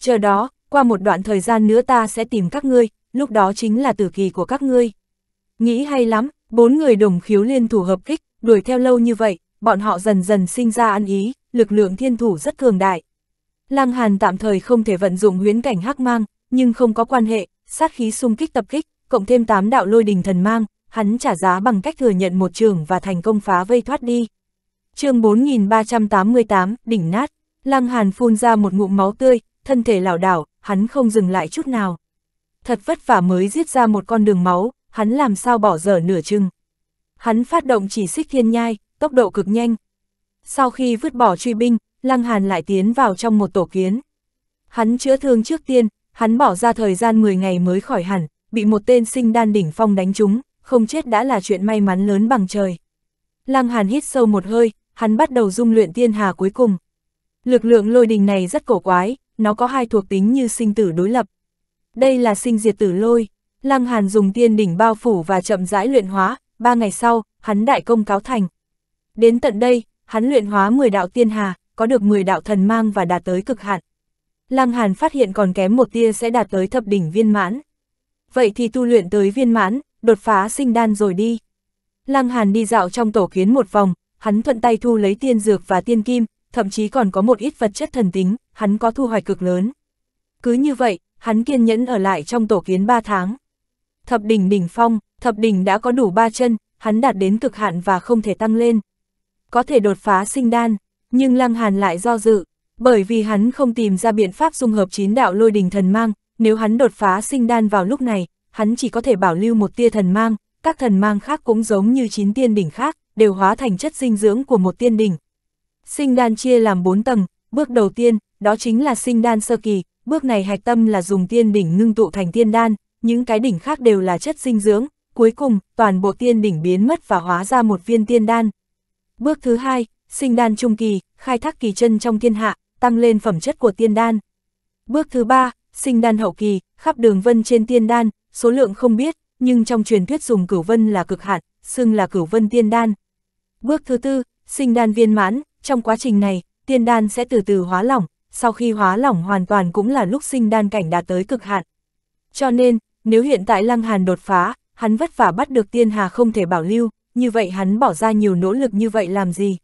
Chờ đó, qua một đoạn thời gian nữa ta sẽ tìm các ngươi, lúc đó chính là tử kỳ của các ngươi. Nghĩ hay lắm, bốn người đồng khiếu liên thủ hợp kích, đuổi theo lâu như vậy, bọn họ dần dần sinh ra ăn ý, lực lượng thiên thủ rất cường đại. Lăng Hàn tạm thời không thể vận dụng huyến cảnh hắc mang, nhưng không có quan hệ, sát khí xung kích tập kích, cộng thêm tám đạo lôi đình thần mang, hắn trả giá bằng cách thừa nhận một trường và thành công phá vây thoát đi chương 4388, đỉnh nát, Lăng Hàn phun ra một ngụm máu tươi, thân thể lảo đảo, hắn không dừng lại chút nào. Thật vất vả mới giết ra một con đường máu, hắn làm sao bỏ dở nửa chừng. Hắn phát động chỉ xích thiên nhai, tốc độ cực nhanh. Sau khi vứt bỏ truy binh, Lăng Hàn lại tiến vào trong một tổ kiến. Hắn chữa thương trước tiên, hắn bỏ ra thời gian 10 ngày mới khỏi hẳn, bị một tên sinh đan đỉnh phong đánh trúng, không chết đã là chuyện may mắn lớn bằng trời. Lăng Hàn hít sâu một hơi, hắn bắt đầu dung luyện tiên hà cuối cùng. Lực lượng lôi đình này rất cổ quái, nó có hai thuộc tính như sinh tử đối lập. Đây là sinh diệt tử lôi, Lăng Hàn dùng tiên đỉnh bao phủ và chậm rãi luyện hóa, ba ngày sau, hắn đại công cáo thành. Đến tận đây, hắn luyện hóa 10 đạo tiên hà, có được 10 đạo thần mang và đạt tới cực hạn. Lăng Hàn phát hiện còn kém một tia sẽ đạt tới thập đỉnh viên mãn. Vậy thì tu luyện tới viên mãn, đột phá sinh đan rồi đi. Lăng Hàn đi dạo trong tổ kiến một vòng, hắn thuận tay thu lấy tiên dược và tiên kim, thậm chí còn có một ít vật chất thần tính, hắn có thu hoạch cực lớn. Cứ như vậy, hắn kiên nhẫn ở lại trong tổ kiến 3 tháng. Thập đỉnh đỉnh phong, thập đỉnh đã có đủ ba chân, hắn đạt đến cực hạn và không thể tăng lên. Có thể đột phá sinh đan, nhưng Lăng Hàn lại do dự, bởi vì hắn không tìm ra biện pháp dung hợp chín đạo lôi đỉnh thần mang, nếu hắn đột phá sinh đan vào lúc này, hắn chỉ có thể bảo lưu một tia thần mang, các thần mang khác cũng giống như chín tiên đỉnh khác đều hóa thành chất dinh dưỡng của một tiên đỉnh. Sinh đan chia làm 4 tầng, bước đầu tiên, đó chính là sinh đan sơ kỳ, bước này hạch tâm là dùng tiên đỉnh ngưng tụ thành tiên đan, những cái đỉnh khác đều là chất dinh dưỡng, cuối cùng, toàn bộ tiên đỉnh biến mất và hóa ra một viên tiên đan. Bước thứ hai, sinh đan trung kỳ, khai thác kỳ chân trong thiên hạ, tăng lên phẩm chất của tiên đan. Bước thứ ba, sinh đan hậu kỳ, khắp đường vân trên tiên đan, số lượng không biết, nhưng trong truyền thuyết dùng cửu vân là cực hạn, xưng là cửu vân tiên đan. Bước thứ tư, sinh đan viên mãn, trong quá trình này, tiên đan sẽ từ từ hóa lỏng, sau khi hóa lỏng hoàn toàn cũng là lúc sinh đan cảnh đạt tới cực hạn. Cho nên, nếu hiện tại Lăng Hàn đột phá, hắn vất vả bắt được tiên hà không thể bảo lưu, như vậy hắn bỏ ra nhiều nỗ lực như vậy làm gì?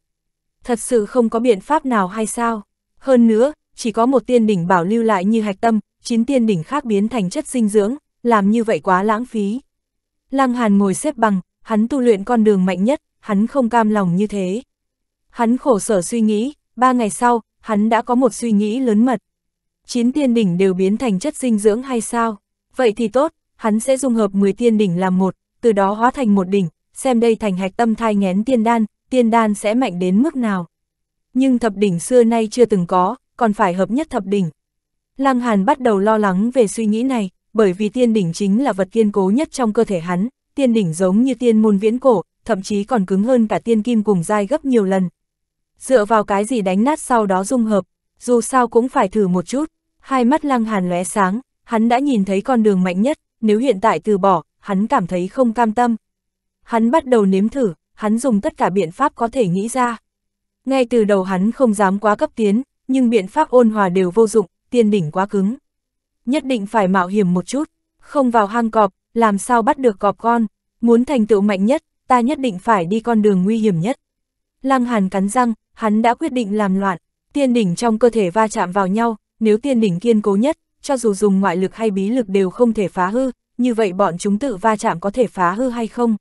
Thật sự không có biện pháp nào hay sao? Hơn nữa, chỉ có một tiên đỉnh bảo lưu lại như hạch tâm, chín tiên đỉnh khác biến thành chất dinh dưỡng, làm như vậy quá lãng phí. Lăng Hàn ngồi xếp bằng, hắn tu luyện con đường mạnh nhất, hắn không cam lòng như thế. Hắn khổ sở suy nghĩ, ba ngày sau, hắn đã có một suy nghĩ lớn mật. Chín tiên đỉnh đều biến thành chất dinh dưỡng hay sao? Vậy thì tốt, hắn sẽ dung hợp 10 tiên đỉnh làm một, từ đó hóa thành một đỉnh, xem đây thành hạch tâm thai ngén tiên đan, tiên đan sẽ mạnh đến mức nào. Nhưng thập đỉnh xưa nay chưa từng có, còn phải hợp nhất thập đỉnh. Lăng Hàn bắt đầu lo lắng về suy nghĩ này, bởi vì tiên đỉnh chính là vật kiên cố nhất trong cơ thể hắn, tiên đỉnh giống như tiên môn viễn cổ, thậm chí còn cứng hơn cả tiên kim cùng dai gấp nhiều lần. Dựa vào cái gì đánh nát sau đó dung hợp, dù sao cũng phải thử một chút, hai mắt lăng hàn lóe sáng, hắn đã nhìn thấy con đường mạnh nhất, nếu hiện tại từ bỏ, hắn cảm thấy không cam tâm. Hắn bắt đầu nếm thử, hắn dùng tất cả biện pháp có thể nghĩ ra. Ngay từ đầu hắn không dám quá cấp tiến, nhưng biện pháp ôn hòa đều vô dụng, tiên đỉnh quá cứng nhất định phải mạo hiểm một chút, không vào hang cọp, làm sao bắt được cọp con, muốn thành tựu mạnh nhất, ta nhất định phải đi con đường nguy hiểm nhất. Lăng Hàn cắn răng, hắn đã quyết định làm loạn, tiên đỉnh trong cơ thể va chạm vào nhau, nếu tiên đỉnh kiên cố nhất, cho dù dùng ngoại lực hay bí lực đều không thể phá hư, như vậy bọn chúng tự va chạm có thể phá hư hay không?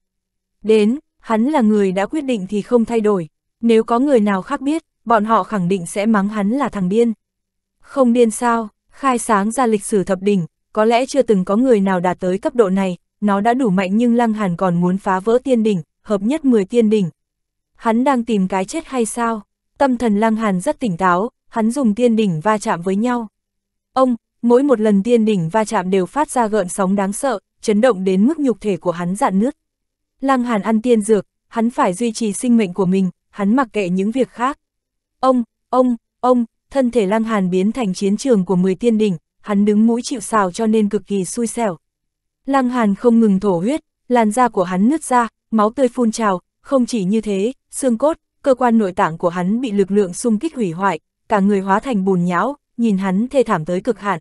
Đến, hắn là người đã quyết định thì không thay đổi, nếu có người nào khác biết, bọn họ khẳng định sẽ mắng hắn là thằng điên. Không điên sao, khai sáng ra lịch sử thập đỉnh, có lẽ chưa từng có người nào đạt tới cấp độ này, nó đã đủ mạnh nhưng Lăng Hàn còn muốn phá vỡ tiên đỉnh, hợp nhất 10 tiên đỉnh. Hắn đang tìm cái chết hay sao? Tâm thần Lăng Hàn rất tỉnh táo, hắn dùng tiên đỉnh va chạm với nhau. Ông, mỗi một lần tiên đỉnh va chạm đều phát ra gợn sóng đáng sợ, chấn động đến mức nhục thể của hắn dạn nứt. Lăng Hàn ăn tiên dược, hắn phải duy trì sinh mệnh của mình, hắn mặc kệ những việc khác. Ông, ông, ông, thân thể Lăng Hàn biến thành chiến trường của mười tiên đỉnh, hắn đứng mũi chịu sào cho nên cực kỳ xui xẻo. Lăng Hàn không ngừng thổ huyết, làn da của hắn nứt ra, máu tươi phun trào, không chỉ như thế, xương cốt, cơ quan nội tạng của hắn bị lực lượng xung kích hủy hoại, cả người hóa thành bùn nhão, nhìn hắn thê thảm tới cực hạn.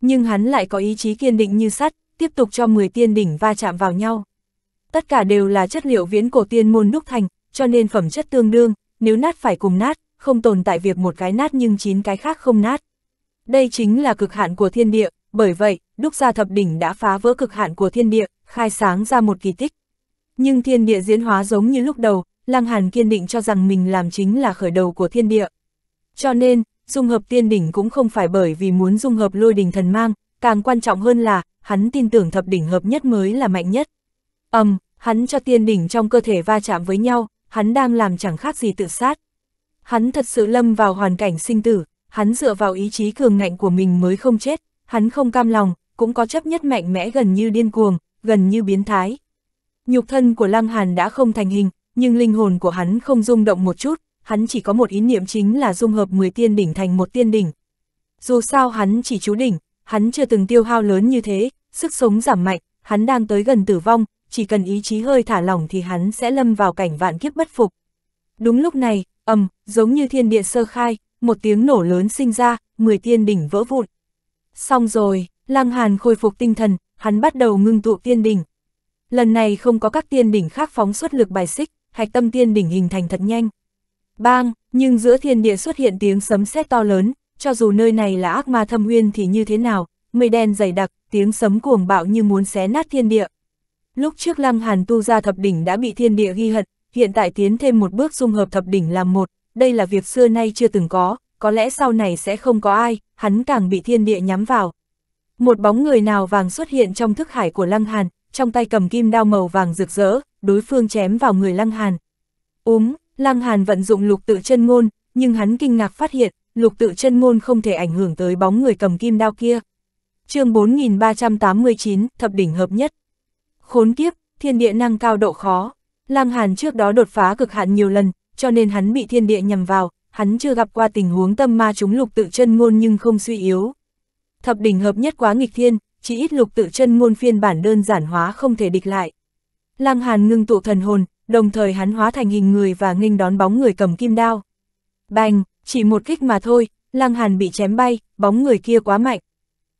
Nhưng hắn lại có ý chí kiên định như sắt, tiếp tục cho mười tiên đỉnh va chạm vào nhau. Tất cả đều là chất liệu viễn cổ tiên môn đúc thành, cho nên phẩm chất tương đương, nếu nát phải cùng nát, không tồn tại việc một cái nát nhưng chín cái khác không nát. Đây chính là cực hạn của thiên địa, bởi vậy, Đúc Gia Thập Đỉnh đã phá vỡ cực hạn của thiên địa, khai sáng ra một kỳ tích. Nhưng thiên địa diễn hóa giống như lúc đầu, Lăng Hàn kiên định cho rằng mình làm chính là khởi đầu của thiên địa. Cho nên, dung hợp tiên đỉnh cũng không phải bởi vì muốn dung hợp lôi đỉnh thần mang, càng quan trọng hơn là, hắn tin tưởng thập đỉnh hợp nhất mới là mạnh nhất. Ầm, um, hắn cho tiên đỉnh trong cơ thể va chạm với nhau, hắn đang làm chẳng khác gì tự sát. Hắn thật sự lâm vào hoàn cảnh sinh tử, hắn dựa vào ý chí cường ngạnh của mình mới không chết, hắn không cam lòng, cũng có chấp nhất mạnh mẽ gần như điên cuồng, gần như biến thái. Nhục thân của Lăng Hàn đã không thành hình, nhưng linh hồn của hắn không rung động một chút, hắn chỉ có một ý niệm chính là dung hợp 10 tiên đỉnh thành một tiên đỉnh. Dù sao hắn chỉ chú đỉnh, hắn chưa từng tiêu hao lớn như thế, sức sống giảm mạnh, hắn đang tới gần tử vong, chỉ cần ý chí hơi thả lỏng thì hắn sẽ lâm vào cảnh vạn kiếp bất phục. Đúng lúc này, ầm, giống như thiên địa sơ khai, một tiếng nổ lớn sinh ra, mười tiên đỉnh vỡ vụn. Xong rồi, Lăng Hàn khôi phục tinh thần, hắn bắt đầu ngưng tụ tiên đỉnh. Lần này không có các tiên đỉnh khác phóng xuất lực bài xích, hạch tâm tiên đỉnh hình thành thật nhanh. Bang, nhưng giữa thiên địa xuất hiện tiếng sấm sét to lớn, cho dù nơi này là ác ma thâm uyên thì như thế nào, mây đen dày đặc, tiếng sấm cuồng bạo như muốn xé nát thiên địa. Lúc trước Lăng Hàn tu ra thập đỉnh đã bị thiên địa ghi hận, hiện tại tiến thêm một bước dung hợp thập đỉnh làm một, đây là việc xưa nay chưa từng có, có lẽ sau này sẽ không có ai, hắn càng bị thiên địa nhắm vào. Một bóng người nào vàng xuất hiện trong thức hải của Lăng Hàn, trong tay cầm kim đao màu vàng rực rỡ, đối phương chém vào người Lăng Hàn. Úm, Lăng Hàn vận dụng lục tự chân ngôn, nhưng hắn kinh ngạc phát hiện, lục tự chân ngôn không thể ảnh hưởng tới bóng người cầm kim đao kia. chương 4389, thập đỉnh hợp nhất. Khốn kiếp, thiên địa năng cao độ khó. Lam Hàn trước đó đột phá cực hạn nhiều lần, cho nên hắn bị thiên địa nhằm vào, hắn chưa gặp qua tình huống tâm ma chúng lục tự chân ngôn nhưng không suy yếu. Thập đỉnh hợp nhất quá nghịch thiên, chỉ ít lục tự chân ngôn phiên bản đơn giản hóa không thể địch lại. Lăng Hàn ngưng tụ thần hồn, đồng thời hắn hóa thành hình người và nghênh đón bóng người cầm kim đao. Bành, chỉ một kích mà thôi, Lăng Hàn bị chém bay, bóng người kia quá mạnh.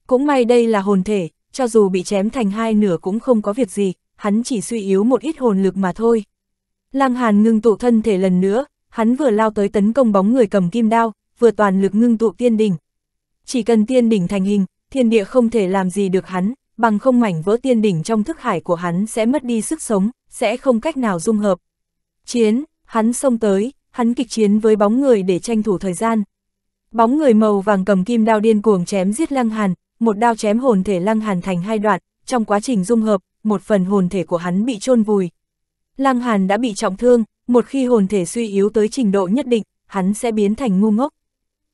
Cũng may đây là hồn thể, cho dù bị chém thành hai nửa cũng không có việc gì, hắn chỉ suy yếu một ít hồn lực mà thôi. Lăng Hàn ngưng tụ thân thể lần nữa, hắn vừa lao tới tấn công bóng người cầm kim đao, vừa toàn lực ngưng tụ tiên đỉnh. Chỉ cần tiên đỉnh thành hình, thiên địa không thể làm gì được hắn, bằng không mảnh vỡ tiên đỉnh trong thức hải của hắn sẽ mất đi sức sống, sẽ không cách nào dung hợp. Chiến, hắn xông tới, hắn kịch chiến với bóng người để tranh thủ thời gian. Bóng người màu vàng cầm kim đao điên cuồng chém giết Lăng Hàn, một đao chém hồn thể Lăng Hàn thành hai đoạn, trong quá trình dung hợp, một phần hồn thể của hắn bị chôn vùi. Lăng Hàn đã bị trọng thương, một khi hồn thể suy yếu tới trình độ nhất định, hắn sẽ biến thành ngu ngốc.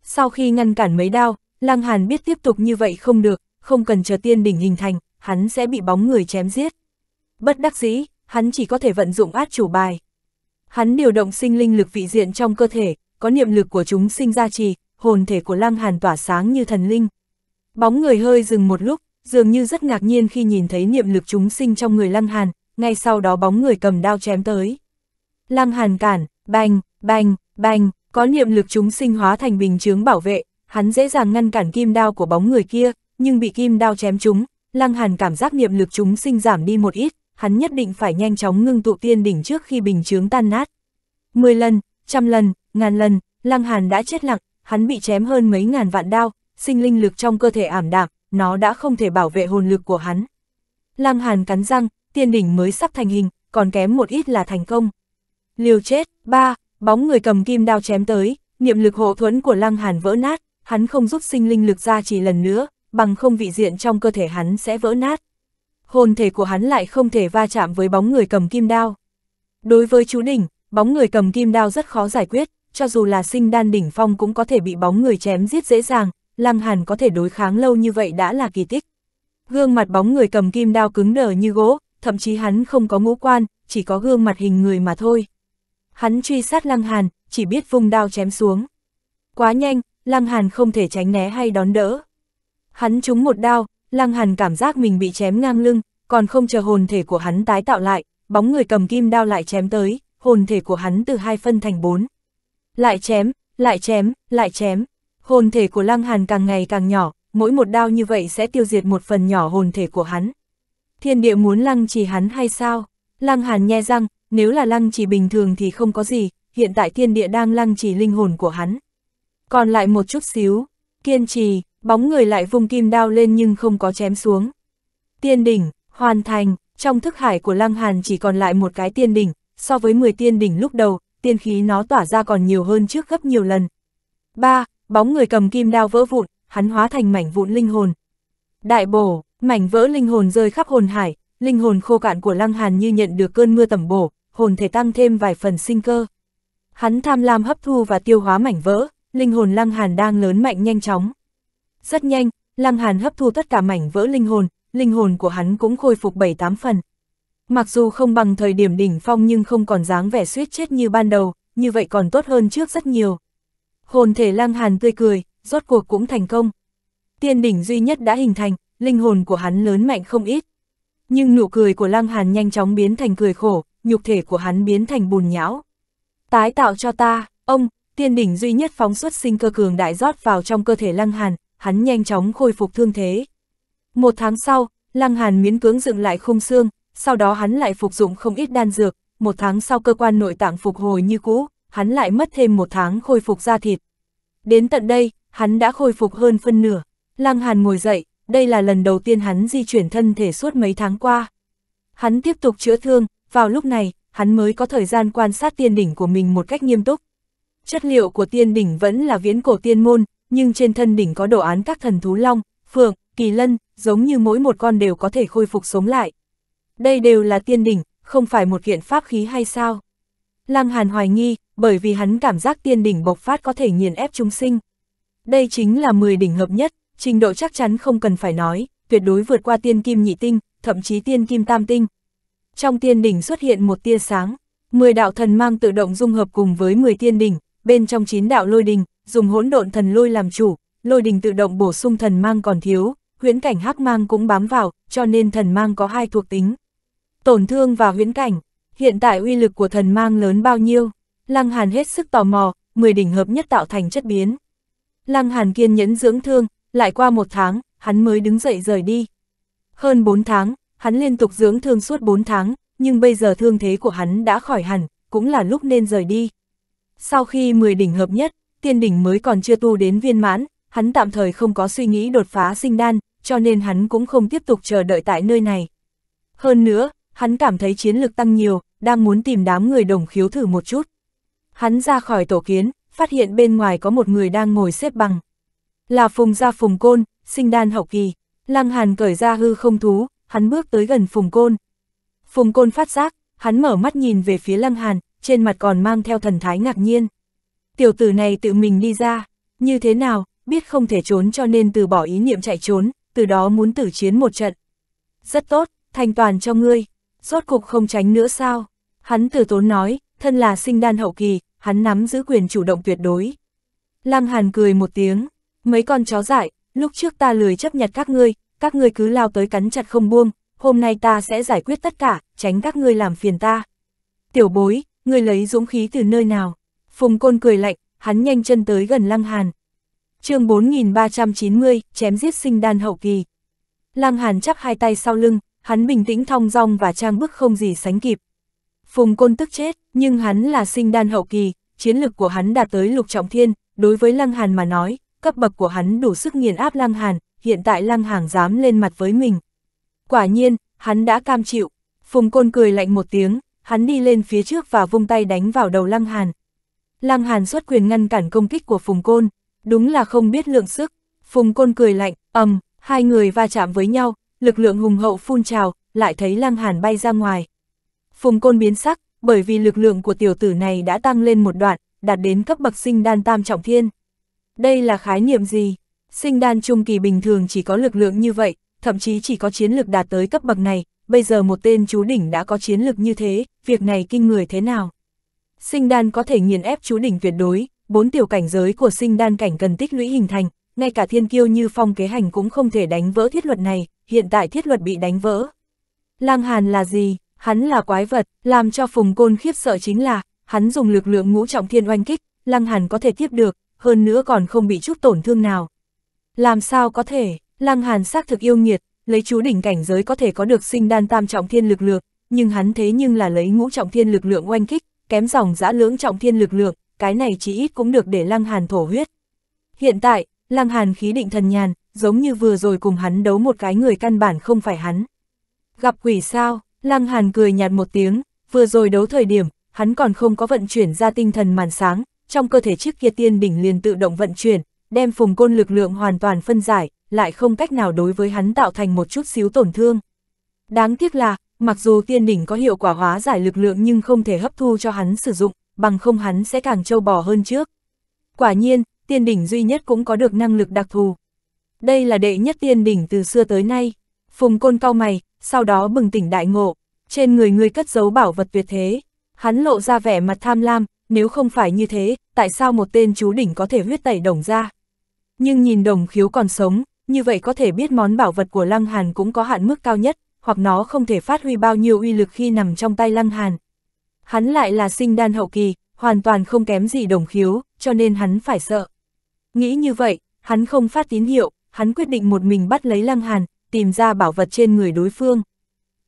Sau khi ngăn cản mấy đao, Lăng Hàn biết tiếp tục như vậy không được, không cần chờ tiên đỉnh hình thành, hắn sẽ bị bóng người chém giết. Bất đắc dĩ, hắn chỉ có thể vận dụng át chủ bài. Hắn điều động sinh linh lực vị diện trong cơ thể, có niệm lực của chúng sinh ra trì, hồn thể của Lăng Hàn tỏa sáng như thần linh. Bóng người hơi dừng một lúc, dường như rất ngạc nhiên khi nhìn thấy niệm lực chúng sinh trong người Lăng Hàn, ngay sau đó bóng người cầm đao chém tới. Lăng Hàn cản, bành, bành, bành, có niệm lực chúng sinh hóa thành bình chướng bảo vệ, hắn dễ dàng ngăn cản kim đao của bóng người kia, nhưng bị kim đao chém trúng, Lăng Hàn cảm giác niệm lực chúng sinh giảm đi một ít, hắn nhất định phải nhanh chóng ngưng tụ tiên đỉnh trước khi bình chướng tan nát. Mười lần, trăm lần, ngàn lần, Lăng Hàn đã chết lặng, hắn bị chém hơn mấy ngàn vạn đao, sinh linh lực trong cơ thể ảm đạm, nó đã không thể bảo vệ hồn lực của hắn. Lăng Hàn cắn răng, tiên đỉnh mới sắp thành hình, còn kém một ít là thành công. Liều chết, ba, bóng người cầm kim đao chém tới, niệm lực hộ thuẫn của Lăng Hàn vỡ nát, hắn không rút sinh linh lực ra chỉ lần nữa, bằng không vị diện trong cơ thể hắn sẽ vỡ nát. Hồn thể của hắn lại không thể va chạm với bóng người cầm kim đao. Đối với chú đỉnh, bóng người cầm kim đao rất khó giải quyết, cho dù là sinh đan đỉnh phong cũng có thể bị bóng người chém giết dễ dàng, Lăng Hàn có thể đối kháng lâu như vậy đã là kỳ tích. Gương mặt bóng người cầm kim đao cứng đờ như gỗ, thậm chí hắn không có ngũ quan, chỉ có gương mặt hình người mà thôi. Hắn truy sát Lăng Hàn, chỉ biết vung đao chém xuống. Quá nhanh, Lăng Hàn không thể tránh né hay đón đỡ. Hắn trúng một đao, Lăng Hàn cảm giác mình bị chém ngang lưng, còn không chờ hồn thể của hắn tái tạo lại, bóng người cầm kim đao lại chém tới, hồn thể của hắn từ hai phân thành bốn. Lại chém, lại chém, lại chém hồn thể của Lăng Hàn càng ngày càng nhỏ, mỗi một đao như vậy sẽ tiêu diệt một phần nhỏ hồn thể của hắn. Thiên địa muốn Lăng Trì hắn hay sao? Lăng Hàn nhe răng, nếu là Lăng Trì bình thường thì không có gì, hiện tại thiên địa đang Lăng Trì linh hồn của hắn. Còn lại một chút xíu, kiên trì, bóng người lại vung kim đao lên nhưng không có chém xuống. Tiên đỉnh, hoàn thành, trong thức hải của Lăng Hàn chỉ còn lại một cái tiên đỉnh, so với 10 tiên đỉnh lúc đầu, tiên khí nó tỏa ra còn nhiều hơn trước gấp nhiều lần. 3 bóng người cầm kim đao vỡ vụn, hắn hóa thành mảnh vụn linh hồn. Đại bổ, mảnh vỡ linh hồn rơi khắp hồn hải, linh hồn khô cạn của Lăng Hàn như nhận được cơn mưa tầm bổ, hồn thể tăng thêm vài phần sinh cơ. Hắn tham lam hấp thu và tiêu hóa mảnh vỡ, linh hồn Lăng Hàn đang lớn mạnh nhanh chóng. Rất nhanh, Lăng Hàn hấp thu tất cả mảnh vỡ linh hồn, linh hồn của hắn cũng khôi phục 7-8 phần. Mặc dù không bằng thời điểm đỉnh phong nhưng không còn dáng vẻ suýt chết như ban đầu, như vậy còn tốt hơn trước rất nhiều. Hồn thể lang hàn tươi cười, rốt cuộc cũng thành công. Tiên đỉnh duy nhất đã hình thành, linh hồn của hắn lớn mạnh không ít. Nhưng nụ cười của lang hàn nhanh chóng biến thành cười khổ, nhục thể của hắn biến thành bùn nhão. Tái tạo cho ta, ông, tiên đỉnh duy nhất phóng xuất sinh cơ cường đại rót vào trong cơ thể lang hàn, hắn nhanh chóng khôi phục thương thế. Một tháng sau, lang hàn miến cưỡng dựng lại khung xương, sau đó hắn lại phục dụng không ít đan dược, một tháng sau cơ quan nội tạng phục hồi như cũ, hắn lại mất thêm một tháng khôi phục da thịt. Đến tận đây, hắn đã khôi phục hơn phân nửa. Lăng Hàn ngồi dậy, đây là lần đầu tiên hắn di chuyển thân thể suốt mấy tháng qua. Hắn tiếp tục chữa thương, vào lúc này, hắn mới có thời gian quan sát tiên đỉnh của mình một cách nghiêm túc. Chất liệu của tiên đỉnh vẫn là viễn cổ tiên môn, nhưng trên thân đỉnh có đồ án các thần thú long, phượng, kỳ lân, giống như mỗi một con đều có thể khôi phục sống lại. Đây đều là tiên đỉnh, không phải một kiện pháp khí hay sao? Lăng Hàn hoài nghi, bởi vì hắn cảm giác tiên đỉnh bộc phát có thể nghiền ép chúng sinh. Đây chính là 10 đỉnh hợp nhất, trình độ chắc chắn không cần phải nói, tuyệt đối vượt qua tiên kim nhị tinh, thậm chí tiên kim tam tinh. Trong tiên đỉnh xuất hiện một tia sáng, 10 đạo thần mang tự động dung hợp cùng với 10 tiên đỉnh, bên trong 9 đạo lôi đỉnh, dùng hỗn độn thần lôi làm chủ, lôi đỉnh tự động bổ sung thần mang còn thiếu, huyễn cảnh hắc mang cũng bám vào, cho nên thần mang có hai thuộc tính. Tổn thương và huyễn cảnh, hiện tại uy lực của thần mang lớn bao nhiêu? Lăng Hàn hết sức tò mò, 10 đỉnh hợp nhất tạo thành chất biến. Lăng Hàn kiên nhẫn dưỡng thương, lại qua một tháng, hắn mới đứng dậy rời đi. Hơn 4 tháng, hắn liên tục dưỡng thương suốt 4 tháng, nhưng bây giờ thương thế của hắn đã khỏi hẳn, cũng là lúc nên rời đi. Sau khi 10 đỉnh hợp nhất, tiên đỉnh mới còn chưa tu đến viên mãn, hắn tạm thời không có suy nghĩ đột phá sinh đan, cho nên hắn cũng không tiếp tục chờ đợi tại nơi này. Hơn nữa, hắn cảm thấy chiến lực tăng nhiều, đang muốn tìm đám người đồng khiếu thử một chút. Hắn ra khỏi tổ kiến, phát hiện bên ngoài có một người đang ngồi xếp bằng. Là Phùng Gia Phùng Côn, sinh đan hậu kỳ. Lăng Hàn cởi ra hư không thú, hắn bước tới gần Phùng Côn. Phùng Côn phát giác, hắn mở mắt nhìn về phía Lăng Hàn, trên mặt còn mang theo thần thái ngạc nhiên. Tiểu tử này tự mình đi ra, như thế nào, biết không thể trốn cho nên từ bỏ ý niệm chạy trốn, từ đó muốn tử chiến một trận. Rất tốt, thành toàn cho ngươi rốt cục không tránh nữa sao? Hắn từ tốn nói, thân là sinh đan hậu kỳ, hắn nắm giữ quyền chủ động tuyệt đối. Lăng Hàn cười một tiếng, mấy con chó dại, lúc trước ta lười chấp nhận các ngươi, các ngươi cứ lao tới cắn chặt không buông, hôm nay ta sẽ giải quyết tất cả, tránh các ngươi làm phiền ta. Tiểu bối, ngươi lấy dũng khí từ nơi nào? Phùng Côn cười lạnh, hắn nhanh chân tới gần Lăng Hàn. chương 4390, chém giết sinh đan hậu kỳ. Lăng Hàn chắp hai tay sau lưng, hắn bình tĩnh thong dong và trang bức không gì sánh kịp. Phùng Côn tức chết, nhưng hắn là sinh đan hậu kỳ, chiến lực của hắn đạt tới lục trọng thiên, đối với Lăng Hàn mà nói, cấp bậc của hắn đủ sức nghiền áp Lăng Hàn, hiện tại Lăng hàn dám lên mặt với mình. Quả nhiên, hắn đã cam chịu, Phùng Côn cười lạnh một tiếng, hắn đi lên phía trước và vung tay đánh vào đầu Lăng Hàn. Lăng Hàn xuất quyền ngăn cản công kích của Phùng Côn, đúng là không biết lượng sức. Phùng Côn cười lạnh, ầm, hai người va chạm với nhau, lực lượng hùng hậu phun trào, lại thấy Lăng Hàn bay ra ngoài. Phùng Côn biến sắc, bởi vì lực lượng của tiểu tử này đã tăng lên một đoạn, đạt đến cấp bậc sinh đan tam trọng thiên. Đây là khái niệm gì? Sinh đan trung kỳ bình thường chỉ có lực lượng như vậy, thậm chí chỉ có chiến lực đạt tới cấp bậc này, bây giờ một tên chú đỉnh đã có chiến lực như thế, việc này kinh người thế nào? Sinh đan có thể nghiền ép chú đỉnh tuyệt đối, bốn tiểu cảnh giới của sinh đan cảnh cần tích lũy hình thành, ngay cả thiên kiêu như phong kế hành cũng không thể đánh vỡ thiết luật này, hiện tại thiết luật bị đánh vỡ. Lang Hàn là gì? Hắn là quái vật, làm cho Phùng Côn khiếp sợ chính là, hắn dùng lực lượng ngũ trọng thiên oanh kích, Lăng Hàn có thể tiếp được, hơn nữa còn không bị chút tổn thương nào. Làm sao có thể, Lăng Hàn xác thực yêu nghiệt, lấy chú đỉnh cảnh giới có thể có được sinh đan tam trọng thiên lực lượng, nhưng hắn thế nhưng là lấy ngũ trọng thiên lực lượng oanh kích, kém dòng dã lưỡng trọng thiên lực lượng, cái này chỉ ít cũng được để Lăng Hàn thổ huyết. Hiện tại, Lăng Hàn khí định thần nhàn, giống như vừa rồi cùng hắn đấu một cái người căn bản không phải hắn. Gặp quỷ sao, Lăng Hàn cười nhạt một tiếng, vừa rồi đấu thời điểm, hắn còn không có vận chuyển ra tinh thần màn sáng, trong cơ thể chiếc kia tiên đỉnh liền tự động vận chuyển, đem phùng côn lực lượng hoàn toàn phân giải, lại không cách nào đối với hắn tạo thành một chút xíu tổn thương. Đáng tiếc là, mặc dù tiên đỉnh có hiệu quả hóa giải lực lượng nhưng không thể hấp thu cho hắn sử dụng, bằng không hắn sẽ càng trâu bò hơn trước. Quả nhiên, tiên đỉnh duy nhất cũng có được năng lực đặc thù, đây là đệ nhất tiên đỉnh từ xưa tới nay. Phùng côn cau mày, sau đó bừng tỉnh đại ngộ, trên người ngươi cất giấu bảo vật tuyệt thế. Hắn lộ ra vẻ mặt tham lam, nếu không phải như thế, tại sao một tên chú đỉnh có thể huyết tẩy đồng ra? Nhưng nhìn đồng khiếu còn sống, như vậy có thể biết món bảo vật của Lăng Hàn cũng có hạn mức cao nhất, hoặc nó không thể phát huy bao nhiêu uy lực khi nằm trong tay Lăng Hàn. Hắn lại là sinh đan hậu kỳ, hoàn toàn không kém gì đồng khiếu, cho nên hắn phải sợ. Nghĩ như vậy, hắn không phát tín hiệu, hắn quyết định một mình bắt lấy Lăng Hàn, tìm ra bảo vật trên người đối phương.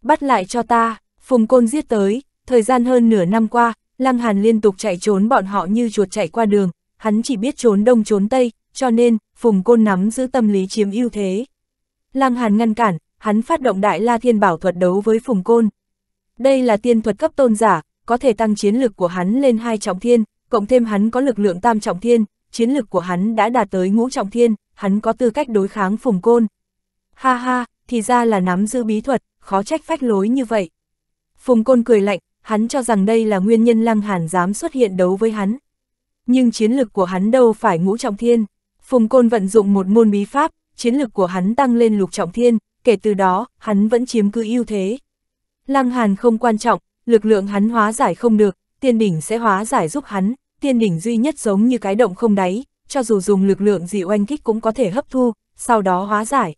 Bắt lại cho ta, Phùng Côn giết tới, thời gian hơn nửa năm qua, Lăng Hàn liên tục chạy trốn bọn họ như chuột chạy qua đường, hắn chỉ biết trốn đông trốn tây, cho nên, Phùng Côn nắm giữ tâm lý chiếm ưu thế. Lăng Hàn ngăn cản, hắn phát động đại la thiên bảo thuật đấu với Phùng Côn. Đây là tiên thuật cấp tôn giả, có thể tăng chiến lực của hắn lên hai trọng thiên, cộng thêm hắn có lực lượng tam trọng thiên, chiến lực của hắn đã đạt tới ngũ trọng thiên, hắn có tư cách đối kháng phùng côn. Ha ha, thì ra là nắm giữ bí thuật, khó trách phách lối như vậy. Phùng côn cười lạnh, hắn cho rằng đây là nguyên nhân Lăng Hàn dám xuất hiện đấu với hắn. Nhưng chiến lực của hắn đâu phải ngũ trọng thiên. Phùng côn vận dụng một môn bí pháp, chiến lực của hắn tăng lên lục trọng thiên, kể từ đó, hắn vẫn chiếm cứ ưu thế. Lăng Hàn không quan trọng, lực lượng hắn hóa giải không được, tiên đỉnh sẽ hóa giải giúp hắn, tiên đỉnh duy nhất giống như cái động không đáy, cho dù dùng lực lượng dị oanh kích cũng có thể hấp thu, sau đó hóa giải.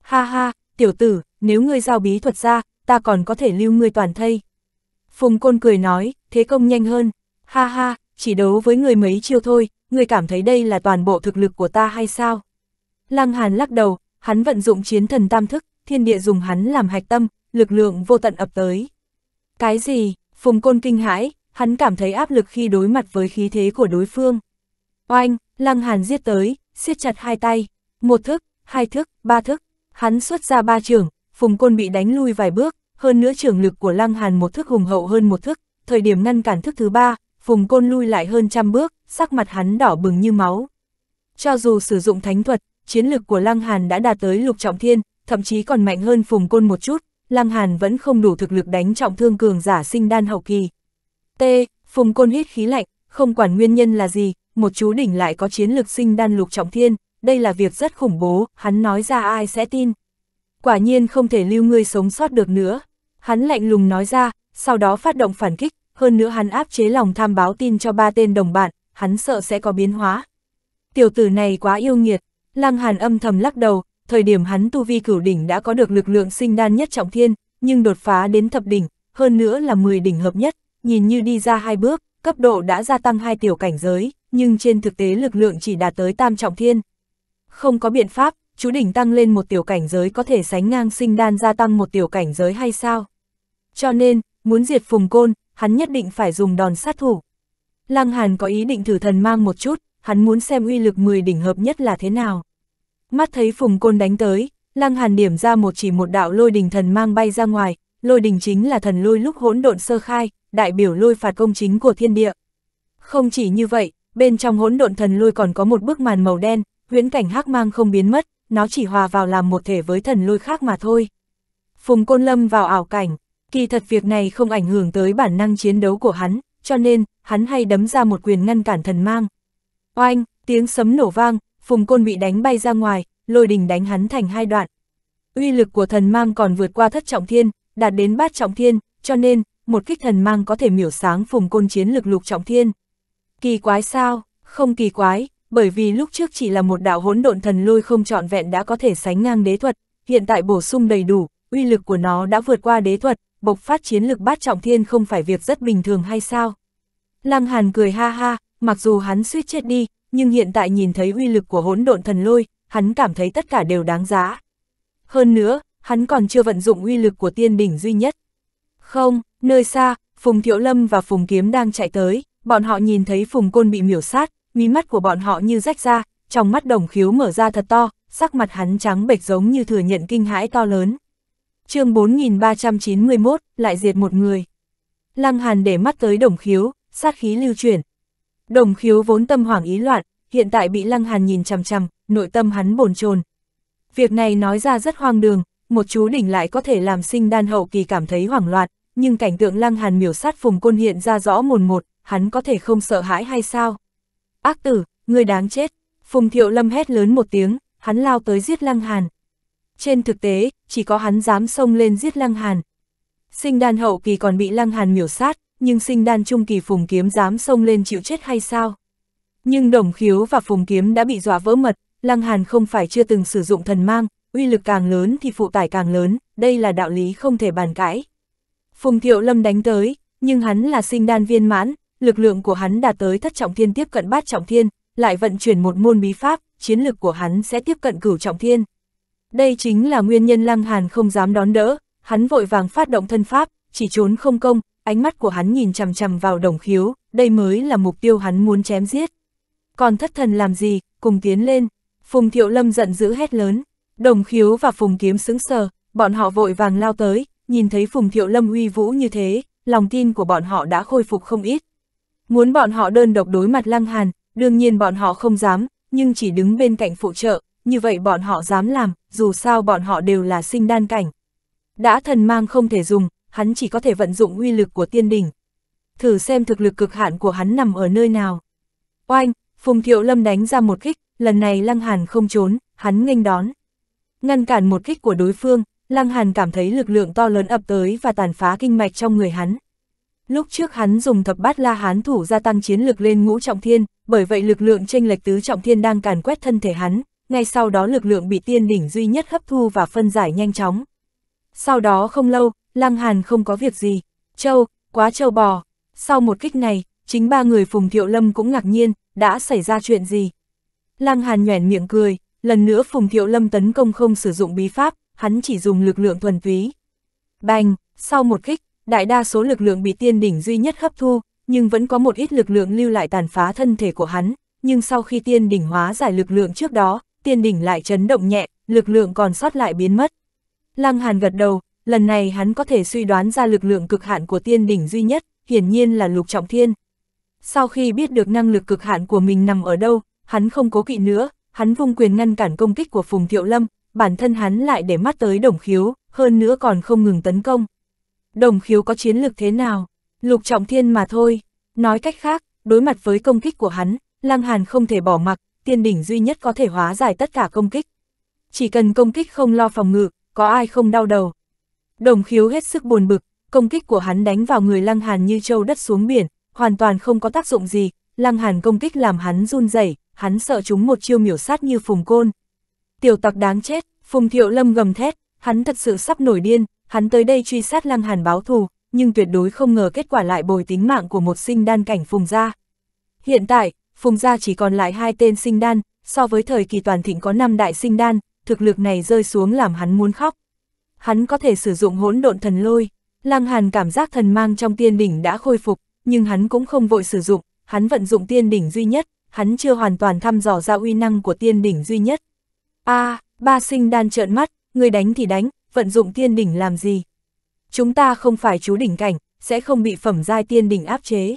Ha ha, tiểu tử, nếu ngươi giao bí thuật ra, ta còn có thể lưu ngươi toàn thây. Phùng Côn cười nói, thế công nhanh hơn. Ha ha, chỉ đấu với người mấy chiêu thôi, người cảm thấy đây là toàn bộ thực lực của ta hay sao? Lăng Hàn lắc đầu, hắn vận dụng chiến thần tam thức, thiên địa dùng hắn làm hạch tâm, lực lượng vô tận ập tới. Cái gì? Phùng Côn kinh hãi, hắn cảm thấy áp lực khi đối mặt với khí thế của đối phương. Oanh, Lăng Hàn giết tới, siết chặt hai tay, một thức, hai thức, ba thức, hắn xuất ra ba trường, Phùng Côn bị đánh lui vài bước, hơn nữa trường lực của Lăng Hàn một thức hùng hậu hơn một thức, thời điểm ngăn cản thức thứ ba, Phùng Côn lui lại hơn trăm bước, sắc mặt hắn đỏ bừng như máu. Cho dù sử dụng thánh thuật, chiến lực của Lăng Hàn đã đạt tới lục trọng thiên, thậm chí còn mạnh hơn Phùng Côn một chút, Lăng Hàn vẫn không đủ thực lực đánh trọng thương cường giả sinh đan hậu kỳ, T. Phùng Côn hít khí lạnh, không quản nguyên nhân là gì, một chú đỉnh lại có chiến lực sinh đan lục trọng thiên, đây là việc rất khủng bố, hắn nói ra ai sẽ tin. Quả nhiên không thể lưu ngươi sống sót được nữa. Hắn lạnh lùng nói ra, sau đó phát động phản kích, hơn nữa hắn áp chế lòng tham báo tin cho ba tên đồng bạn, hắn sợ sẽ có biến hóa. Tiểu tử này quá yêu nghiệt, Lăng Hàn âm thầm lắc đầu, thời điểm hắn tu vi cửu đỉnh đã có được lực lượng sinh đan nhất trọng thiên, nhưng đột phá đến thập đỉnh, hơn nữa là 10 đỉnh hợp nhất, nhìn như đi ra hai bước, cấp độ đã gia tăng hai tiểu cảnh giới, nhưng trên thực tế lực lượng chỉ đạt tới tam trọng thiên. Không có biện pháp, chú đỉnh tăng lên một tiểu cảnh giới có thể sánh ngang sinh đan gia tăng một tiểu cảnh giới hay sao? Cho nên, muốn diệt phùng côn, hắn nhất định phải dùng đòn sát thủ. Lăng Hàn có ý định thử thần mang một chút, hắn muốn xem uy lực 10 đỉnh hợp nhất là thế nào. Mắt thấy phùng côn đánh tới, Lăng Hàn điểm ra một chỉ một đạo lôi đình thần mang bay ra ngoài, lôi đình chính là thần lôi lúc hỗn độn sơ khai, đại biểu lôi phạt công chính của thiên địa. Không chỉ như vậy, bên trong hỗn độn thần lôi còn có một bức màn màu đen, huyễn cảnh hắc mang không biến mất, nó chỉ hòa vào làm một thể với thần lôi khác mà thôi. Phùng Côn Lâm vào ảo cảnh, kỳ thật việc này không ảnh hưởng tới bản năng chiến đấu của hắn, cho nên, hắn hay đấm ra một quyền ngăn cản thần mang. Oanh, tiếng sấm nổ vang, Phùng Côn bị đánh bay ra ngoài, lôi đình đánh hắn thành hai đoạn. Uy lực của thần mang còn vượt qua thất trọng thiên, đạt đến bát trọng thiên, cho nên, một kích thần mang có thể miểu sáng phùng côn chiến lực lục trọng thiên. Kỳ quái sao? Không kỳ quái, bởi vì lúc trước chỉ là một đạo hỗn độn thần lôi không trọn vẹn đã có thể sánh ngang đế thuật, hiện tại bổ sung đầy đủ, uy lực của nó đã vượt qua đế thuật, bộc phát chiến lực bát trọng thiên không phải việc rất bình thường hay sao? Lăng Hàn cười ha ha, mặc dù hắn suýt chết đi, nhưng hiện tại nhìn thấy uy lực của hỗn độn thần lôi, hắn cảm thấy tất cả đều đáng giá. Hơn nữa, hắn còn chưa vận dụng uy lực của tiên đỉnh duy nhất. Không, Nơi xa, Phùng Thiệu Lâm và Phùng Kiếm đang chạy tới, bọn họ nhìn thấy Phùng Côn bị miểu sát, mí mắt của bọn họ như rách ra, trong mắt đồng khiếu mở ra thật to, sắc mặt hắn trắng bệch giống như thừa nhận kinh hãi to lớn. chương 4391, lại diệt một người. Lăng Hàn để mắt tới đồng khiếu, sát khí lưu chuyển. Đồng khiếu vốn tâm hoảng ý loạn, hiện tại bị Lăng Hàn nhìn chằm chằm, nội tâm hắn bồn chồn. Việc này nói ra rất hoang đường, một chú đỉnh lại có thể làm sinh đan hậu kỳ cảm thấy hoảng loạn, nhưng cảnh tượng lăng hàn miểu sát phùng côn hiện ra rõ mồn một, hắn có thể không sợ hãi hay sao? Ác tử, người đáng chết, phùng thiệu lâm hét lớn một tiếng, hắn lao tới giết lăng hàn. Trên thực tế, chỉ có hắn dám xông lên giết lăng hàn. Sinh đan hậu kỳ còn bị lăng hàn miểu sát, nhưng sinh đan trung kỳ phùng kiếm dám xông lên chịu chết hay sao? Nhưng đồng khiếu và phùng kiếm đã bị dọa vỡ mật, lăng hàn không phải chưa từng sử dụng thần mang, uy lực càng lớn thì phụ tải càng lớn, đây là đạo lý không thể bàn cãi. Phùng Thiệu Lâm đánh tới, nhưng hắn là sinh đan viên mãn, lực lượng của hắn đạt tới thất trọng thiên tiếp cận bát trọng thiên, lại vận chuyển một môn bí pháp, chiến lực của hắn sẽ tiếp cận cửu trọng thiên. Đây chính là nguyên nhân Lăng Hàn không dám đón đỡ, hắn vội vàng phát động thân pháp, chỉ trốn không công, ánh mắt của hắn nhìn chằm chằm vào đồng khiếu, đây mới là mục tiêu hắn muốn chém giết. Còn thất thần làm gì, cùng tiến lên. Phùng Thiệu Lâm giận dữ hét lớn, đồng khiếu và Phùng Kiếm sững sờ, bọn họ vội vàng lao tới, nhìn thấy Phùng Thiệu Lâm uy vũ như thế, lòng tin của bọn họ đã khôi phục không ít. Muốn bọn họ đơn độc đối mặt Lăng Hàn, đương nhiên bọn họ không dám, nhưng chỉ đứng bên cạnh phụ trợ, như vậy bọn họ dám làm, dù sao bọn họ đều là sinh đan cảnh. Đã thần mang không thể dùng, hắn chỉ có thể vận dụng uy lực của tiên đỉnh. Thử xem thực lực cực hạn của hắn nằm ở nơi nào. Oanh, Phùng Thiệu Lâm đánh ra một kích, lần này Lăng Hàn không trốn, hắn nghênh đón. Ngăn cản một kích của đối phương, Lăng Hàn cảm thấy lực lượng to lớn ập tới và tàn phá kinh mạch trong người hắn. Lúc trước hắn dùng thập bát la hán thủ gia tăng chiến lực lên ngũ trọng thiên, bởi vậy lực lượng tranh lệch tứ trọng thiên đang càn quét thân thể hắn, ngay sau đó lực lượng bị tiên đỉnh duy nhất hấp thu và phân giải nhanh chóng. Sau đó không lâu, Lăng Hàn không có việc gì. Châu, quá châu bò. Sau một kích này, chính ba người Phùng Thiệu Lâm cũng ngạc nhiên, đã xảy ra chuyện gì? Lăng Hàn nhoẻn miệng cười, lần nữa Phùng Thiệu Lâm tấn công không sử dụng bí pháp, hắn chỉ dùng lực lượng thuần túy. Bành, sau một kích, đại đa số lực lượng bị tiên đỉnh duy nhất hấp thu, nhưng vẫn có một ít lực lượng lưu lại tàn phá thân thể của hắn, nhưng sau khi tiên đỉnh hóa giải lực lượng trước đó, tiên đỉnh lại chấn động nhẹ, lực lượng còn sót lại biến mất. Lăng Hàn gật đầu, lần này hắn có thể suy đoán ra lực lượng cực hạn của tiên đỉnh duy nhất, hiển nhiên là lục trọng thiên. Sau khi biết được năng lực cực hạn của mình nằm ở đâu, hắn không cố kỵ nữa, hắn vung quyền ngăn cản công kích của Phùng Thiệu Lâm, bản thân hắn lại để mắt tới đồng khiếu, hơn nữa còn không ngừng tấn công. Đồng khiếu có chiến lược thế nào? Lục trọng thiên mà thôi. Nói cách khác, đối mặt với công kích của hắn, Lăng Hàn không thể bỏ mặc, tiên đỉnh duy nhất có thể hóa giải tất cả công kích. Chỉ cần công kích không lo phòng ngự, có ai không đau đầu. Đồng khiếu hết sức buồn bực, công kích của hắn đánh vào người Lăng Hàn như châu đất xuống biển, hoàn toàn không có tác dụng gì, Lăng Hàn công kích làm hắn run rẩy, hắn sợ chúng một chiêu miểu sát như phùng côn, tiểu tặc đáng chết, Phùng Thiệu Lâm gầm thét, hắn thật sự sắp nổi điên, hắn tới đây truy sát Lăng Hàn báo thù, nhưng tuyệt đối không ngờ kết quả lại bồi tính mạng của một sinh đan cảnh Phùng gia. Hiện tại, Phùng gia chỉ còn lại hai tên sinh đan, so với thời kỳ toàn thịnh có năm đại sinh đan, thực lực này rơi xuống làm hắn muốn khóc. Hắn có thể sử dụng hỗn độn thần lôi, Lăng Hàn cảm giác thần mang trong tiên đỉnh đã khôi phục, nhưng hắn cũng không vội sử dụng, hắn vận dụng tiên đỉnh duy nhất, hắn chưa hoàn toàn thăm dò ra uy năng của tiên đỉnh duy nhất a à, ba sinh đan trợn mắt, người đánh thì đánh, vận dụng tiên đỉnh làm gì? Chúng ta không phải chú đỉnh cảnh, sẽ không bị phẩm giai tiên đỉnh áp chế.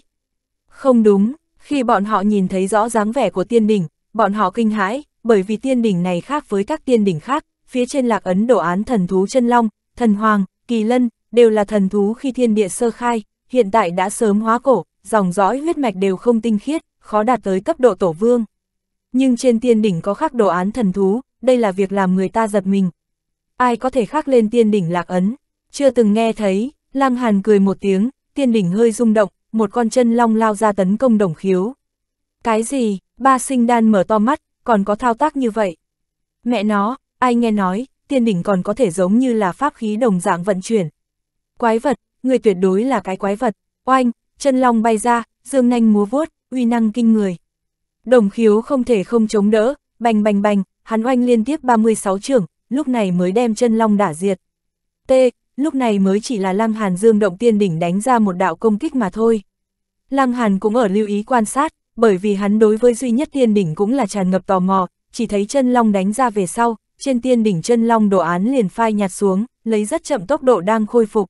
Không đúng, khi bọn họ nhìn thấy rõ dáng vẻ của tiên đỉnh, bọn họ kinh hãi, bởi vì tiên đỉnh này khác với các tiên đỉnh khác, phía trên lạc ấn đồ án thần thú chân long, thần hoàng, kỳ lân, đều là thần thú khi thiên địa sơ khai, hiện tại đã sớm hóa cổ, dòng dõi huyết mạch đều không tinh khiết, khó đạt tới cấp độ tổ vương. Nhưng trên tiên đỉnh có khắc đồ án thần thú, đây là việc làm người ta giật mình. Ai có thể khắc lên tiên đỉnh lạc ấn, chưa từng nghe thấy, Lăng Hàn cười một tiếng, tiên đỉnh hơi rung động, một con chân long lao ra tấn công đồng khiếu. Cái gì, ba sinh đan mở to mắt, còn có thao tác như vậy. Mẹ nó, ai nghe nói, tiên đỉnh còn có thể giống như là pháp khí đồng dạng vận chuyển. Quái vật, người tuyệt đối là cái quái vật, oanh, chân long bay ra, dương nanh múa vuốt, uy năng kinh người. Đồng khiếu không thể không chống đỡ, bành bành bành, hắn oanh liên tiếp 36 trưởng, lúc này mới đem chân long đả diệt. T, lúc này mới chỉ là Lăng Hàn Dương động tiên đỉnh đánh ra một đạo công kích mà thôi. Lăng Hàn cũng ở lưu ý quan sát, bởi vì hắn đối với duy nhất tiên đỉnh cũng là tràn ngập tò mò, chỉ thấy chân long đánh ra về sau, trên tiên đỉnh chân long đồ án liền phai nhạt xuống, lấy rất chậm tốc độ đang khôi phục.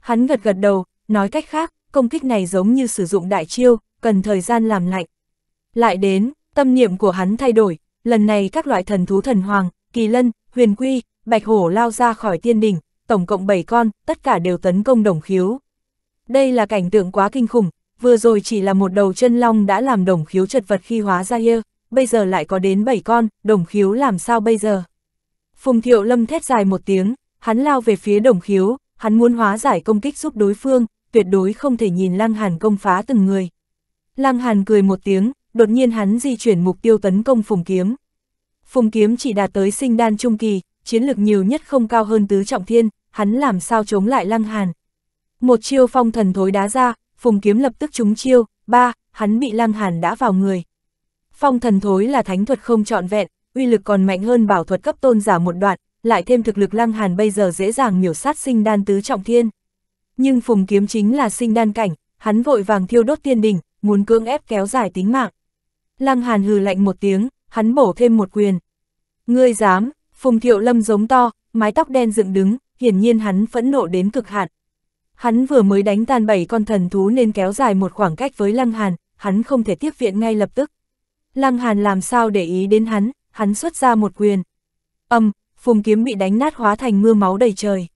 Hắn gật gật đầu, nói cách khác, công kích này giống như sử dụng đại chiêu, cần thời gian làm lạnh. Lại đến, tâm niệm của hắn thay đổi, lần này các loại thần thú thần hoàng, kỳ lân, huyền quy, bạch hổ lao ra khỏi tiên đỉnh, tổng cộng 7 con, tất cả đều tấn công đồng khiếu. Đây là cảnh tượng quá kinh khủng, vừa rồi chỉ là một đầu chân long đã làm đồng khiếu chật vật khi hóa ra here, bây giờ lại có đến 7 con, đồng khiếu làm sao bây giờ? Phùng thiệu lâm thét dài một tiếng, hắn lao về phía đồng khiếu, hắn muốn hóa giải công kích giúp đối phương, tuyệt đối không thể nhìn Lăng Hàn công phá từng người. Lăng Hàn cười một tiếng, đột nhiên hắn di chuyển mục tiêu tấn công Phùng Kiếm. Phùng Kiếm chỉ đạt tới sinh đan trung kỳ, chiến lực nhiều nhất không cao hơn tứ trọng thiên, hắn làm sao chống lại Lăng Hàn. Một chiêu phong thần thối đá ra, Phùng Kiếm lập tức trúng chiêu, ba, hắn bị Lăng Hàn đã vào người. Phong thần thối là thánh thuật không trọn vẹn, uy lực còn mạnh hơn bảo thuật cấp tôn giả một đoạn, lại thêm thực lực Lăng Hàn bây giờ dễ dàng miểu sát sinh đan tứ trọng thiên. Nhưng Phùng Kiếm chính là sinh đan cảnh, hắn vội vàng thiêu đốt tiên đỉnh, muốn cưỡng ép kéo dài tính mạng. Lăng Hàn hừ lạnh một tiếng, hắn bổ thêm một quyền. Ngươi dám, Phùng Thiệu Lâm giống to, mái tóc đen dựng đứng, hiển nhiên hắn phẫn nộ đến cực hạn. Hắn vừa mới đánh tan bảy con thần thú nên kéo dài một khoảng cách với Lăng Hàn, hắn không thể tiếp viện ngay lập tức. Lăng Hàn làm sao để ý đến hắn, hắn xuất ra một quyền. Âm, Phùng kiếm bị đánh nát hóa thành mưa máu đầy trời.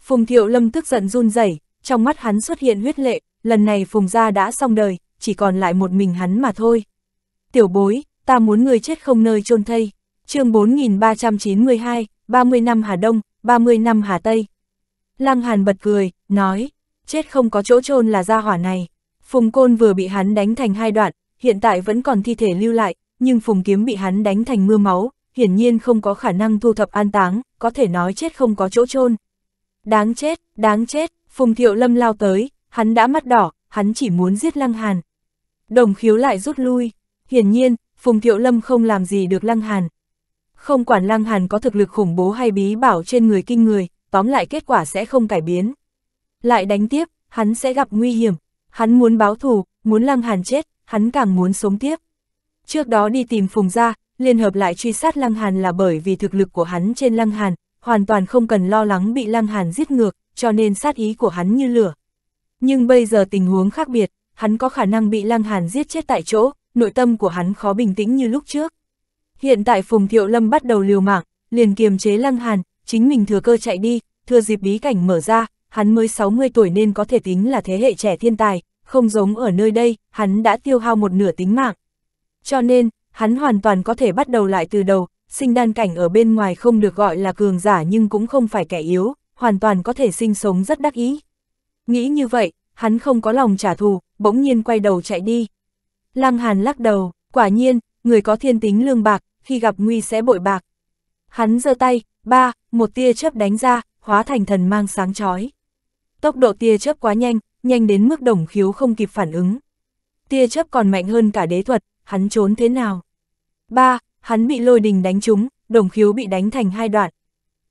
Phùng Thiệu Lâm tức giận run rẩy, trong mắt hắn xuất hiện huyết lệ, lần này Phùng gia đã xong đời, chỉ còn lại một mình hắn mà thôi tiểu bối, ta muốn người chết không nơi chôn thây. chương 4392, 30 năm Hà Đông, 30 năm Hà Tây. Lăng Hàn bật cười, nói, chết không có chỗ chôn là ra hỏa này. Phùng Côn vừa bị hắn đánh thành hai đoạn, hiện tại vẫn còn thi thể lưu lại, nhưng Phùng Kiếm bị hắn đánh thành mưa máu, hiển nhiên không có khả năng thu thập an táng, có thể nói chết không có chỗ chôn. Đáng chết, đáng chết, Phùng Thiệu Lâm lao tới, hắn đã mắt đỏ, hắn chỉ muốn giết Lăng Hàn. Đồng khiếu lại rút lui, Hiển nhiên, Phùng Thiệu Lâm không làm gì được Lăng Hàn. Không quản Lăng Hàn có thực lực khủng bố hay bí bảo trên người kinh người, tóm lại kết quả sẽ không cải biến. Lại đánh tiếp, hắn sẽ gặp nguy hiểm. Hắn muốn báo thù, muốn Lăng Hàn chết, hắn càng muốn sống tiếp. Trước đó đi tìm Phùng gia, liên hợp lại truy sát Lăng Hàn là bởi vì thực lực của hắn trên Lăng Hàn, hoàn toàn không cần lo lắng bị Lăng Hàn giết ngược, cho nên sát ý của hắn như lửa. Nhưng bây giờ tình huống khác biệt, hắn có khả năng bị Lăng Hàn giết chết tại chỗ, nội tâm của hắn khó bình tĩnh như lúc trước. Hiện tại Phùng Thiệu Lâm bắt đầu liều mạng, liền kiềm chế Lăng Hàn, chính mình thừa cơ chạy đi, thừa dịp bí cảnh mở ra, hắn mới 60 tuổi nên có thể tính là thế hệ trẻ thiên tài, không giống ở nơi đây, hắn đã tiêu hao một nửa tính mạng. Cho nên, hắn hoàn toàn có thể bắt đầu lại từ đầu, sinh đan cảnh ở bên ngoài không được gọi là cường giả nhưng cũng không phải kẻ yếu, hoàn toàn có thể sinh sống rất đắc ý. Nghĩ như vậy, hắn không có lòng trả thù, bỗng nhiên quay đầu chạy đi. Lăng Hàn lắc đầu, quả nhiên, người có thiên tính lương bạc, khi gặp nguy sẽ bội bạc. Hắn giơ tay, ba, một tia chớp đánh ra, hóa thành thần mang sáng chói. Tốc độ tia chớp quá nhanh, nhanh đến mức đồng khiếu không kịp phản ứng. Tia chớp còn mạnh hơn cả đế thuật, hắn trốn thế nào? Ba, hắn bị lôi đình đánh trúng, đồng khiếu bị đánh thành hai đoạn.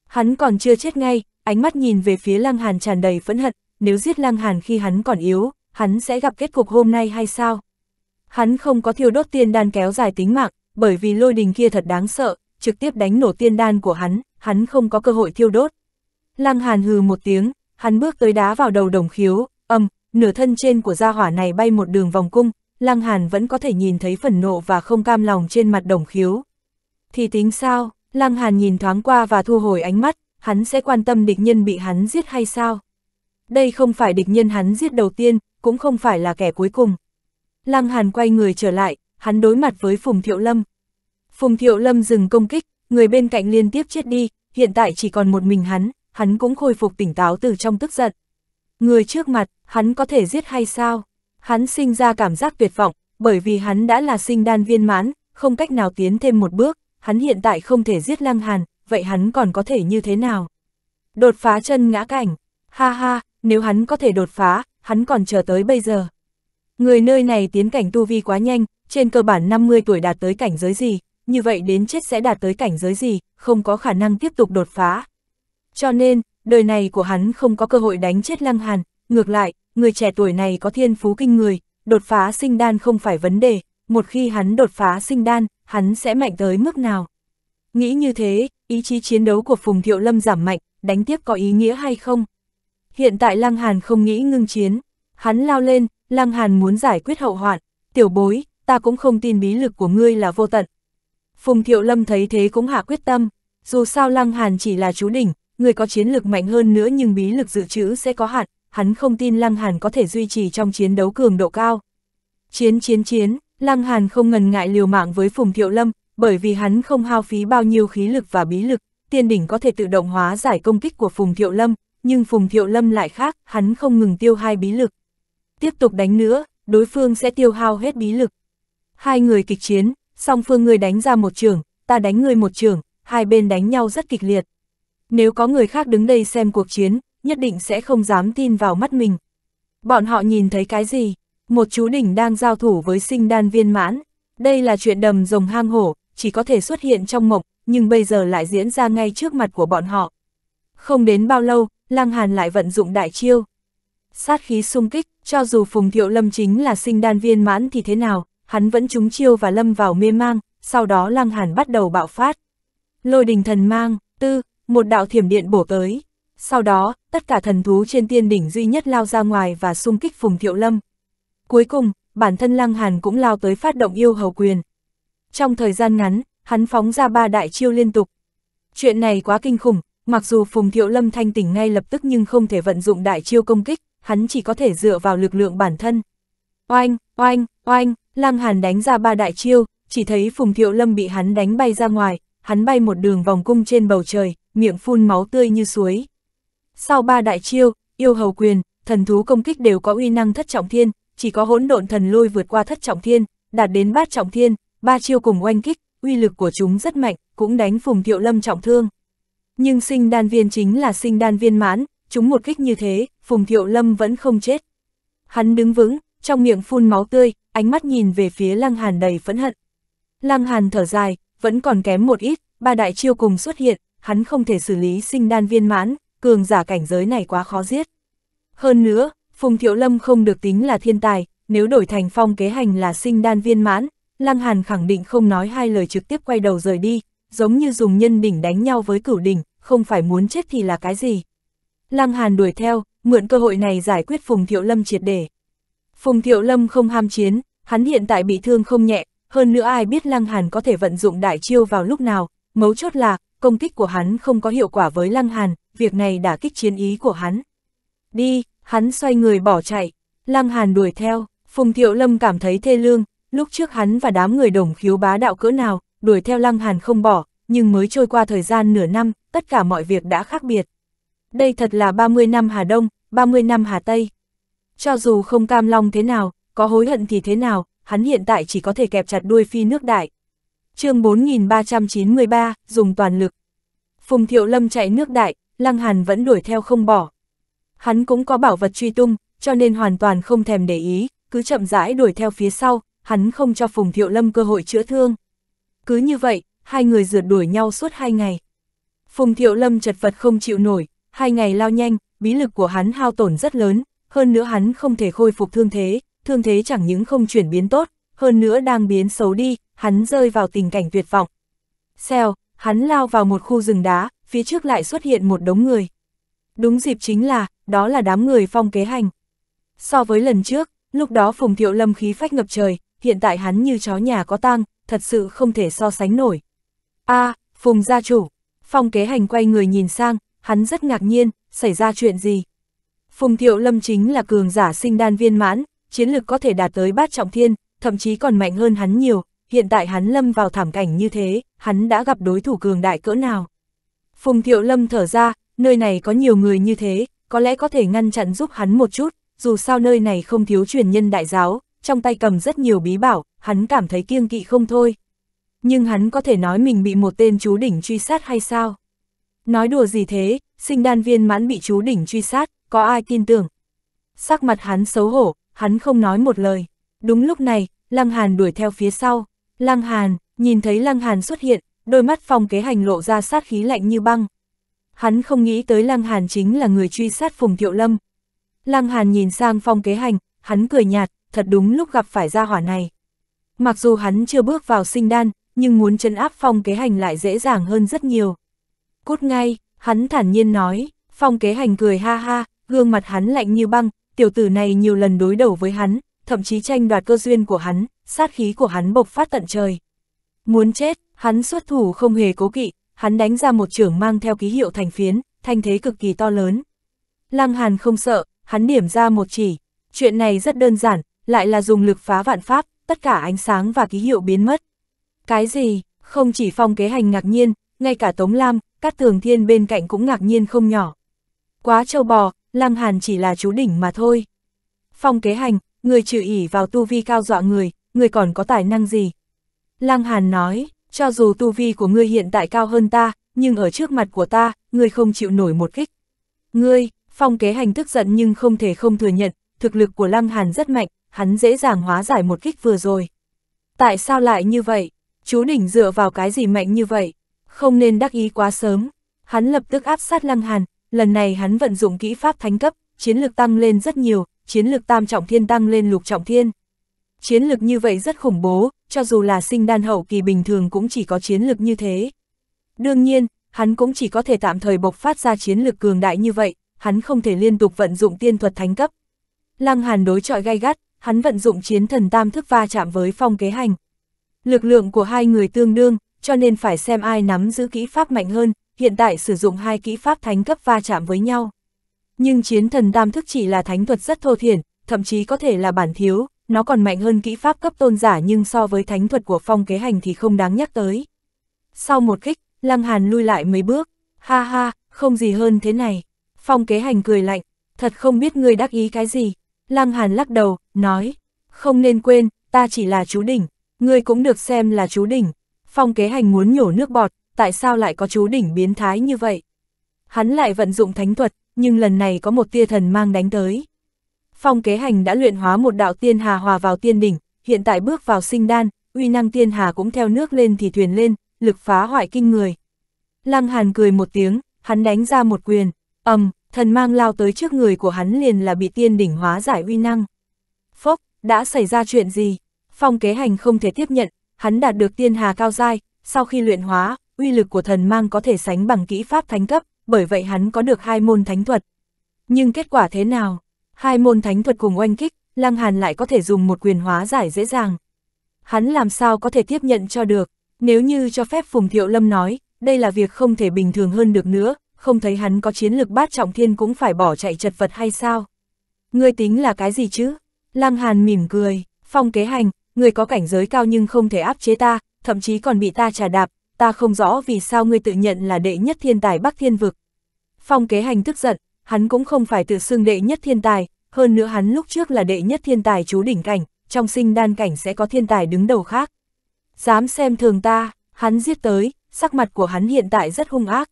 Hắn còn chưa chết ngay, ánh mắt nhìn về phía Lăng Hàn tràn đầy phẫn hận, nếu giết Lăng Hàn khi hắn còn yếu, hắn sẽ gặp kết cục hôm nay hay sao? Hắn không có thiêu đốt tiên đan kéo dài tính mạng, bởi vì lôi đình kia thật đáng sợ, trực tiếp đánh nổ tiên đan của hắn, hắn không có cơ hội thiêu đốt. Lăng Hàn hừ một tiếng, hắn bước tới đá vào đầu đồng khiếu, âm, nửa thân trên của gia hỏa này bay một đường vòng cung, Lăng Hàn vẫn có thể nhìn thấy phần nộ và không cam lòng trên mặt đồng khiếu. Thì tính sao, Lăng Hàn nhìn thoáng qua và thu hồi ánh mắt, hắn sẽ quan tâm địch nhân bị hắn giết hay sao? Đây không phải địch nhân hắn giết đầu tiên, cũng không phải là kẻ cuối cùng. Lăng Hàn quay người trở lại, hắn đối mặt với Phùng Thiệu Lâm. Phùng Thiệu Lâm dừng công kích, người bên cạnh liên tiếp chết đi, hiện tại chỉ còn một mình hắn, hắn cũng khôi phục tỉnh táo từ trong tức giận. Người trước mặt, hắn có thể giết hay sao? Hắn sinh ra cảm giác tuyệt vọng, bởi vì hắn đã là sinh đan viên mãn, không cách nào tiến thêm một bước, hắn hiện tại không thể giết Lăng Hàn, vậy hắn còn có thể như thế nào? Đột phá chân ngã cảnh, ha ha, nếu hắn có thể đột phá, hắn còn chờ tới bây giờ. Người nơi này tiến cảnh tu vi quá nhanh, trên cơ bản 50 tuổi đạt tới cảnh giới gì, như vậy đến chết sẽ đạt tới cảnh giới gì, không có khả năng tiếp tục đột phá. Cho nên, đời này của hắn không có cơ hội đánh chết Lăng Hàn, ngược lại, người trẻ tuổi này có thiên phú kinh người, đột phá sinh đan không phải vấn đề, một khi hắn đột phá sinh đan, hắn sẽ mạnh tới mức nào. Nghĩ như thế, ý chí chiến đấu của Phùng Thiệu Lâm giảm mạnh, đánh tiếp có ý nghĩa hay không? Hiện tại Lăng Hàn không nghĩ ngưng chiến, hắn lao lên, Lăng Hàn muốn giải quyết hậu hoạn, tiểu bối, ta cũng không tin bí lực của ngươi là vô tận. Phùng Thiệu Lâm thấy thế cũng hạ quyết tâm, dù sao Lăng Hàn chỉ là chú đỉnh, người có chiến lực mạnh hơn nữa nhưng bí lực dự trữ sẽ có hạn, hắn không tin Lăng Hàn có thể duy trì trong chiến đấu cường độ cao. Chiến chiến chiến, Lăng Hàn không ngần ngại liều mạng với Phùng Thiệu Lâm, bởi vì hắn không hao phí bao nhiêu khí lực và bí lực, tiên đỉnh có thể tự động hóa giải công kích của Phùng Thiệu Lâm, nhưng Phùng Thiệu Lâm lại khác, hắn không ngừng tiêu hai bí lực tiếp tục đánh nữa, đối phương sẽ tiêu hao hết bí lực. Hai người kịch chiến, song phương người đánh ra một trường, ta đánh người một trường, hai bên đánh nhau rất kịch liệt. Nếu có người khác đứng đây xem cuộc chiến, nhất định sẽ không dám tin vào mắt mình. Bọn họ nhìn thấy cái gì? Một chú đỉnh đang giao thủ với sinh đan viên mãn. Đây là chuyện đầm rồng hang hổ, chỉ có thể xuất hiện trong mộng, nhưng bây giờ lại diễn ra ngay trước mặt của bọn họ. Không đến bao lâu, Lăng Hàn lại vận dụng đại chiêu, sát khí sung kích, cho dù Phùng Thiệu Lâm chính là sinh đan viên mãn thì thế nào, hắn vẫn trúng chiêu và lâm vào mê mang, sau đó lăng hàn bắt đầu bạo phát. Lôi đình thần mang, tư, một đạo thiểm điện bổ tới. Sau đó, tất cả thần thú trên tiên đỉnh duy nhất lao ra ngoài và xung kích Phùng Thiệu Lâm. Cuối cùng, bản thân Lăng Hàn cũng lao tới phát động yêu hầu quyền. Trong thời gian ngắn, hắn phóng ra ba đại chiêu liên tục. Chuyện này quá kinh khủng, mặc dù Phùng Thiệu Lâm thanh tỉnh ngay lập tức nhưng không thể vận dụng đại chiêu công kích, hắn chỉ có thể dựa vào lực lượng bản thân. Oanh, oanh, oanh, Lăng Hàn đánh ra ba đại chiêu, chỉ thấy Phùng Thiệu Lâm bị hắn đánh bay ra ngoài, hắn bay một đường vòng cung trên bầu trời, miệng phun máu tươi như suối. Sau ba đại chiêu, yêu hầu quyền, thần thú công kích đều có uy năng thất trọng thiên, chỉ có hỗn độn thần lôi vượt qua thất trọng thiên, đạt đến bát trọng thiên, ba chiêu cùng oanh kích, uy lực của chúng rất mạnh, cũng đánh Phùng Thiệu Lâm trọng thương. Nhưng sinh đan viên chính là sinh đan viên mãn, chúng một kích như thế, Phùng Thiệu Lâm vẫn không chết. Hắn đứng vững, trong miệng phun máu tươi, ánh mắt nhìn về phía Lăng Hàn đầy phẫn hận. Lăng Hàn thở dài, vẫn còn kém một ít, ba đại chiêu cùng xuất hiện, hắn không thể xử lý sinh đan viên mãn, cường giả cảnh giới này quá khó giết. Hơn nữa, Phùng Thiệu Lâm không được tính là thiên tài, nếu đổi thành phong kế hành là sinh đan viên mãn, Lăng Hàn khẳng định không nói hai lời trực tiếp quay đầu rời đi, giống như dùng nhân đỉnh đánh nhau với cửu đỉnh, không phải muốn chết thì là cái gì. Lăng Hàn đuổi theo, mượn cơ hội này giải quyết Phùng Thiệu Lâm triệt để. Phùng Thiệu Lâm không ham chiến, hắn hiện tại bị thương không nhẹ, hơn nữa ai biết Lăng Hàn có thể vận dụng đại chiêu vào lúc nào, mấu chốt là, công kích của hắn không có hiệu quả với Lăng Hàn, việc này đã kích chiến ý của hắn. Đi, hắn xoay người bỏ chạy, Lăng Hàn đuổi theo, Phùng Thiệu Lâm cảm thấy thê lương, lúc trước hắn và đám người đồng khiếu bá đạo cỡ nào, đuổi theo Lăng Hàn không bỏ, nhưng mới trôi qua thời gian nửa năm, tất cả mọi việc đã khác biệt. Đây thật là 30 năm Hà Đông, 30 năm Hà Tây. Cho dù không cam long thế nào, có hối hận thì thế nào, hắn hiện tại chỉ có thể kẹp chặt đuôi phi nước đại. chương 4393, dùng toàn lực. Phùng Thiệu Lâm chạy nước đại, Lăng Hàn vẫn đuổi theo không bỏ. Hắn cũng có bảo vật truy tung, cho nên hoàn toàn không thèm để ý, cứ chậm rãi đuổi theo phía sau, hắn không cho Phùng Thiệu Lâm cơ hội chữa thương. Cứ như vậy, hai người rượt đuổi nhau suốt hai ngày. Phùng Thiệu Lâm chật vật không chịu nổi, Hai ngày lao nhanh, bí lực của hắn hao tổn rất lớn, hơn nữa hắn không thể khôi phục thương thế, thương thế chẳng những không chuyển biến tốt, hơn nữa đang biến xấu đi, hắn rơi vào tình cảnh tuyệt vọng. Xèo, hắn lao vào một khu rừng đá, phía trước lại xuất hiện một đống người. Đúng dịp chính là, đó là đám người phong kế hành. So với lần trước, lúc đó Phùng Thiệu Lâm khí phách ngập trời, hiện tại hắn như chó nhà có tang, thật sự không thể so sánh nổi. a à, Phùng gia chủ, phong kế hành quay người nhìn sang, hắn rất ngạc nhiên, xảy ra chuyện gì? Phùng Thiệu Lâm chính là cường giả sinh đan viên mãn, chiến lực có thể đạt tới bát trọng thiên, thậm chí còn mạnh hơn hắn nhiều, hiện tại hắn lâm vào thảm cảnh như thế, hắn đã gặp đối thủ cường đại cỡ nào. Phùng Thiệu Lâm thở ra, nơi này có nhiều người như thế, có lẽ có thể ngăn chặn giúp hắn một chút, dù sao nơi này không thiếu truyền nhân đại giáo, trong tay cầm rất nhiều bí bảo, hắn cảm thấy kiêng kỵ không thôi. Nhưng hắn có thể nói mình bị một tên chú đỉnh truy sát hay sao? Nói đùa gì thế, sinh đan viên mãn bị chú đỉnh truy sát, có ai tin tưởng. Sắc mặt hắn xấu hổ, hắn không nói một lời. Đúng lúc này, Lăng Hàn đuổi theo phía sau. Lăng Hàn, nhìn thấy Lăng Hàn xuất hiện, đôi mắt phòng kế hành lộ ra sát khí lạnh như băng. Hắn không nghĩ tới Lăng Hàn chính là người truy sát Phùng Thiệu Lâm. Lăng Hàn nhìn sang phong kế hành, hắn cười nhạt, thật đúng lúc gặp phải gia hỏa này. Mặc dù hắn chưa bước vào sinh đan, nhưng muốn chân áp phong kế hành lại dễ dàng hơn rất nhiều cút ngay, hắn thản nhiên nói, phong kế hành cười ha ha, gương mặt hắn lạnh như băng, tiểu tử này nhiều lần đối đầu với hắn, thậm chí tranh đoạt cơ duyên của hắn, sát khí của hắn bộc phát tận trời. Muốn chết, hắn xuất thủ không hề cố kỵ, hắn đánh ra một trưởng mang theo ký hiệu thành phiến, thanh thế cực kỳ to lớn. Lăng Hàn không sợ, hắn điểm ra một chỉ, chuyện này rất đơn giản, lại là dùng lực phá vạn pháp, tất cả ánh sáng và ký hiệu biến mất. Cái gì, không chỉ phong kế hành ngạc nhiên, ngay cả Tống Lam, Cát Thường Thiên bên cạnh cũng ngạc nhiên không nhỏ. Quá trâu bò, Lăng Hàn chỉ là chú đỉnh mà thôi. Phong kế hành, người trừ ỉ vào tu vi cao dọa người, người còn có tài năng gì? Lăng Hàn nói, cho dù tu vi của ngươi hiện tại cao hơn ta, nhưng ở trước mặt của ta, ngươi không chịu nổi một kích. Ngươi, phong kế hành tức giận nhưng không thể không thừa nhận, thực lực của Lăng Hàn rất mạnh, hắn dễ dàng hóa giải một kích vừa rồi. Tại sao lại như vậy? Chú đỉnh dựa vào cái gì mạnh như vậy? Không nên đắc ý quá sớm, hắn lập tức áp sát Lăng Hàn, lần này hắn vận dụng kỹ pháp thánh cấp, chiến lược tăng lên rất nhiều, chiến lược tam trọng thiên tăng lên lục trọng thiên. Chiến lược như vậy rất khủng bố, cho dù là sinh đan hậu kỳ bình thường cũng chỉ có chiến lược như thế. Đương nhiên, hắn cũng chỉ có thể tạm thời bộc phát ra chiến lược cường đại như vậy, hắn không thể liên tục vận dụng tiên thuật thánh cấp. Lăng Hàn đối trọi gay gắt, hắn vận dụng chiến thần tam thức va chạm với phong kế hành. Lực lượng của hai người tương đương, cho nên phải xem ai nắm giữ kỹ pháp mạnh hơn, hiện tại sử dụng hai kỹ pháp thánh cấp va chạm với nhau. Nhưng chiến thần tam thức chỉ là thánh thuật rất thô thiển, thậm chí có thể là bản thiếu, nó còn mạnh hơn kỹ pháp cấp tôn giả nhưng so với thánh thuật của phong kế hành thì không đáng nhắc tới. Sau một kích, Lăng Hàn lui lại mấy bước, ha ha, không gì hơn thế này. Phong kế hành cười lạnh, thật không biết ngươi đắc ý cái gì. Lăng Hàn lắc đầu, nói, không nên quên, ta chỉ là chú đỉnh, ngươi cũng được xem là chú đỉnh, Phong kế hành muốn nhổ nước bọt, tại sao lại có chú đỉnh biến thái như vậy? Hắn lại vận dụng thánh thuật, nhưng lần này có một tia thần mang đánh tới. Phong kế hành đã luyện hóa một đạo tiên hà hòa vào tiên đỉnh, hiện tại bước vào sinh đan, uy năng tiên hà cũng theo nước lên thì thuyền lên, lực phá hoại kinh người. Lăng Hàn cười một tiếng, hắn đánh ra một quyền, ầm, thần mang lao tới trước người của hắn liền là bị tiên đỉnh hóa giải uy năng. Phốc, đã xảy ra chuyện gì? Phong kế hành không thể tiếp nhận, hắn đạt được tiên hà cao giai, sau khi luyện hóa, uy lực của thần mang có thể sánh bằng kỹ pháp thánh cấp, bởi vậy hắn có được hai môn thánh thuật. Nhưng kết quả thế nào? Hai môn thánh thuật cùng oanh kích, Lăng Hàn lại có thể dùng một quyền hóa giải dễ dàng. Hắn làm sao có thể tiếp nhận cho được, nếu như cho phép Phùng Thiệu Lâm nói, đây là việc không thể bình thường hơn được nữa, không thấy hắn có chiến lực bát trọng thiên cũng phải bỏ chạy chật vật hay sao? Ngươi tính là cái gì chứ? Lăng Hàn mỉm cười, phong kế hành, ngươi có cảnh giới cao nhưng không thể áp chế ta, thậm chí còn bị ta trà đạp, ta không rõ vì sao ngươi tự nhận là đệ nhất thiên tài Bắc Thiên Vực. Phong kế hành tức giận, hắn cũng không phải tự xưng đệ nhất thiên tài, hơn nữa hắn lúc trước là đệ nhất thiên tài chú đỉnh cảnh, trong sinh đan cảnh sẽ có thiên tài đứng đầu khác. Dám xem thường ta, hắn giết tới, sắc mặt của hắn hiện tại rất hung ác.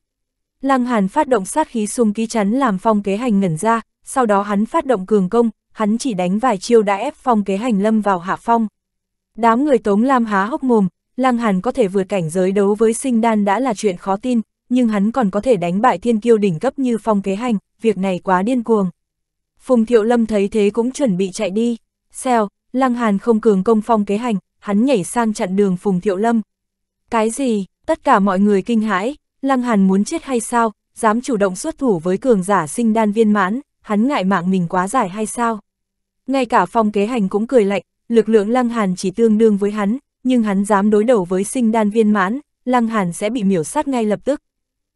Lăng Hàn phát động sát khí xung ký chắn làm phong kế hành ngẩn ra, sau đó hắn phát động cường công, hắn chỉ đánh vài chiêu đã ép phong kế hành lâm vào hạ phong. Đám người Tống Lam há hốc mồm, Lăng Hàn có thể vượt cảnh giới đấu với sinh đan đã là chuyện khó tin, nhưng hắn còn có thể đánh bại thiên kiêu đỉnh cấp như phong kế hành, việc này quá điên cuồng. Phùng Thiệu Lâm thấy thế cũng chuẩn bị chạy đi, xèo, Lăng Hàn không cường công phong kế hành, hắn nhảy sang chặn đường Phùng Thiệu Lâm. Cái gì, tất cả mọi người kinh hãi, Lăng Hàn muốn chết hay sao, dám chủ động xuất thủ với cường giả sinh đan viên mãn, hắn ngại mạng mình quá giải hay sao? Ngay cả phong kế hành cũng cười lạnh, lực lượng Lăng Hàn chỉ tương đương với hắn, nhưng hắn dám đối đầu với sinh đan viên mãn, Lăng Hàn sẽ bị miểu sát ngay lập tức.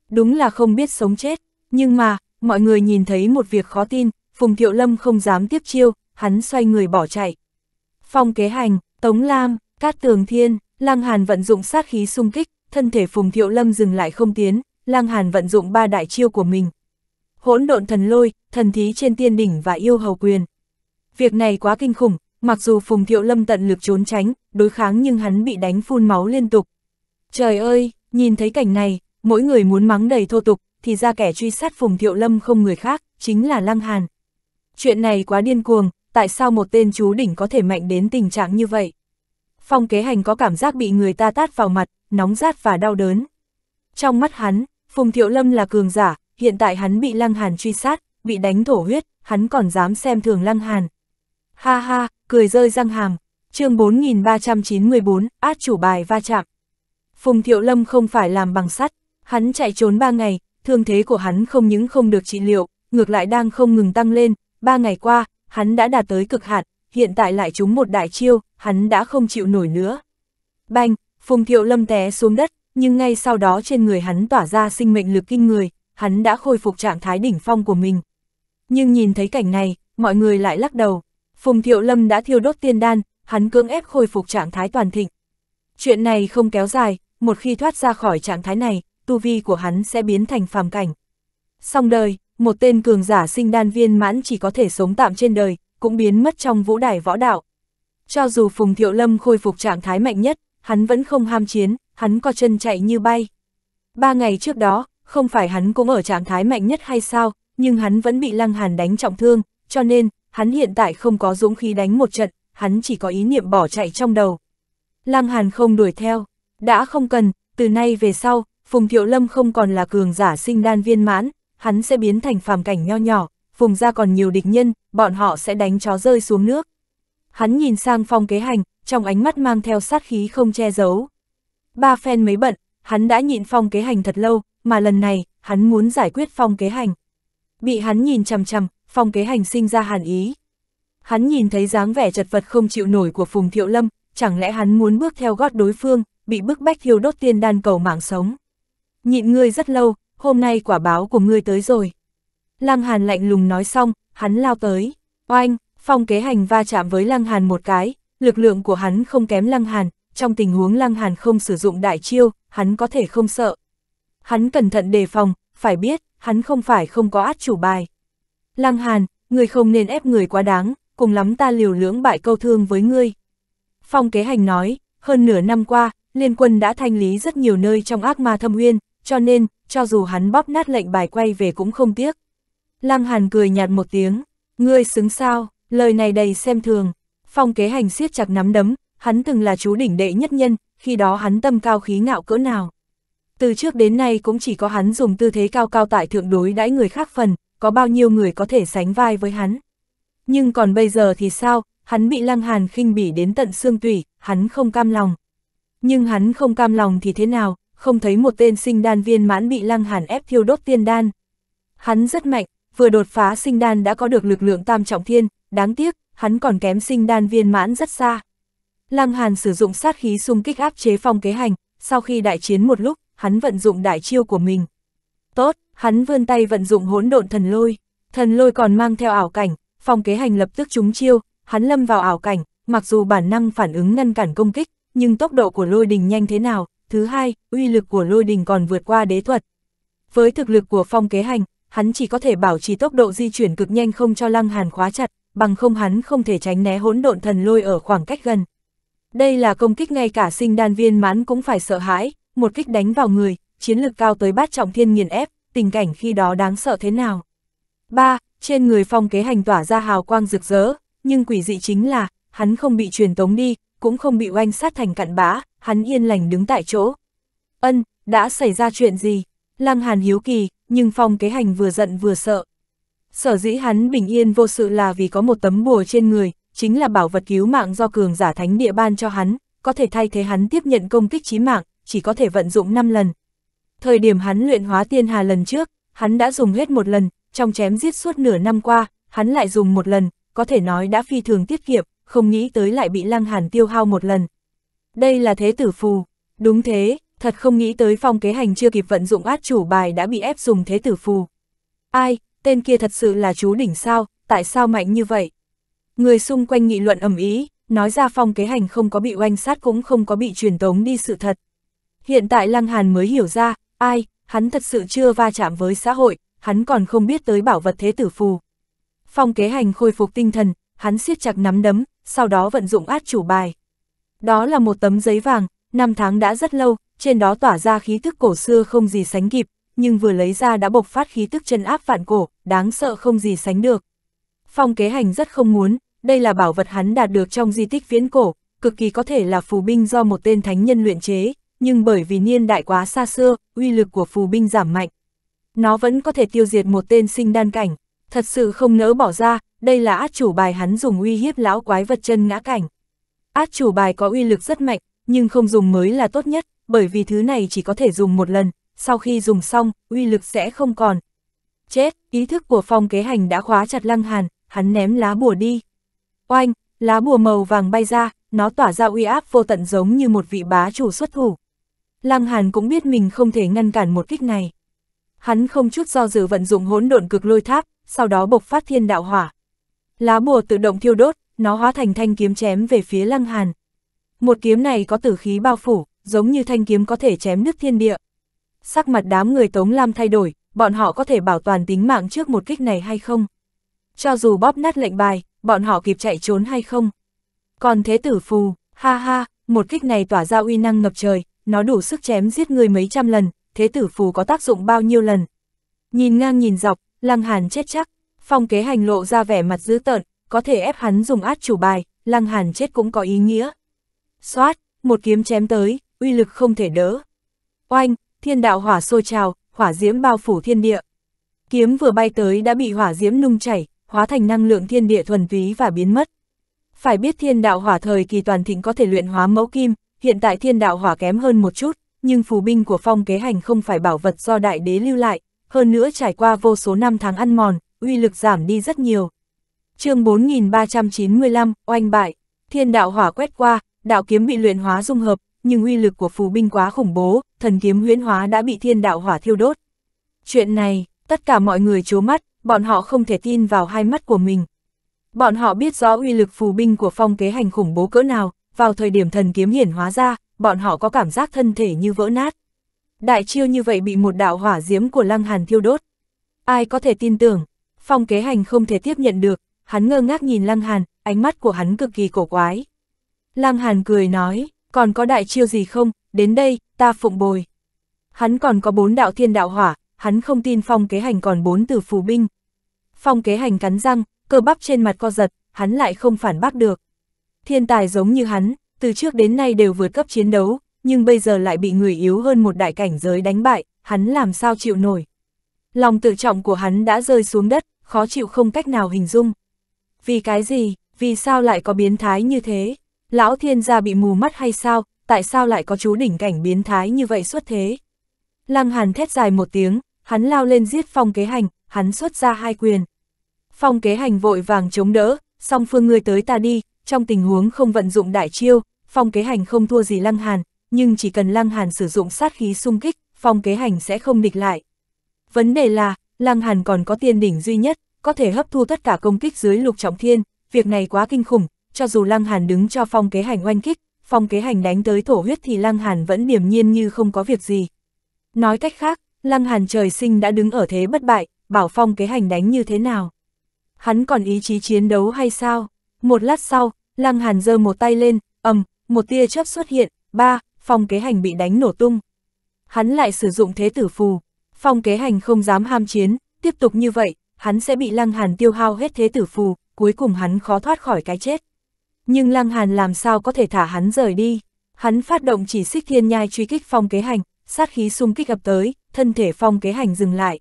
Đúng là không biết sống chết, nhưng mà, mọi người nhìn thấy một việc khó tin, Phùng Thiệu Lâm không dám tiếp chiêu, hắn xoay người bỏ chạy. Phong kế hành, Tống Lam, Cát Tường Thiên, Lăng Hàn vận dụng sát khí xung kích, thân thể Phùng Thiệu Lâm dừng lại không tiến, Lăng Hàn vận dụng ba đại chiêu của mình. Hỗn độn thần lôi, thần thí trên tiên đỉnh và yêu hầu quyền. Việc này quá kinh khủng, Mặc dù Phùng Thiệu Lâm tận lực trốn tránh, đối kháng nhưng hắn bị đánh phun máu liên tục. Trời ơi, nhìn thấy cảnh này, mỗi người muốn mắng đầy thô tục, thì ra kẻ truy sát Phùng Thiệu Lâm không người khác, chính là Lăng Hàn. Chuyện này quá điên cuồng, tại sao một tên chú đỉnh có thể mạnh đến tình trạng như vậy? Phong kế hành có cảm giác bị người ta tát vào mặt, nóng rát và đau đớn. Trong mắt hắn, Phùng Thiệu Lâm là cường giả, hiện tại hắn bị Lăng Hàn truy sát, bị đánh thổ huyết, hắn còn dám xem thường Lăng Hàn. Ha ha, cười rơi răng hàm, chương 4394, át chủ bài va chạm. Phùng Thiệu Lâm không phải làm bằng sắt, hắn chạy trốn 3 ngày, thương thế của hắn không những không được trị liệu, ngược lại đang không ngừng tăng lên, 3 ngày qua, hắn đã đạt tới cực hạn, hiện tại lại trúng một đại chiêu, hắn đã không chịu nổi nữa. Banh, Phùng Thiệu Lâm té xuống đất, nhưng ngay sau đó trên người hắn tỏa ra sinh mệnh lực kinh người, hắn đã khôi phục trạng thái đỉnh phong của mình. Nhưng nhìn thấy cảnh này, mọi người lại lắc đầu, Phùng Thiệu Lâm đã thiêu đốt tiên đan, hắn cưỡng ép khôi phục trạng thái toàn thịnh. Chuyện này không kéo dài, một khi thoát ra khỏi trạng thái này, tu vi của hắn sẽ biến thành phàm cảnh. Xong đời, một tên cường giả sinh đan viên mãn chỉ có thể sống tạm trên đời, cũng biến mất trong vũ đài võ đạo. Cho dù Phùng Thiệu Lâm khôi phục trạng thái mạnh nhất, hắn vẫn không ham chiến, hắn co chân chạy như bay. Ba ngày trước đó, không phải hắn cũng ở trạng thái mạnh nhất hay sao, nhưng hắn vẫn bị Lăng Hàn đánh trọng thương, cho nên, hắn hiện tại không có dũng khí đánh một trận, hắn chỉ có ý niệm bỏ chạy trong đầu. Lăng Hàn không đuổi theo, đã không cần, từ nay về sau, Phùng Thiệu Lâm không còn là cường giả sinh đan viên mãn, hắn sẽ biến thành phàm cảnh nho nhỏ, Phùng ra còn nhiều địch nhân, bọn họ sẽ đánh chó rơi xuống nước. Hắn nhìn sang phong kế hành, trong ánh mắt mang theo sát khí không che giấu. Ba phen mấy bận, hắn đã nhịn phong kế hành thật lâu, mà lần này, hắn muốn giải quyết phong kế hành. Bị hắn nhìn chằm chằm, phong kế hành sinh ra hàn ý. Hắn nhìn thấy dáng vẻ chật vật không chịu nổi của Phùng Thiệu Lâm, chẳng lẽ hắn muốn bước theo gót đối phương, bị bức bách thiêu đốt tiên đan cầu mạng sống. Nhịn ngươi rất lâu, hôm nay quả báo của ngươi tới rồi. Lăng Hàn lạnh lùng nói xong, hắn lao tới. Oanh, phong kế hành va chạm với Lăng Hàn một cái, lực lượng của hắn không kém Lăng Hàn, trong tình huống Lăng Hàn không sử dụng đại chiêu, hắn có thể không sợ. Hắn cẩn thận đề phòng, phải biết, hắn không phải không có át chủ bài. Lăng Hàn, người không nên ép người quá đáng, cùng lắm ta liều lưỡng bại câu thương với ngươi. Phong kế hành nói, hơn nửa năm qua, liên quân đã thanh lý rất nhiều nơi trong ác ma thâm uyên, cho nên, cho dù hắn bóp nát lệnh bài quay về cũng không tiếc. Lăng Hàn cười nhạt một tiếng, ngươi xứng sao, lời này đầy xem thường. Phong kế hành siết chặt nắm đấm, hắn từng là chú đỉnh đệ nhất nhân, khi đó hắn tâm cao khí ngạo cỡ nào. Từ trước đến nay cũng chỉ có hắn dùng tư thế cao cao tại thượng đối đãi người khác phần, có bao nhiêu người có thể sánh vai với hắn. Nhưng còn bây giờ thì sao, hắn bị Lăng Hàn khinh bỉ đến tận xương tủy, hắn không cam lòng. Nhưng hắn không cam lòng thì thế nào, không thấy một tên sinh đan viên mãn bị Lăng Hàn ép thiêu đốt tiên đan. Hắn rất mạnh, vừa đột phá sinh đan đã có được lực lượng tam trọng thiên, đáng tiếc, hắn còn kém sinh đan viên mãn rất xa. Lăng Hàn sử dụng sát khí xung kích áp chế phong kế hành, sau khi đại chiến một lúc, hắn vận dụng đại chiêu của mình. Tốt, hắn vươn tay vận dụng hỗn độn thần lôi. Thần lôi còn mang theo ảo cảnh, phòng kế hành lập tức trúng chiêu, hắn lâm vào ảo cảnh, mặc dù bản năng phản ứng ngăn cản công kích, nhưng tốc độ của lôi đình nhanh thế nào, thứ hai, uy lực của lôi đình còn vượt qua đế thuật. Với thực lực của phong kế hành, hắn chỉ có thể bảo trì tốc độ di chuyển cực nhanh không cho lăng hàn khóa chặt, bằng không hắn không thể tránh né hỗn độn thần lôi ở khoảng cách gần. Đây là công kích ngay cả sinh đan viên mãn cũng phải sợ hãi, một kích đánh vào người, chiến lực cao tới bát trọng thiên nghiền ép, tình cảnh khi đó đáng sợ thế nào. 3. Trên người phong kế hành tỏa ra hào quang rực rỡ, nhưng quỷ dị chính là, hắn không bị truyền tống đi, cũng không bị oanh sát thành cặn bã, hắn yên lành đứng tại chỗ. Ân, đã xảy ra chuyện gì? Lăng Hàn hiếu kỳ, nhưng phong kế hành vừa giận vừa sợ. Sở dĩ hắn bình yên vô sự là vì có một tấm bùa trên người, chính là bảo vật cứu mạng do cường giả thánh địa ban cho hắn, có thể thay thế hắn tiếp nhận công kích chí mạng, chỉ có thể vận dụng 5 lần, thời điểm hắn luyện hóa tiên hà lần trước, hắn đã dùng hết một lần, trong chém giết suốt nửa năm qua, hắn lại dùng một lần, có thể nói đã phi thường tiết kiệm, không nghĩ tới lại bị lăng hàn tiêu hao một lần. Đây là thế tử phù, đúng thế, thật không nghĩ tới phong kế hành chưa kịp vận dụng át chủ bài đã bị ép dùng thế tử phù. Ai, tên kia thật sự là chú đỉnh sao, tại sao mạnh như vậy? Người xung quanh nghị luận ầm ý, nói ra phong kế hành không có bị oanh sát cũng không có bị truyền tống đi sự thật. Hiện tại Lăng Hàn mới hiểu ra, Ai, hắn thật sự chưa va chạm với xã hội, hắn còn không biết tới bảo vật thế tử phù. Phong kế hành khôi phục tinh thần, hắn siết chặt nắm đấm, sau đó vận dụng át chủ bài. Đó là một tấm giấy vàng, năm tháng đã rất lâu, trên đó tỏa ra khí thức cổ xưa không gì sánh kịp, nhưng vừa lấy ra đã bộc phát khí tức chân áp vạn cổ, đáng sợ không gì sánh được. Phong kế hành rất không muốn, đây là bảo vật hắn đạt được trong di tích viễn cổ, cực kỳ có thể là phù binh do một tên thánh nhân luyện chế, nhưng bởi vì niên đại quá xa xưa, uy lực của phù binh giảm mạnh. Nó vẫn có thể tiêu diệt một tên sinh đan cảnh, thật sự không nỡ bỏ ra, đây là át chủ bài hắn dùng uy hiếp lão quái vật chân ngã cảnh. Át chủ bài có uy lực rất mạnh, nhưng không dùng mới là tốt nhất, bởi vì thứ này chỉ có thể dùng một lần, sau khi dùng xong, uy lực sẽ không còn. Chết, ý thức của phong kế hành đã khóa chặt lăng hàn, hắn ném lá bùa đi. Oanh, lá bùa màu vàng bay ra, nó tỏa ra uy áp vô tận giống như một vị bá chủ xuất thủ. Lăng Hàn cũng biết mình không thể ngăn cản một kích này. Hắn không chút do dự vận dụng hỗn độn cực lôi tháp, sau đó bộc phát thiên đạo hỏa. Lá bùa tự động thiêu đốt, nó hóa thành thanh kiếm chém về phía Lăng Hàn. Một kiếm này có tử khí bao phủ, giống như thanh kiếm có thể chém nứt thiên địa. Sắc mặt đám người Tống Lam thay đổi, bọn họ có thể bảo toàn tính mạng trước một kích này hay không? Cho dù bóp nát lệnh bài, bọn họ kịp chạy trốn hay không? Còn thế tử phù, ha ha, một kích này tỏa ra uy năng ngập trời, nó đủ sức chém giết người mấy trăm lần, thế tử phù có tác dụng bao nhiêu lần. Nhìn ngang nhìn dọc, Lăng Hàn chết chắc, phong kế hành lộ ra vẻ mặt dữ tợn, có thể ép hắn dùng át chủ bài, Lăng Hàn chết cũng có ý nghĩa. Xoát, một kiếm chém tới, uy lực không thể đỡ. Oanh, thiên đạo hỏa sôi trào, hỏa diễm bao phủ thiên địa. Kiếm vừa bay tới đã bị hỏa diễm nung chảy, hóa thành năng lượng thiên địa thuần túy và biến mất. Phải biết thiên đạo hỏa thời kỳ toàn thịnh có thể luyện hóa mẫu kim, hiện tại thiên đạo hỏa kém hơn một chút, nhưng phù binh của phong kế hành không phải bảo vật do đại đế lưu lại, hơn nữa trải qua vô số năm tháng ăn mòn, uy lực giảm đi rất nhiều. chương 4395, oanh bại, thiên đạo hỏa quét qua, đạo kiếm bị luyện hóa dung hợp, nhưng uy lực của phù binh quá khủng bố, thần kiếm huyễn hóa đã bị thiên đạo hỏa thiêu đốt. Chuyện này, tất cả mọi người chố mắt, bọn họ không thể tin vào hai mắt của mình. Bọn họ biết rõ uy lực phù binh của phong kế hành khủng bố cỡ nào, vào thời điểm thần kiếm hiển hóa ra, bọn họ có cảm giác thân thể như vỡ nát. Đại chiêu như vậy bị một đạo hỏa diễm của Lăng Hàn thiêu đốt. Ai có thể tin tưởng, phong kế hành không thể tiếp nhận được, hắn ngơ ngác nhìn Lăng Hàn, ánh mắt của hắn cực kỳ cổ quái. Lăng Hàn cười nói, còn có đại chiêu gì không, đến đây, ta phụng bồi. Hắn còn có bốn đạo thiên đạo hỏa, hắn không tin phong kế hành còn bốn từ phù binh. Phong kế hành cắn răng, cơ bắp trên mặt co giật, hắn lại không phản bác được. Thiên tài giống như hắn, từ trước đến nay đều vượt cấp chiến đấu, nhưng bây giờ lại bị người yếu hơn một đại cảnh giới đánh bại, hắn làm sao chịu nổi. Lòng tự trọng của hắn đã rơi xuống đất, khó chịu không cách nào hình dung. Vì cái gì, vì sao lại có biến thái như thế? Lão thiên gia bị mù mắt hay sao, tại sao lại có chú đỉnh cảnh biến thái như vậy xuất thế? Lăng hàn thét dài một tiếng, hắn lao lên giết phong kế hành, hắn xuất ra hai quyền. Phong kế hành vội vàng chống đỡ, song phương người tới ta đi, trong tình huống không vận dụng đại chiêu, phong kế hành không thua gì lăng hàn, nhưng chỉ cần lăng hàn sử dụng sát khí xung kích, phong kế hành sẽ không địch lại. Vấn đề là, lăng hàn còn có tiên đỉnh duy nhất, có thể hấp thu tất cả công kích dưới lục trọng thiên, việc này quá kinh khủng, cho dù lăng hàn đứng cho phong kế hành oanh kích, phong kế hành đánh tới thổ huyết thì lăng hàn vẫn điềm nhiên như không có việc gì. Nói cách khác, lăng hàn trời sinh đã đứng ở thế bất bại, bảo phong kế hành đánh như thế nào. Hắn còn ý chí chiến đấu hay sao? Một lát sau, Lăng Hàn giơ một tay lên, ầm, một tia chớp xuất hiện, ba, phong kế hành bị đánh nổ tung. Hắn lại sử dụng thế tử phù, Phong kế hành không dám ham chiến, tiếp tục như vậy, hắn sẽ bị Lăng Hàn tiêu hao hết thế tử phù, cuối cùng hắn khó thoát khỏi cái chết. Nhưng Lăng Hàn làm sao có thể thả hắn rời đi? Hắn phát động chỉ xích thiên nhai truy kích phong kế hành, sát khí xung kích gặp tới, thân thể phong kế hành dừng lại.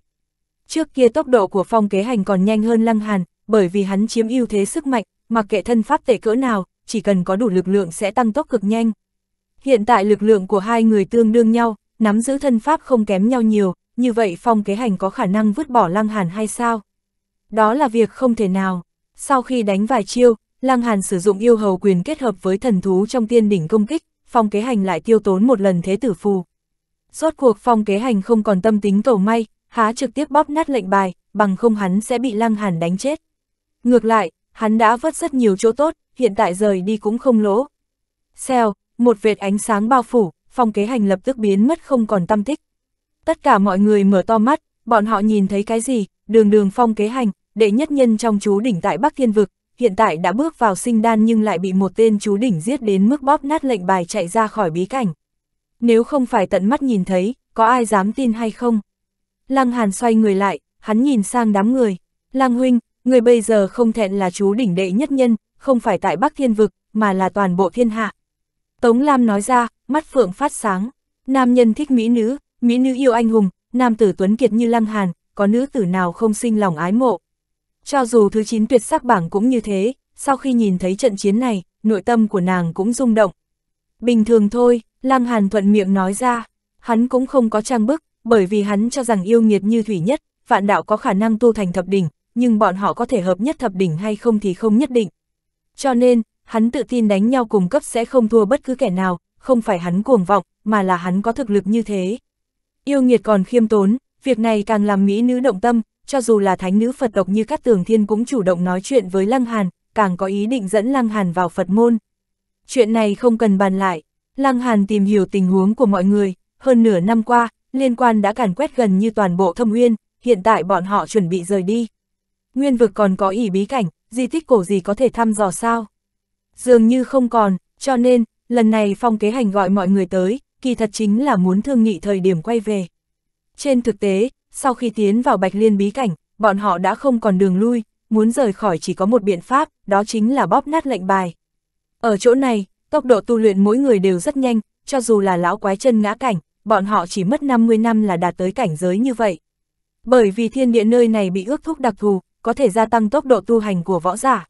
Trước kia tốc độ của phong kế hành còn nhanh hơn Lăng Hàn, bởi vì hắn chiếm ưu thế sức mạnh, mặc kệ thân pháp tệ cỡ nào, chỉ cần có đủ lực lượng sẽ tăng tốc cực nhanh. Hiện tại lực lượng của hai người tương đương nhau, nắm giữ thân pháp không kém nhau nhiều, như vậy phong kế hành có khả năng vứt bỏ lăng hàn hay sao? Đó là việc không thể nào. Sau khi đánh vài chiêu, lăng hàn sử dụng yêu hầu quyền kết hợp với thần thú trong tiên đỉnh công kích, phong kế hành lại tiêu tốn một lần thế tử phù. Rốt cuộc phong kế hành không còn tâm tính cầu may, há trực tiếp bóp nát lệnh bài, bằng không hắn sẽ bị lăng hàn đánh chết. Ngược lại, hắn đã vất rất nhiều chỗ tốt, hiện tại rời đi cũng không lỗ. Xèo, một vệt ánh sáng bao phủ, phong kế hành lập tức biến mất không còn tâm tích. Tất cả mọi người mở to mắt, bọn họ nhìn thấy cái gì, đường đường phong kế hành, đệ nhất nhân trong chú đỉnh tại Bắc Thiên Vực, hiện tại đã bước vào sinh đan nhưng lại bị một tên chú đỉnh giết đến mức bóp nát lệnh bài chạy ra khỏi bí cảnh. Nếu không phải tận mắt nhìn thấy, có ai dám tin hay không? Lăng Hàn xoay người lại, hắn nhìn sang đám người. Lăng Huynh, người bây giờ không thẹn là chú đỉnh đệ nhất nhân, không phải tại Bắc Thiên Vực, mà là toàn bộ thiên hạ. Tống Lam nói ra, mắt phượng phát sáng, nam nhân thích mỹ nữ, mỹ nữ yêu anh hùng, nam tử tuấn kiệt như lăng hàn, có nữ tử nào không sinh lòng ái mộ. Cho dù thứ 9 tuyệt sắc bảng cũng như thế, sau khi nhìn thấy trận chiến này, nội tâm của nàng cũng rung động. Bình thường thôi, Lăng Hàn thuận miệng nói ra, hắn cũng không có trang bức, bởi vì hắn cho rằng yêu nghiệt như thủy nhất, vạn đạo có khả năng tu thành thập đỉnh, nhưng bọn họ có thể hợp nhất thập đỉnh hay không thì không nhất định. Cho nên, hắn tự tin đánh nhau cùng cấp sẽ không thua bất cứ kẻ nào, không phải hắn cuồng vọng, mà là hắn có thực lực như thế. Yêu nghiệt còn khiêm tốn, việc này càng làm mỹ nữ động tâm, cho dù là thánh nữ Phật tộc như các tường thiên cũng chủ động nói chuyện với Lăng Hàn, càng có ý định dẫn Lăng Hàn vào Phật môn. Chuyện này không cần bàn lại, Lăng Hàn tìm hiểu tình huống của mọi người, hơn nửa năm qua, liên quan đã càn quét gần như toàn bộ thâm uyên, hiện tại bọn họ chuẩn bị rời đi nguyên vực còn có ỉ bí cảnh, di tích cổ gì có thể thăm dò sao? Dường như không còn, cho nên, lần này phong kế hành gọi mọi người tới, kỳ thật chính là muốn thương nghị thời điểm quay về. Trên thực tế, sau khi tiến vào bạch liên bí cảnh, bọn họ đã không còn đường lui, muốn rời khỏi chỉ có một biện pháp, đó chính là bóp nát lệnh bài. Ở chỗ này, tốc độ tu luyện mỗi người đều rất nhanh, cho dù là lão quái chân ngã cảnh, bọn họ chỉ mất 50 năm là đạt tới cảnh giới như vậy. Bởi vì thiên địa nơi này bị ước thúc đặc thù, có thể gia tăng tốc độ tu hành của võ giả.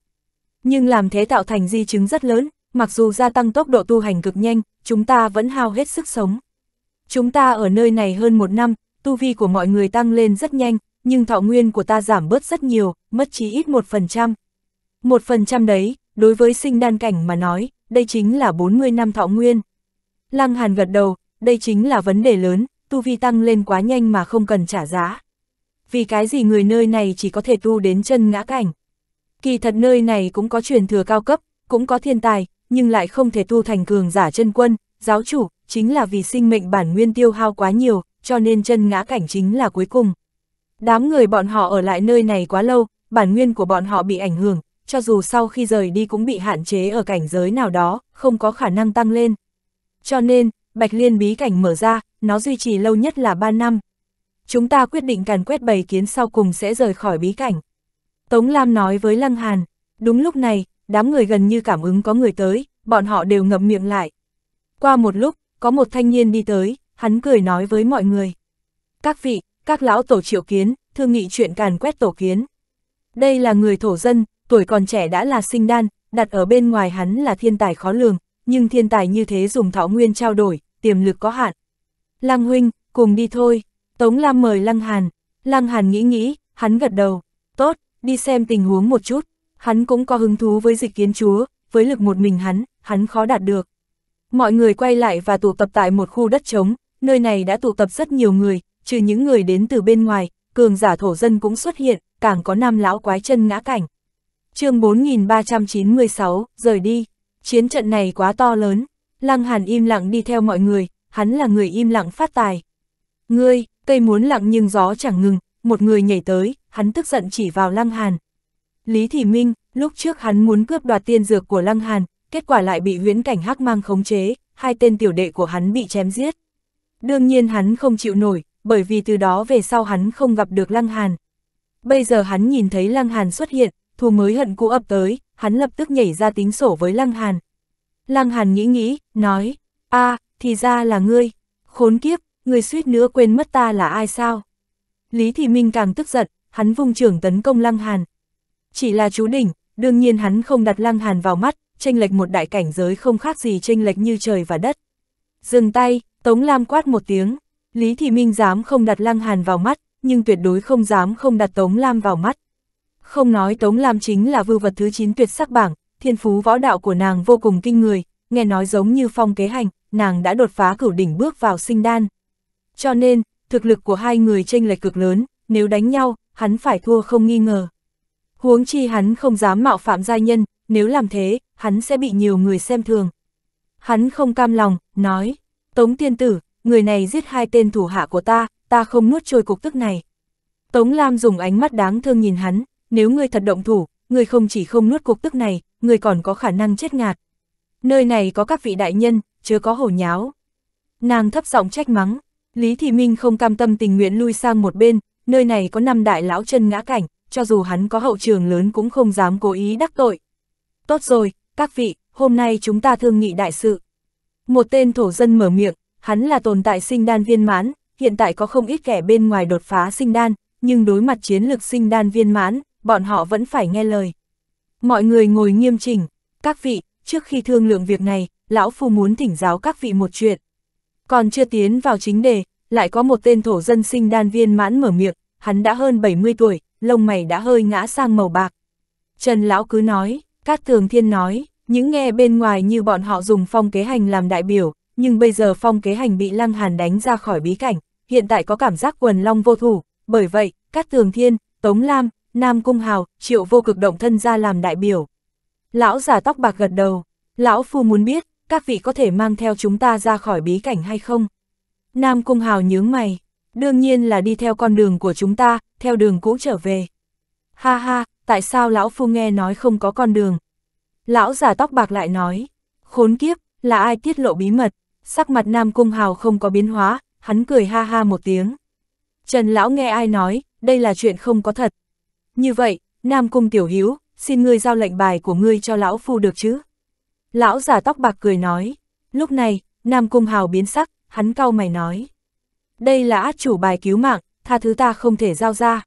Nhưng làm thế tạo thành di chứng rất lớn, mặc dù gia tăng tốc độ tu hành cực nhanh, chúng ta vẫn hao hết sức sống. Chúng ta ở nơi này hơn một năm, tu vi của mọi người tăng lên rất nhanh, nhưng thọ nguyên của ta giảm bớt rất nhiều, mất chí ít một một phần trăm phần trăm đấy, đối với sinh đan cảnh mà nói, đây chính là 40 năm thọ nguyên. Lăng Hàn gật đầu, đây chính là vấn đề lớn, tu vi tăng lên quá nhanh mà không cần trả giá vì cái gì người nơi này chỉ có thể tu đến chân ngã cảnh. Kỳ thật nơi này cũng có truyền thừa cao cấp, cũng có thiên tài, nhưng lại không thể tu thành cường giả chân quân, giáo chủ, chính là vì sinh mệnh bản nguyên tiêu hao quá nhiều, cho nên chân ngã cảnh chính là cuối cùng. Đám người bọn họ ở lại nơi này quá lâu, bản nguyên của bọn họ bị ảnh hưởng, cho dù sau khi rời đi cũng bị hạn chế ở cảnh giới nào đó, không có khả năng tăng lên. Cho nên, Bạch Liên bí cảnh mở ra, nó duy trì lâu nhất là 3 năm, chúng ta quyết định càn quét bầy kiến sau cùng sẽ rời khỏi bí cảnh. Tống Lam nói với Lăng Hàn, đúng lúc này, đám người gần như cảm ứng có người tới, bọn họ đều ngậm miệng lại. Qua một lúc, có một thanh niên đi tới, hắn cười nói với mọi người. Các vị, các lão tổ triệu kiến, thương nghị chuyện càn quét tổ kiến. Đây là người thổ dân, tuổi còn trẻ đã là sinh đan, đặt ở bên ngoài hắn là thiên tài khó lường, nhưng thiên tài như thế dùng thảo nguyên trao đổi, tiềm lực có hạn. Lăng huynh, cùng đi thôi. Tống Lam mời Lăng Hàn, Lăng Hàn nghĩ nghĩ, hắn gật đầu, tốt, đi xem tình huống một chút, hắn cũng có hứng thú với dịch kiến chúa, với lực một mình hắn, hắn khó đạt được. Mọi người quay lại và tụ tập tại một khu đất trống, nơi này đã tụ tập rất nhiều người, trừ những người đến từ bên ngoài, cường giả thổ dân cũng xuất hiện, càng có nam lão quái chân ngã cảnh. chương 4396, rời đi, chiến trận này quá to lớn, Lăng Hàn im lặng đi theo mọi người, hắn là người im lặng phát tài. Ngươi, Cây muốn lặng nhưng gió chẳng ngừng, một người nhảy tới, hắn tức giận chỉ vào Lăng Hàn. Lý Thị Minh, lúc trước hắn muốn cướp đoạt tiên dược của Lăng Hàn, kết quả lại bị huyễn cảnh hắc mang khống chế, hai tên tiểu đệ của hắn bị chém giết. Đương nhiên hắn không chịu nổi, bởi vì từ đó về sau hắn không gặp được Lăng Hàn. Bây giờ hắn nhìn thấy Lăng Hàn xuất hiện, thù mới hận cũ ập tới, hắn lập tức nhảy ra tính sổ với Lăng Hàn. Lăng Hàn nghĩ nghĩ, nói, a à, thì ra là ngươi, khốn kiếp, người suýt nữa quên mất ta là ai sao? Lý Thị Minh càng tức giận, hắn vung trưởng tấn công Lăng Hàn. Chỉ là chú đỉnh, đương nhiên hắn không đặt Lăng Hàn vào mắt, tranh lệch một đại cảnh giới không khác gì tranh lệch như trời và đất. Dừng tay, Tống Lam quát một tiếng, Lý Thị Minh dám không đặt Lăng Hàn vào mắt, nhưng tuyệt đối không dám không đặt Tống Lam vào mắt. Không nói Tống Lam chính là vưu vật thứ 9 tuyệt sắc bảng, thiên phú võ đạo của nàng vô cùng kinh người, nghe nói giống như phong kế hành, nàng đã đột phá cửu đỉnh bước vào sinh đan cho nên, thực lực của hai người tranh lệch cực lớn, nếu đánh nhau, hắn phải thua không nghi ngờ. Huống chi hắn không dám mạo phạm gia nhân, nếu làm thế, hắn sẽ bị nhiều người xem thường. Hắn không cam lòng, nói, Tống tiên tử, người này giết hai tên thủ hạ của ta, ta không nuốt trôi cục tức này. Tống Lam dùng ánh mắt đáng thương nhìn hắn, nếu ngươi thật động thủ, ngươi không chỉ không nuốt cục tức này, ngươi còn có khả năng chết ngạt. Nơi này có các vị đại nhân, chưa có hổ nháo. Nàng thấp giọng trách mắng, Lý Thị Minh không cam tâm tình nguyện lui sang một bên, nơi này có năm đại lão chân ngã cảnh, cho dù hắn có hậu trường lớn cũng không dám cố ý đắc tội. Tốt rồi, các vị, hôm nay chúng ta thương nghị đại sự. Một tên thổ dân mở miệng, hắn là tồn tại sinh đan viên mãn, hiện tại có không ít kẻ bên ngoài đột phá sinh đan, nhưng đối mặt chiến lực sinh đan viên mãn, bọn họ vẫn phải nghe lời. Mọi người ngồi nghiêm chỉnh, các vị, trước khi thương lượng việc này, lão phu muốn thỉnh giáo các vị một chuyện. Còn chưa tiến vào chính đề, lại có một tên thổ dân sinh đan viên mãn mở miệng, hắn đã hơn 70 tuổi, lông mày đã hơi ngã sang màu bạc. Trần Lão cứ nói, Cát Thường Thiên nói, những nghe bên ngoài như bọn họ dùng phong kế hành làm đại biểu, nhưng bây giờ phong kế hành bị Lăng Hàn đánh ra khỏi bí cảnh, hiện tại có cảm giác quần long vô thủ, bởi vậy, Cát Thường Thiên, Tống Lam, Nam Cung Hào, Triệu Vô Cực động thân ra làm đại biểu. Lão giả tóc bạc gật đầu, Lão Phu muốn biết, các vị có thể mang theo chúng ta ra khỏi bí cảnh hay không? Nam Cung Hào nhướng mày, đương nhiên là đi theo con đường của chúng ta, theo đường cũ trở về. Ha ha, tại sao Lão Phu nghe nói không có con đường? Lão giả tóc bạc lại nói, khốn kiếp, là ai tiết lộ bí mật? Sắc mặt Nam Cung Hào không có biến hóa, hắn cười ha ha một tiếng. Trần Lão nghe ai nói, đây là chuyện không có thật. Như vậy, Nam Cung Tiểu Hiếu, xin ngươi giao lệnh bài của ngươi cho Lão Phu được chứ? Lão giả tóc bạc cười nói, lúc này, Nam Cung Hào biến sắc, hắn cau mày nói. Đây là át chủ bài cứu mạng, tha thứ ta không thể giao ra.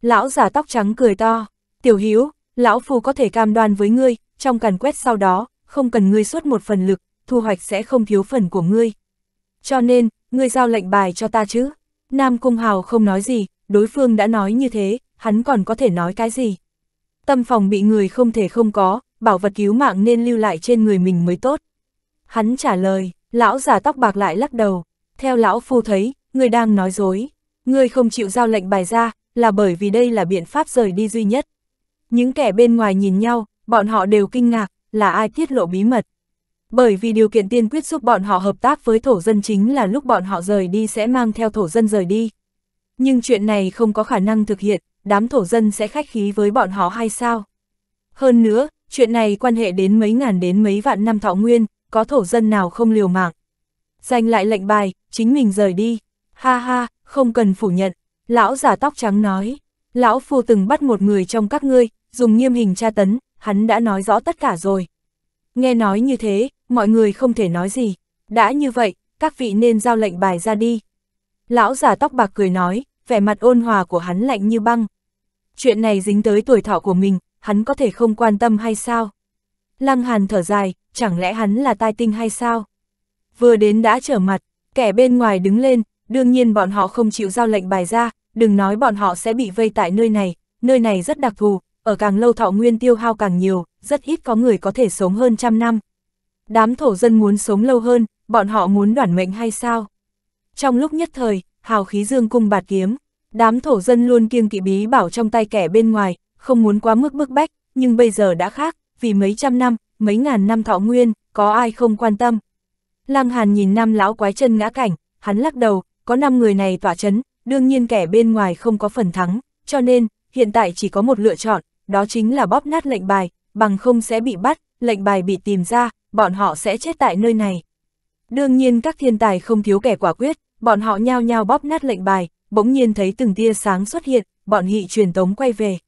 Lão giả tóc trắng cười to, tiểu hiếu, lão phu có thể cam đoan với ngươi, trong càn quét sau đó, không cần ngươi suốt một phần lực, thu hoạch sẽ không thiếu phần của ngươi. Cho nên, ngươi giao lệnh bài cho ta chứ. Nam Cung Hào không nói gì, đối phương đã nói như thế, hắn còn có thể nói cái gì. Tâm phòng bị người không thể không có, bảo vật cứu mạng nên lưu lại trên người mình mới tốt. Hắn trả lời, lão già tóc bạc lại lắc đầu, theo lão phu thấy, người đang nói dối, người không chịu giao lệnh bài ra, là bởi vì đây là biện pháp rời đi duy nhất. Những kẻ bên ngoài nhìn nhau, bọn họ đều kinh ngạc, là ai tiết lộ bí mật. Bởi vì điều kiện tiên quyết giúp bọn họ hợp tác với thổ dân chính là lúc bọn họ rời đi sẽ mang theo thổ dân rời đi. Nhưng chuyện này không có khả năng thực hiện, đám thổ dân sẽ khách khí với bọn họ hay sao? Hơn nữa, Chuyện này quan hệ đến mấy ngàn đến mấy vạn năm thọ nguyên, có thổ dân nào không liều mạng. Giành lại lệnh bài, chính mình rời đi. Ha ha, không cần phủ nhận. Lão giả tóc trắng nói. Lão phu từng bắt một người trong các ngươi, dùng nghiêm hình tra tấn, hắn đã nói rõ tất cả rồi. Nghe nói như thế, mọi người không thể nói gì. Đã như vậy, các vị nên giao lệnh bài ra đi. Lão giả tóc bạc cười nói, vẻ mặt ôn hòa của hắn lạnh như băng. Chuyện này dính tới tuổi thọ của mình, hắn có thể không quan tâm hay sao? Lăng Hàn thở dài, chẳng lẽ hắn là tai tinh hay sao? Vừa đến đã trở mặt, kẻ bên ngoài đứng lên, đương nhiên bọn họ không chịu giao lệnh bài ra, đừng nói bọn họ sẽ bị vây tại nơi này, nơi này rất đặc thù, ở càng lâu thọ nguyên tiêu hao càng nhiều, rất ít có người có thể sống hơn trăm năm. Đám thổ dân muốn sống lâu hơn, bọn họ muốn đoản mệnh hay sao? Trong lúc nhất thời, hào khí dương cung bạt kiếm, đám thổ dân luôn kiêng kỵ bí bảo trong tay kẻ bên ngoài, không muốn quá mức bức bách, nhưng bây giờ đã khác, vì mấy trăm năm, mấy ngàn năm thọ nguyên, có ai không quan tâm. Lăng Hàn nhìn năm lão quái chân ngã cảnh, hắn lắc đầu, có năm người này tỏa chấn, đương nhiên kẻ bên ngoài không có phần thắng, cho nên, hiện tại chỉ có một lựa chọn, đó chính là bóp nát lệnh bài, bằng không sẽ bị bắt, lệnh bài bị tìm ra, bọn họ sẽ chết tại nơi này. Đương nhiên các thiên tài không thiếu kẻ quả quyết, bọn họ nhao nhao bóp nát lệnh bài, bỗng nhiên thấy từng tia sáng xuất hiện, bọn hị truyền tống quay về.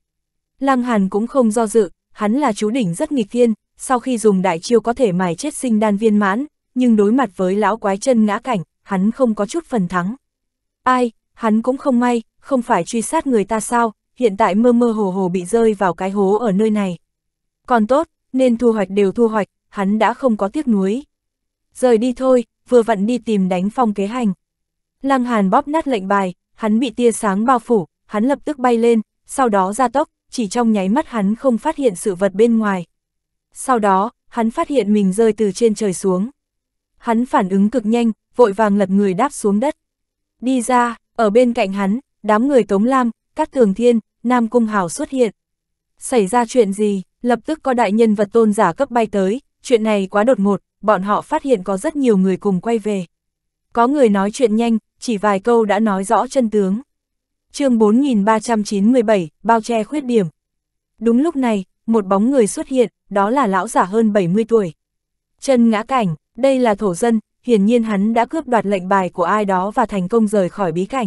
Lăng Hàn cũng không do dự, hắn là chú đỉnh rất nghịch thiên, sau khi dùng đại chiêu có thể mài chết sinh đan viên mãn, nhưng đối mặt với lão quái chân ngã cảnh, hắn không có chút phần thắng. Ai, hắn cũng không may, không phải truy sát người ta sao, hiện tại mơ mơ hồ hồ bị rơi vào cái hố ở nơi này. Còn tốt, nên thu hoạch đều thu hoạch, hắn đã không có tiếc nuối. Rời đi thôi, vừa vặn đi tìm đánh phong kế hành. Lăng Hàn bóp nát lệnh bài, hắn bị tia sáng bao phủ, hắn lập tức bay lên, sau đó ra tốc, chỉ trong nháy mắt hắn không phát hiện sự vật bên ngoài. Sau đó, hắn phát hiện mình rơi từ trên trời xuống. Hắn phản ứng cực nhanh, vội vàng lật người đáp xuống đất. Đi ra, ở bên cạnh hắn, đám người Tống Lam, cát tường Thiên, Nam Cung Hảo xuất hiện. Xảy ra chuyện gì, lập tức có đại nhân vật tôn giả cấp bay tới, chuyện này quá đột ngột, bọn họ phát hiện có rất nhiều người cùng quay về. Có người nói chuyện nhanh, chỉ vài câu đã nói rõ chân tướng chương 4397, bao che khuyết điểm. Đúng lúc này, một bóng người xuất hiện, đó là lão giả hơn 70 tuổi. Chân ngã cảnh, đây là thổ dân, hiển nhiên hắn đã cướp đoạt lệnh bài của ai đó và thành công rời khỏi bí cảnh.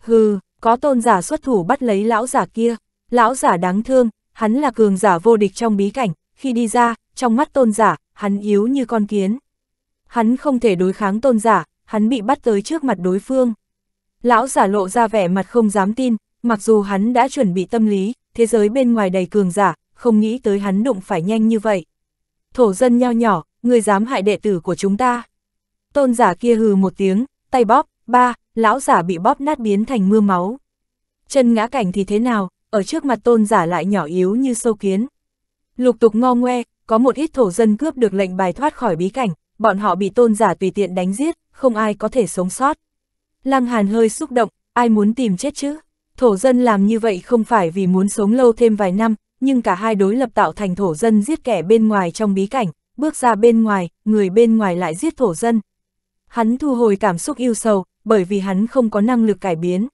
Hừ, có tôn giả xuất thủ bắt lấy lão giả kia, lão giả đáng thương, hắn là cường giả vô địch trong bí cảnh, khi đi ra, trong mắt tôn giả, hắn yếu như con kiến. Hắn không thể đối kháng tôn giả, hắn bị bắt tới trước mặt đối phương. Lão giả lộ ra vẻ mặt không dám tin, mặc dù hắn đã chuẩn bị tâm lý, thế giới bên ngoài đầy cường giả, không nghĩ tới hắn đụng phải nhanh như vậy. Thổ dân nhao nhỏ, người dám hại đệ tử của chúng ta. Tôn giả kia hừ một tiếng, tay bóp, ba, lão giả bị bóp nát biến thành mưa máu. Chân ngã cảnh thì thế nào, ở trước mặt tôn giả lại nhỏ yếu như sâu kiến. Lục tục ngo ngoe, có một ít thổ dân cướp được lệnh bài thoát khỏi bí cảnh, bọn họ bị tôn giả tùy tiện đánh giết, không ai có thể sống sót. Lăng Hàn hơi xúc động, ai muốn tìm chết chứ? Thổ dân làm như vậy không phải vì muốn sống lâu thêm vài năm, nhưng cả hai đối lập tạo thành thổ dân giết kẻ bên ngoài trong bí cảnh, bước ra bên ngoài, người bên ngoài lại giết thổ dân. Hắn thu hồi cảm xúc yêu sầu, bởi vì hắn không có năng lực cải biến.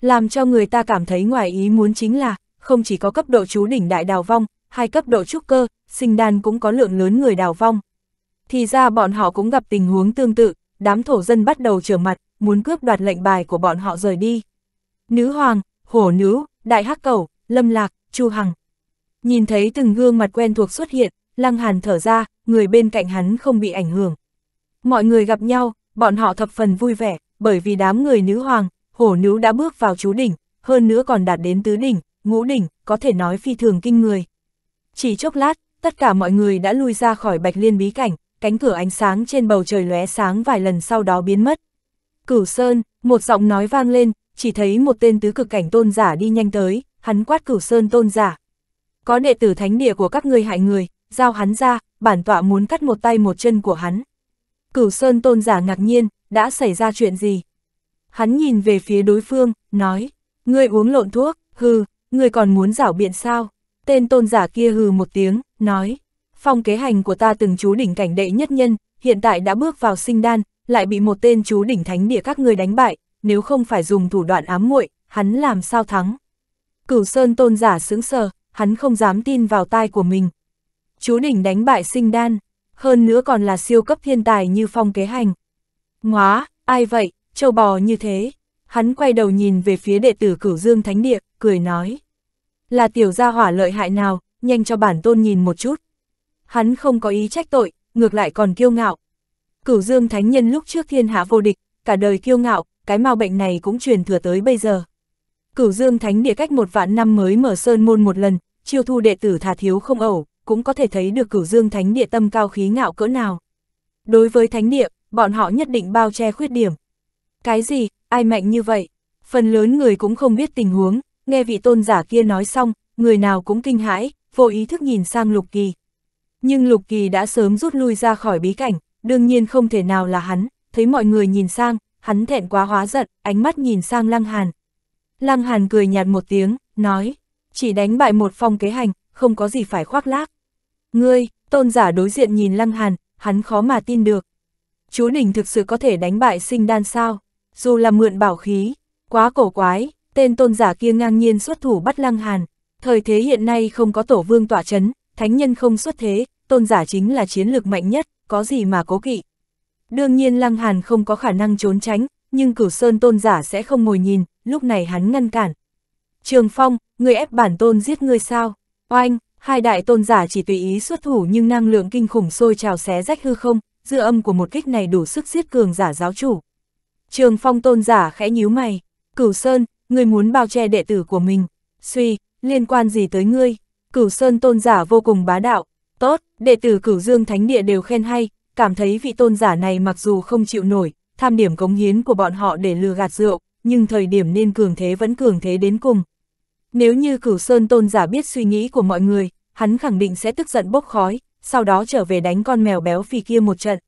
Làm cho người ta cảm thấy ngoài ý muốn chính là, không chỉ có cấp độ chú đỉnh đại đào vong, hai cấp độ trúc cơ, sinh đan cũng có lượng lớn người đào vong. Thì ra bọn họ cũng gặp tình huống tương tự, đám thổ dân bắt đầu trở mặt, muốn cướp đoạt lệnh bài của bọn họ rời đi. Nữ hoàng, hổ nữ, đại hắc cầu, lâm lạc, chu hằng. Nhìn thấy từng gương mặt quen thuộc xuất hiện, lăng hàn thở ra, người bên cạnh hắn không bị ảnh hưởng. Mọi người gặp nhau, bọn họ thập phần vui vẻ, bởi vì đám người nữ hoàng, hổ nữ đã bước vào chú đỉnh, hơn nữa còn đạt đến tứ đỉnh, ngũ đỉnh, có thể nói phi thường kinh người. Chỉ chốc lát, tất cả mọi người đã lui ra khỏi bạch liên bí cảnh, cánh cửa ánh sáng trên bầu trời lóe sáng vài lần sau đó biến mất. Cửu Sơn, một giọng nói vang lên, chỉ thấy một tên tứ cực cảnh tôn giả đi nhanh tới, hắn quát Cửu Sơn tôn giả. Có đệ tử thánh địa của các ngươi hại người, giao hắn ra, bản tọa muốn cắt một tay một chân của hắn. Cửu Sơn tôn giả ngạc nhiên, đã xảy ra chuyện gì? Hắn nhìn về phía đối phương, nói, ngươi uống lộn thuốc, hừ, ngươi còn muốn rảo biện sao? Tên tôn giả kia hừ một tiếng, nói, phong kế hành của ta từng chú đỉnh cảnh đệ nhất nhân, hiện tại đã bước vào sinh đan, lại bị một tên chú đỉnh thánh địa các người đánh bại, nếu không phải dùng thủ đoạn ám muội, hắn làm sao thắng. Cửu Sơn tôn giả sững sờ, hắn không dám tin vào tai của mình. Chú đỉnh đánh bại sinh đan, hơn nữa còn là siêu cấp thiên tài như phong kế hành. Ngóa, ai vậy, châu bò như thế. Hắn quay đầu nhìn về phía đệ tử cửu dương thánh địa, cười nói. Là tiểu gia hỏa lợi hại nào, nhanh cho bản tôn nhìn một chút. Hắn không có ý trách tội, ngược lại còn kiêu ngạo, Cửu Dương Thánh Nhân lúc trước thiên hạ vô địch, cả đời kiêu ngạo, cái mau bệnh này cũng truyền thừa tới bây giờ. Cửu Dương Thánh địa cách một vạn năm mới mở sơn môn một lần, chiêu thu đệ tử thà thiếu không ẩu, cũng có thể thấy được Cửu Dương Thánh địa tâm cao khí ngạo cỡ nào. Đối với Thánh địa, bọn họ nhất định bao che khuyết điểm. Cái gì, ai mạnh như vậy? Phần lớn người cũng không biết tình huống, nghe vị tôn giả kia nói xong, người nào cũng kinh hãi, vô ý thức nhìn sang Lục Kỳ. Nhưng Lục Kỳ đã sớm rút lui ra khỏi bí cảnh, đương nhiên không thể nào là hắn, thấy mọi người nhìn sang, hắn thẹn quá hóa giận, ánh mắt nhìn sang Lăng Hàn. Lăng Hàn cười nhạt một tiếng, nói, chỉ đánh bại một phong kế hành, không có gì phải khoác lác. Ngươi, tôn giả đối diện nhìn Lăng Hàn, hắn khó mà tin được. Chú Đình thực sự có thể đánh bại sinh đan sao, dù là mượn bảo khí, quá cổ quái, tên tôn giả kia ngang nhiên xuất thủ bắt Lăng Hàn. Thời thế hiện nay không có tổ vương tỏa chấn, thánh nhân không xuất thế, tôn giả chính là chiến lược mạnh nhất có gì mà cố kỵ. Đương nhiên Lăng Hàn không có khả năng trốn tránh, nhưng cửu sơn tôn giả sẽ không ngồi nhìn, lúc này hắn ngăn cản. Trường Phong, người ép bản tôn giết ngươi sao? Oanh, hai đại tôn giả chỉ tùy ý xuất thủ nhưng năng lượng kinh khủng sôi trào xé rách hư không, dư âm của một kích này đủ sức giết cường giả giáo chủ. Trường Phong tôn giả khẽ nhíu mày, cửu sơn, người muốn bao che đệ tử của mình, suy, liên quan gì tới ngươi? Cửu sơn tôn giả vô cùng bá đạo, Tốt, đệ tử cửu dương thánh địa đều khen hay, cảm thấy vị tôn giả này mặc dù không chịu nổi, tham điểm cống hiến của bọn họ để lừa gạt rượu, nhưng thời điểm nên cường thế vẫn cường thế đến cùng. Nếu như cửu sơn tôn giả biết suy nghĩ của mọi người, hắn khẳng định sẽ tức giận bốc khói, sau đó trở về đánh con mèo béo phì kia một trận.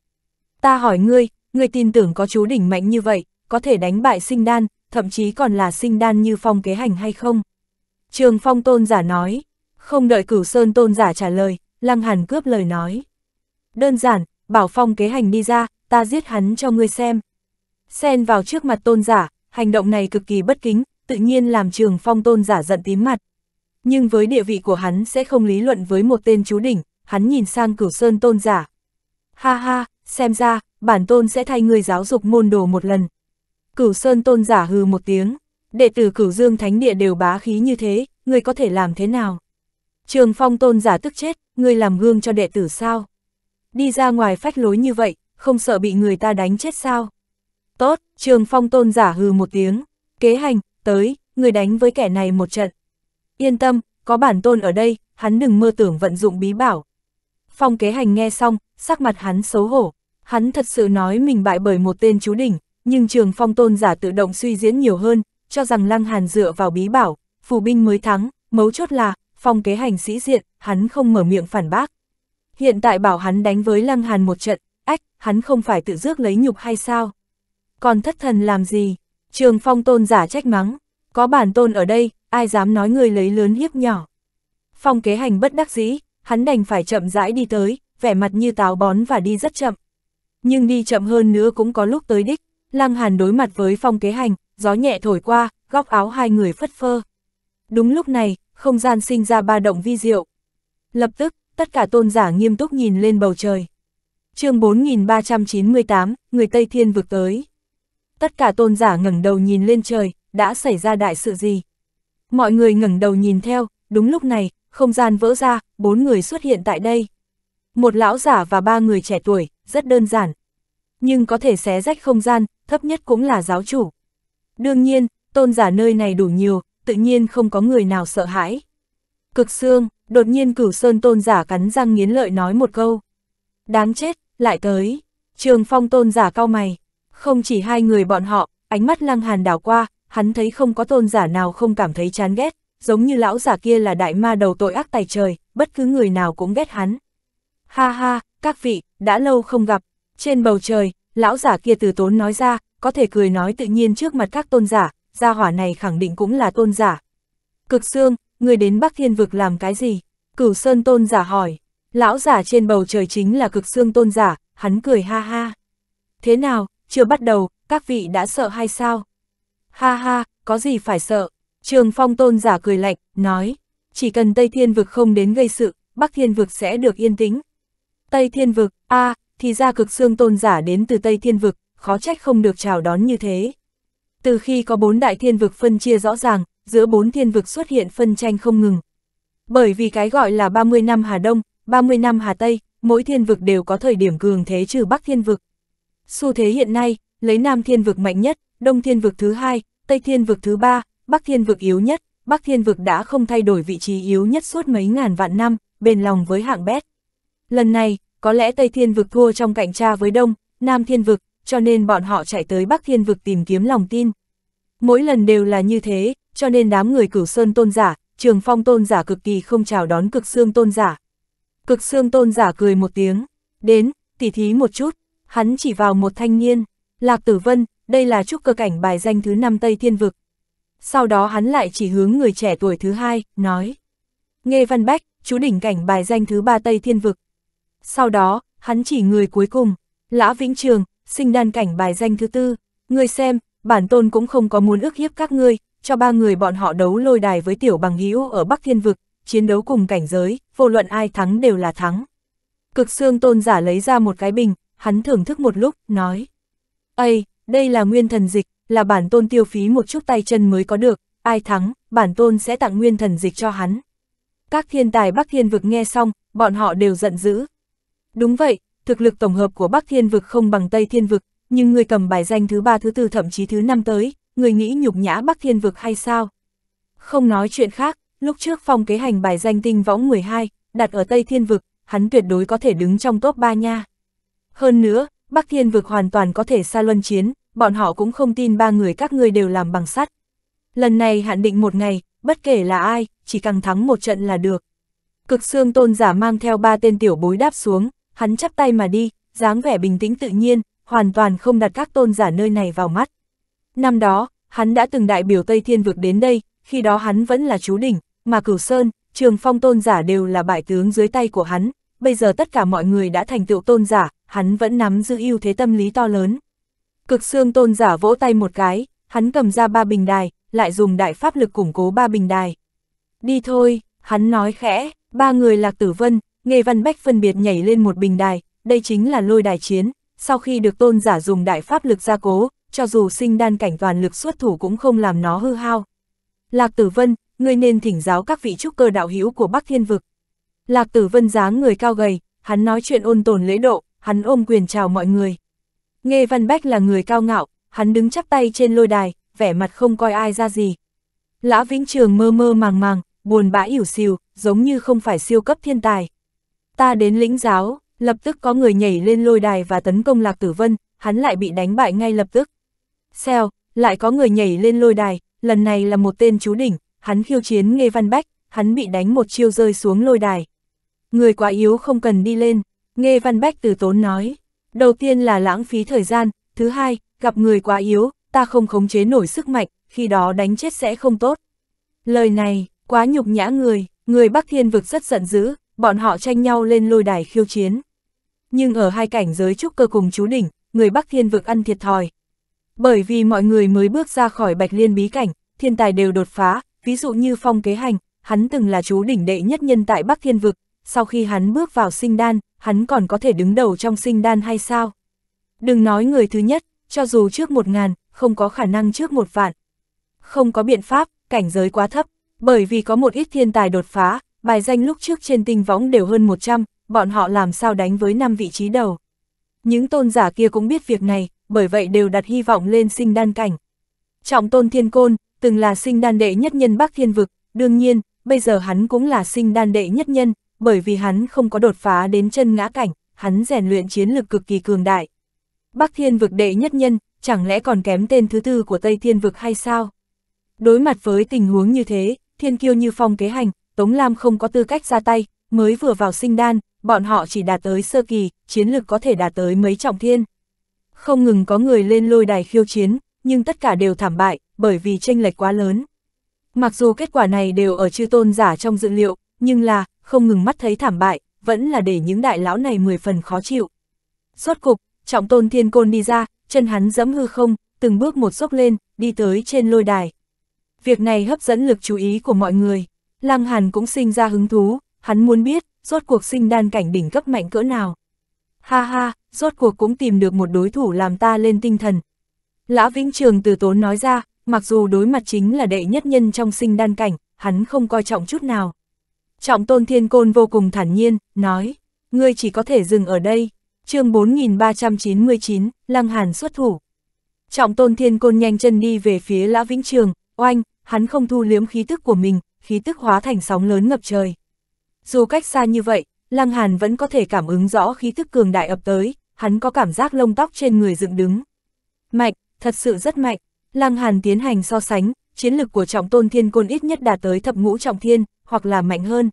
Ta hỏi ngươi, ngươi tin tưởng có chú đỉnh mạnh như vậy, có thể đánh bại sinh đan, thậm chí còn là sinh đan như phong kế hành hay không? Trường phong tôn giả nói, không đợi cửu sơn tôn giả trả lời, Lăng Hàn cướp lời nói. Đơn giản, bảo phong kế hành đi ra, ta giết hắn cho ngươi xem. Xen vào trước mặt tôn giả, hành động này cực kỳ bất kính, tự nhiên làm trường phong tôn giả giận tím mặt. Nhưng với địa vị của hắn sẽ không lý luận với một tên chú đỉnh, hắn nhìn sang cửu sơn tôn giả. Ha ha, xem ra, bản tôn sẽ thay ngươi giáo dục môn đồ một lần. Cửu sơn tôn giả hừ một tiếng, đệ tử cửu dương thánh địa đều bá khí như thế, ngươi có thể làm thế nào? Trường phong tôn giả tức chết, ngươi làm gương cho đệ tử sao? Đi ra ngoài phách lối như vậy, không sợ bị người ta đánh chết sao? Tốt, Trường Phong tôn giả hừ một tiếng, kế hành, tới, người đánh với kẻ này một trận. Yên tâm, có bản tôn ở đây, hắn đừng mơ tưởng vận dụng bí bảo. Phong kế hành nghe xong, sắc mặt hắn xấu hổ, hắn thật sự nói mình bại bởi một tên chú đỉnh, nhưng Trường Phong tôn giả tự động suy diễn nhiều hơn, cho rằng Lăng Hàn dựa vào bí bảo, phù binh mới thắng, mấu chốt là, phong kế hành sĩ diện, hắn không mở miệng phản bác. Hiện tại bảo hắn đánh với Lăng Hàn một trận, ách, hắn không phải tự dước lấy nhục hay sao? Còn thất thần làm gì? Trường phong tôn giả trách mắng, có bản tôn ở đây, ai dám nói người lấy lớn hiếp nhỏ. Phong kế hành bất đắc dĩ, hắn đành phải chậm rãi đi tới, vẻ mặt như táo bón và đi rất chậm. Nhưng đi chậm hơn nữa cũng có lúc tới đích, Lăng Hàn đối mặt với phong kế hành, gió nhẹ thổi qua, góc áo hai người phất phơ. Đúng lúc này, không gian sinh ra ba động vi diệu. Lập tức, tất cả tôn giả nghiêm túc nhìn lên bầu trời. chương 4398, người Tây Thiên vực tới. Tất cả tôn giả ngẩng đầu nhìn lên trời, đã xảy ra đại sự gì? Mọi người ngẩng đầu nhìn theo, đúng lúc này, không gian vỡ ra, bốn người xuất hiện tại đây. Một lão giả và ba người trẻ tuổi, rất đơn giản. Nhưng có thể xé rách không gian, thấp nhất cũng là giáo chủ. Đương nhiên, tôn giả nơi này đủ nhiều, tự nhiên không có người nào sợ hãi. Cực xương, đột nhiên cửu sơn tôn giả cắn răng nghiến lợi nói một câu. Đáng chết, lại tới. Trường phong tôn giả cao mày. Không chỉ hai người bọn họ, ánh mắt lăng hàn đảo qua, hắn thấy không có tôn giả nào không cảm thấy chán ghét, giống như lão giả kia là đại ma đầu tội ác tài trời, bất cứ người nào cũng ghét hắn. Ha ha, các vị, đã lâu không gặp. Trên bầu trời, lão giả kia từ tốn nói ra, có thể cười nói tự nhiên trước mặt các tôn giả, gia hỏa này khẳng định cũng là tôn giả. Cực xương, người đến Bắc Thiên Vực làm cái gì? Cửu Sơn tôn giả hỏi. Lão giả trên bầu trời chính là cực xương tôn giả, hắn cười ha ha. Thế nào, chưa bắt đầu, các vị đã sợ hay sao? Ha ha, có gì phải sợ? Trường phong tôn giả cười lạnh, nói. Chỉ cần Tây Thiên Vực không đến gây sự, Bắc Thiên Vực sẽ được yên tĩnh. Tây Thiên Vực, a à, thì ra cực xương tôn giả đến từ Tây Thiên Vực, khó trách không được chào đón như thế. Từ khi có bốn đại thiên vực phân chia rõ ràng, giữa bốn thiên vực xuất hiện phân tranh không ngừng. Bởi vì cái gọi là 30 năm Hà Đông, 30 năm Hà Tây, mỗi thiên vực đều có thời điểm cường thế trừ Bắc thiên vực. Xu thế hiện nay, lấy Nam thiên vực mạnh nhất, Đông thiên vực thứ hai, Tây thiên vực thứ ba, Bắc thiên vực yếu nhất, Bắc thiên vực đã không thay đổi vị trí yếu nhất suốt mấy ngàn vạn năm, bền lòng với hạng bét. Lần này, có lẽ Tây thiên vực thua trong cạnh tra với Đông, Nam thiên vực, cho nên bọn họ chạy tới Bắc Thiên vực tìm kiếm lòng tin. Mỗi lần đều là như thế, cho nên đám người cửu sơn tôn giả, trường phong tôn giả cực kỳ không chào đón cực xương tôn giả. Cực xương tôn giả cười một tiếng, đến, tỉ thí một chút, hắn chỉ vào một thanh niên, Lạc Tử Vân, đây là trúc cơ cảnh bài danh thứ năm Tây Thiên Vực. Sau đó hắn lại chỉ hướng người trẻ tuổi thứ hai, nói. Nghe Văn Bách, chú đỉnh cảnh bài danh thứ ba Tây Thiên Vực. Sau đó, hắn chỉ người cuối cùng, Lã Vĩnh Trường, sinh đan cảnh bài danh thứ tư, ngươi xem, bản tôn cũng không có muốn ước hiếp các ngươi, cho ba người bọn họ đấu lôi đài với tiểu bằng hữu ở Bắc Thiên Vực, chiến đấu cùng cảnh giới, vô luận ai thắng đều là thắng. Cực xương tôn giả lấy ra một cái bình, hắn thưởng thức một lúc, nói. Ây, đây là nguyên thần dịch, là bản tôn tiêu phí một chút tay chân mới có được, ai thắng, bản tôn sẽ tặng nguyên thần dịch cho hắn. Các thiên tài Bắc Thiên Vực nghe xong, bọn họ đều giận dữ. Đúng vậy, thực lực tổng hợp của Bắc Thiên Vực không bằng Tây Thiên Vực, nhưng người cầm bài danh thứ ba thứ tư thậm chí thứ năm tới, người nghĩ nhục nhã Bắc Thiên Vực hay sao? Không nói chuyện khác, lúc trước phong kế hành bài danh tinh võng 12, đặt ở Tây Thiên Vực, hắn tuyệt đối có thể đứng trong top 3 nha. Hơn nữa, Bắc Thiên Vực hoàn toàn có thể xa luân chiến, bọn họ cũng không tin ba người các ngươi đều làm bằng sắt. Lần này hạn định một ngày, bất kể là ai, chỉ cần thắng một trận là được. Cực xương tôn giả mang theo ba tên tiểu bối đáp xuống, hắn chắp tay mà đi, dáng vẻ bình tĩnh tự nhiên, hoàn toàn không đặt các tôn giả nơi này vào mắt. Năm đó, hắn đã từng đại biểu Tây Thiên vực đến đây, khi đó hắn vẫn là chú đỉnh, mà Cửu Sơn, Trường Phong tôn giả đều là bại tướng dưới tay của hắn, bây giờ tất cả mọi người đã thành tựu tôn giả, hắn vẫn nắm giữ ưu thế tâm lý to lớn. Cực xương tôn giả vỗ tay một cái, hắn cầm ra ba bình đài, lại dùng đại pháp lực củng cố ba bình đài. Đi thôi, hắn nói khẽ, ba người Lạc Tử Vân, Nghe Văn Bách phân biệt nhảy lên một bình đài, đây chính là lôi đài chiến, sau khi được tôn giả dùng đại pháp lực gia cố, cho dù sinh đan cảnh toàn lực xuất thủ cũng không làm nó hư hao. Lạc Tử Vân, ngươi nên thỉnh giáo các vị trúc cơ đạo hữu của Bắc Thiên Vực. Lạc Tử Vân dáng người cao gầy, hắn nói chuyện ôn tồn lễ độ, hắn ôm quyền chào mọi người. Nghe Văn Bách là người cao ngạo, hắn đứng chắp tay trên lôi đài, vẻ mặt không coi ai ra gì. Lã Vĩnh Trường mơ mơ màng màng, buồn bã ỉu xìu, giống như không phải siêu cấp thiên tài. Ta đến lĩnh giáo, lập tức có người nhảy lên lôi đài và tấn công Lạc Tử Vân, hắn lại bị đánh bại ngay lập tức. xeo lại có người nhảy lên lôi đài, lần này là một tên chú đỉnh, hắn khiêu chiến Nghê Văn Bách, hắn bị đánh một chiêu rơi xuống lôi đài. Người quá yếu không cần đi lên, Nghê Văn Bách từ tốn nói. Đầu tiên là lãng phí thời gian, thứ hai, gặp người quá yếu, ta không khống chế nổi sức mạnh, khi đó đánh chết sẽ không tốt. Lời này, quá nhục nhã người, người Bắc Thiên Vực rất giận dữ, bọn họ tranh nhau lên lôi đài khiêu chiến. Nhưng ở hai cảnh giới trúc cơ cùng chú đỉnh, người Bắc Thiên vực ăn thiệt thòi. Bởi vì mọi người mới bước ra khỏi Bạch Liên bí cảnh, thiên tài đều đột phá, ví dụ như Phong Kế Hành, hắn từng là chú đỉnh đệ nhất nhân tại Bắc Thiên vực, sau khi hắn bước vào sinh đan, hắn còn có thể đứng đầu trong sinh đan hay sao? Đừng nói người thứ nhất, cho dù trước một ngàn, không có khả năng trước một vạn. Không có biện pháp, cảnh giới quá thấp, bởi vì có một ít thiên tài đột phá, bài danh lúc trước trên tinh võng đều hơn 100, bọn họ làm sao đánh với 5 vị trí đầu. Những tôn giả kia cũng biết việc này, bởi vậy đều đặt hy vọng lên sinh đan cảnh. Trọng tôn thiên côn, từng là sinh đan đệ nhất nhân Bắc Thiên Vực, đương nhiên, bây giờ hắn cũng là sinh đan đệ nhất nhân, bởi vì hắn không có đột phá đến chân ngã cảnh, hắn rèn luyện chiến lực cực kỳ cường đại. Bắc Thiên Vực đệ nhất nhân, chẳng lẽ còn kém tên thứ tư của Tây Thiên Vực hay sao? Đối mặt với tình huống như thế, Thiên Kiêu như phong kế hành, Tống Lam không có tư cách ra tay, mới vừa vào sinh đan, bọn họ chỉ đạt tới sơ kỳ, chiến lực có thể đạt tới mấy trọng thiên. Không ngừng có người lên lôi đài khiêu chiến, nhưng tất cả đều thảm bại, bởi vì tranh lệch quá lớn. Mặc dù kết quả này đều ở chư tôn giả trong dự liệu, nhưng là, không ngừng mắt thấy thảm bại, vẫn là để những đại lão này mười phần khó chịu. Rốt cục, trọng tôn thiên côn đi ra, chân hắn dẫm hư không, từng bước một dốc lên, đi tới trên lôi đài. Việc này hấp dẫn lực chú ý của mọi người. Lăng Hàn cũng sinh ra hứng thú, hắn muốn biết, rốt cuộc sinh đan cảnh đỉnh cấp mạnh cỡ nào. Ha ha, rốt cuộc cũng tìm được một đối thủ làm ta lên tinh thần. Lã Vĩnh Trường từ tốn nói ra, mặc dù đối mặt chính là đệ nhất nhân trong sinh đan cảnh, hắn không coi trọng chút nào. Trọng Tôn Thiên Côn vô cùng thản nhiên, nói, ngươi chỉ có thể dừng ở đây. chương 4399, Lăng Hàn xuất thủ. Trọng Tôn Thiên Côn nhanh chân đi về phía Lã Vĩnh Trường, oanh, hắn không thu liếm khí tức của mình, khí tức hóa thành sóng lớn ngập trời. Dù cách xa như vậy, Lăng Hàn vẫn có thể cảm ứng rõ khí tức cường đại ập tới, hắn có cảm giác lông tóc trên người dựng đứng. Mạnh, thật sự rất mạnh. Lăng Hàn tiến hành so sánh, chiến lực của trọng tôn thiên côn ít nhất đạt tới thập ngũ trọng thiên, hoặc là mạnh hơn.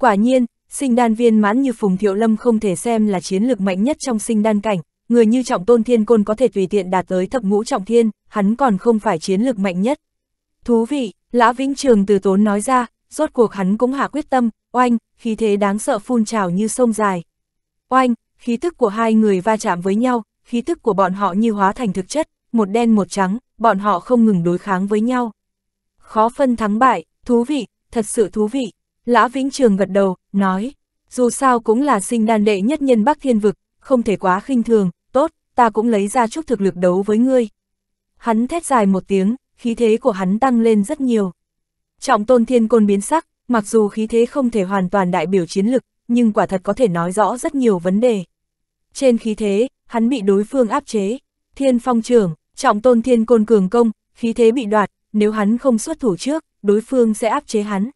Quả nhiên, sinh đan viên mãn như Phùng Thiệu Lâm không thể xem là chiến lực mạnh nhất trong sinh đan cảnh, người như trọng tôn thiên côn có thể tùy tiện đạt tới thập ngũ trọng thiên, hắn còn không phải chiến lực mạnh nhất. Thú vị, Lã Vĩnh Trường từ tốn nói ra, rốt cuộc hắn cũng hạ quyết tâm, oanh, khí thế đáng sợ phun trào như sông dài. Oanh, khí tức của hai người va chạm với nhau, khí tức của bọn họ như hóa thành thực chất, một đen một trắng, bọn họ không ngừng đối kháng với nhau. Khó phân thắng bại, thú vị, thật sự thú vị. Lã Vĩnh Trường gật đầu, nói, dù sao cũng là sinh đàn đệ nhất nhân Bắc Thiên Vực, không thể quá khinh thường, tốt, ta cũng lấy ra chút thực lực đấu với ngươi. Hắn thét dài một tiếng, khí thế của hắn tăng lên rất nhiều. Trọng tôn thiên côn biến sắc, mặc dù khí thế không thể hoàn toàn đại biểu chiến lực, nhưng quả thật có thể nói rõ rất nhiều vấn đề. Trên khí thế, hắn bị đối phương áp chế, thiên phong trưởng, trọng tôn thiên côn cường công, khí thế bị đoạt, nếu hắn không xuất thủ trước, đối phương sẽ áp chế hắn.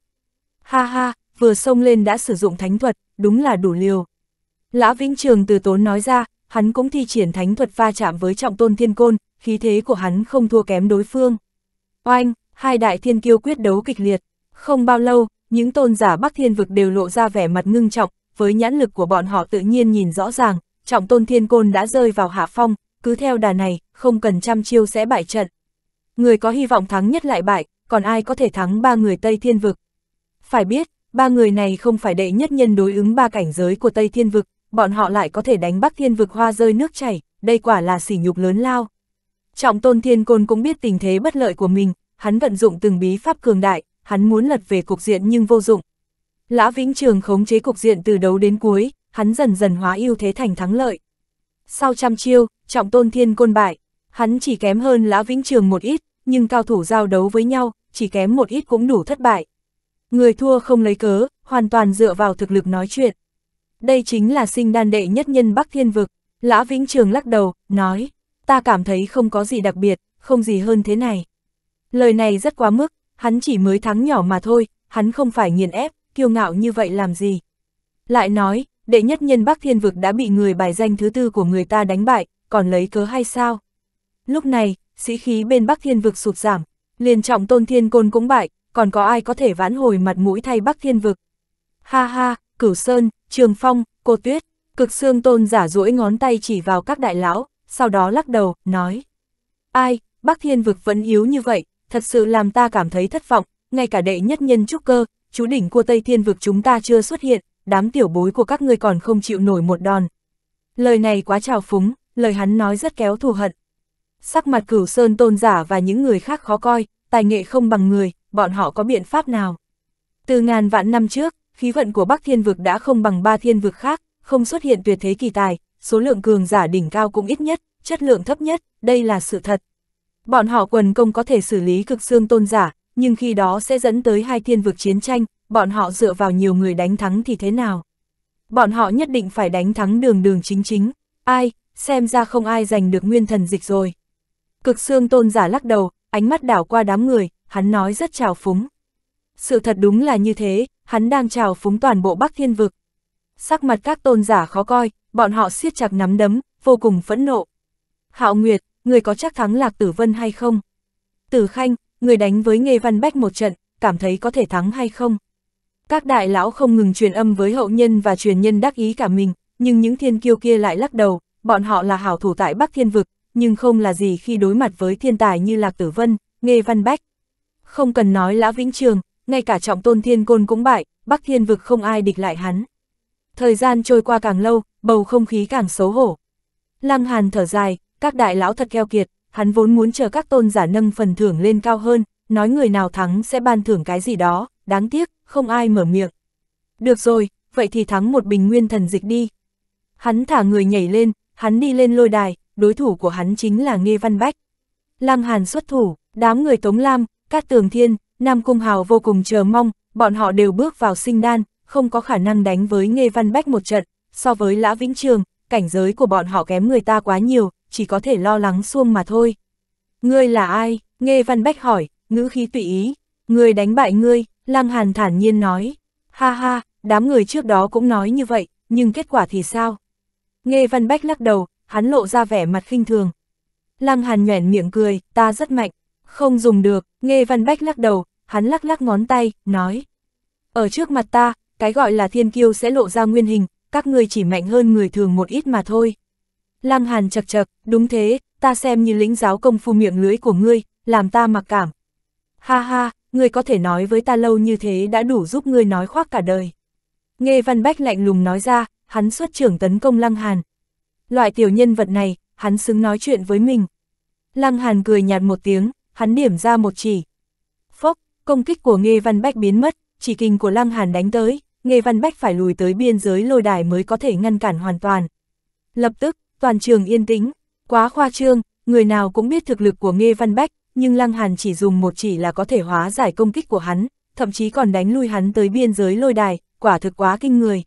Ha ha, vừa xông lên đã sử dụng thánh thuật, đúng là đủ liều. Lã Vĩnh Trường từ tốn nói ra, hắn cũng thi triển thánh thuật va chạm với trọng tôn thiên côn, khí thế của hắn không thua kém đối phương. Oanh, hai đại thiên kiêu quyết đấu kịch liệt. Không bao lâu, những tôn giả Bắc Thiên vực đều lộ ra vẻ mặt ngưng trọng, với nhãn lực của bọn họ tự nhiên nhìn rõ ràng, trọng tôn thiên côn đã rơi vào hạ phong, cứ theo đà này, không cần trăm chiêu sẽ bại trận. Người có hy vọng thắng nhất lại bại, còn ai có thể thắng ba người Tây Thiên Vực. Phải biết, ba người này không phải đệ nhất nhân đối ứng ba cảnh giới của Tây Thiên Vực, bọn họ lại có thể đánh Bắc Thiên Vực hoa rơi nước chảy, đây quả là sỉ nhục lớn lao. Trọng Tôn Thiên Côn cũng biết tình thế bất lợi của mình, hắn vận dụng từng bí pháp cường đại, hắn muốn lật về cục diện nhưng vô dụng. Lã Vĩnh Trường khống chế cục diện từ đấu đến cuối, hắn dần dần hóa ưu thế thành thắng lợi. Sau trăm chiêu, Trọng Tôn Thiên Côn bại, hắn chỉ kém hơn Lã Vĩnh Trường một ít, nhưng cao thủ giao đấu với nhau, chỉ kém một ít cũng đủ thất bại. Người thua không lấy cớ, hoàn toàn dựa vào thực lực nói chuyện. Đây chính là sinh đan đệ nhất nhân Bắc Thiên Vực, Lã Vĩnh Trường lắc đầu, nói ta cảm thấy không có gì đặc biệt, không gì hơn thế này. Lời này rất quá mức, hắn chỉ mới thắng nhỏ mà thôi, hắn không phải nghiền ép, kiêu ngạo như vậy làm gì. Lại nói, đệ nhất nhân Bắc Thiên Vực đã bị người bài danh thứ tư của người ta đánh bại, còn lấy cớ hay sao? Lúc này, sĩ khí bên Bắc Thiên Vực sụt giảm, liền trọng tôn thiên côn cũng bại, còn có ai có thể vãn hồi mặt mũi thay Bắc Thiên Vực? Ha ha, Cửu Sơn, Trường Phong, Cô Tuyết, cực xương tôn giả duỗi ngón tay chỉ vào các đại lão, sau đó lắc đầu, nói. Ai, Bắc Thiên Vực vẫn yếu như vậy, thật sự làm ta cảm thấy thất vọng, ngay cả đệ nhất nhân trúc cơ, chú đỉnh của Tây Thiên Vực chúng ta chưa xuất hiện, đám tiểu bối của các ngươi còn không chịu nổi một đòn. Lời này quá trào phúng, lời hắn nói rất kéo thù hận. Sắc mặt cửu sơn tôn giả và những người khác khó coi, tài nghệ không bằng người, bọn họ có biện pháp nào? Từ ngàn vạn năm trước, khí vận của Bắc Thiên Vực đã không bằng ba thiên vực khác, không xuất hiện tuyệt thế kỳ tài, số lượng cường giả đỉnh cao cũng ít nhất, chất lượng thấp nhất, đây là sự thật. Bọn họ quần công có thể xử lý cực xương tôn giả, nhưng khi đó sẽ dẫn tới hai thiên vực chiến tranh, bọn họ dựa vào nhiều người đánh thắng thì thế nào? Bọn họ nhất định phải đánh thắng đường đường chính chính, ai, xem ra không ai giành được nguyên thần dịch rồi. Cực xương tôn giả lắc đầu, ánh mắt đảo qua đám người, hắn nói rất trào phúng. Sự thật đúng là như thế, hắn đang trào phúng toàn bộ Bắc Thiên Vực sắc mặt các tôn giả khó coi, bọn họ siết chặt nắm đấm, vô cùng phẫn nộ. Hạo Nguyệt, người có chắc thắng Lạc Tử Vân hay không? Tử Khanh, người đánh với Nghê Văn Bách một trận, cảm thấy có thể thắng hay không? Các đại lão không ngừng truyền âm với hậu nhân và truyền nhân đắc ý cả mình, nhưng những thiên kiêu kia lại lắc đầu, bọn họ là hảo thủ tại Bắc Thiên Vực, nhưng không là gì khi đối mặt với thiên tài như Lạc Tử Vân, Nghê Văn Bách. Không cần nói Lã Vĩnh Trường, ngay cả trọng tôn thiên côn cũng bại, Bắc Thiên Vực không ai địch lại hắn. Thời gian trôi qua càng lâu, bầu không khí càng xấu hổ. Lăng Hàn thở dài, các đại lão thật keo kiệt, hắn vốn muốn chờ các tôn giả nâng phần thưởng lên cao hơn, nói người nào thắng sẽ ban thưởng cái gì đó, đáng tiếc, không ai mở miệng. Được rồi, vậy thì thắng một bình nguyên thần dịch đi. Hắn thả người nhảy lên, hắn đi lên lôi đài, đối thủ của hắn chính là Nghe Văn Bách. Lăng Hàn xuất thủ, đám người Tống Lam, Cát Tường Thiên, Nam Cung Hào vô cùng chờ mong, bọn họ đều bước vào sinh đan, không có khả năng đánh với Nghê Văn Bách một trận, so với Lã Vĩnh Trường, cảnh giới của bọn họ kém người ta quá nhiều, chỉ có thể lo lắng xuông mà thôi. Ngươi là ai? Nghê Văn Bách hỏi, ngữ khí tùy ý. Ngươi đánh bại ngươi, Lăng Hàn thản nhiên nói. Ha ha, đám người trước đó cũng nói như vậy, nhưng kết quả thì sao? Nghê Văn Bách lắc đầu, hắn lộ ra vẻ mặt khinh thường. Lăng Hàn nhoẻn miệng cười, ta rất mạnh. Không dùng được, Nghê Văn Bách lắc đầu, hắn lắc lắc ngón tay, nói. Ở trước mặt ta, cái gọi là thiên kiêu sẽ lộ ra nguyên hình, các ngươi chỉ mạnh hơn người thường một ít mà thôi. Lăng Hàn chật chật, đúng thế, ta xem như lĩnh giáo công phu miệng lưới của ngươi, làm ta mặc cảm. Ha ha, ngươi có thể nói với ta lâu như thế đã đủ giúp ngươi nói khoác cả đời. Nghe Văn Bách lạnh lùng nói ra, hắn xuất trưởng tấn công Lăng Hàn. Loại tiểu nhân vật này, hắn xứng nói chuyện với mình. Lăng Hàn cười nhạt một tiếng, hắn điểm ra một chỉ. Phốc, công kích của Nghe Văn Bách biến mất, chỉ kinh của Lăng Hàn đánh tới, nghề văn bách phải lùi tới biên giới lôi đài mới có thể ngăn cản hoàn toàn. Lập tức, toàn trường yên tĩnh, quá khoa trương, người nào cũng biết thực lực của nghề văn bách, nhưng Lăng Hàn chỉ dùng một chỉ là có thể hóa giải công kích của hắn, thậm chí còn đánh lui hắn tới biên giới lôi đài, quả thực quá kinh người.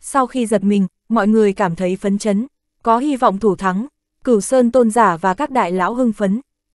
Sau khi giật mình, mọi người cảm thấy phấn chấn, có hy vọng thủ thắng, cửu sơn tôn giả và các đại lão hưng phấn,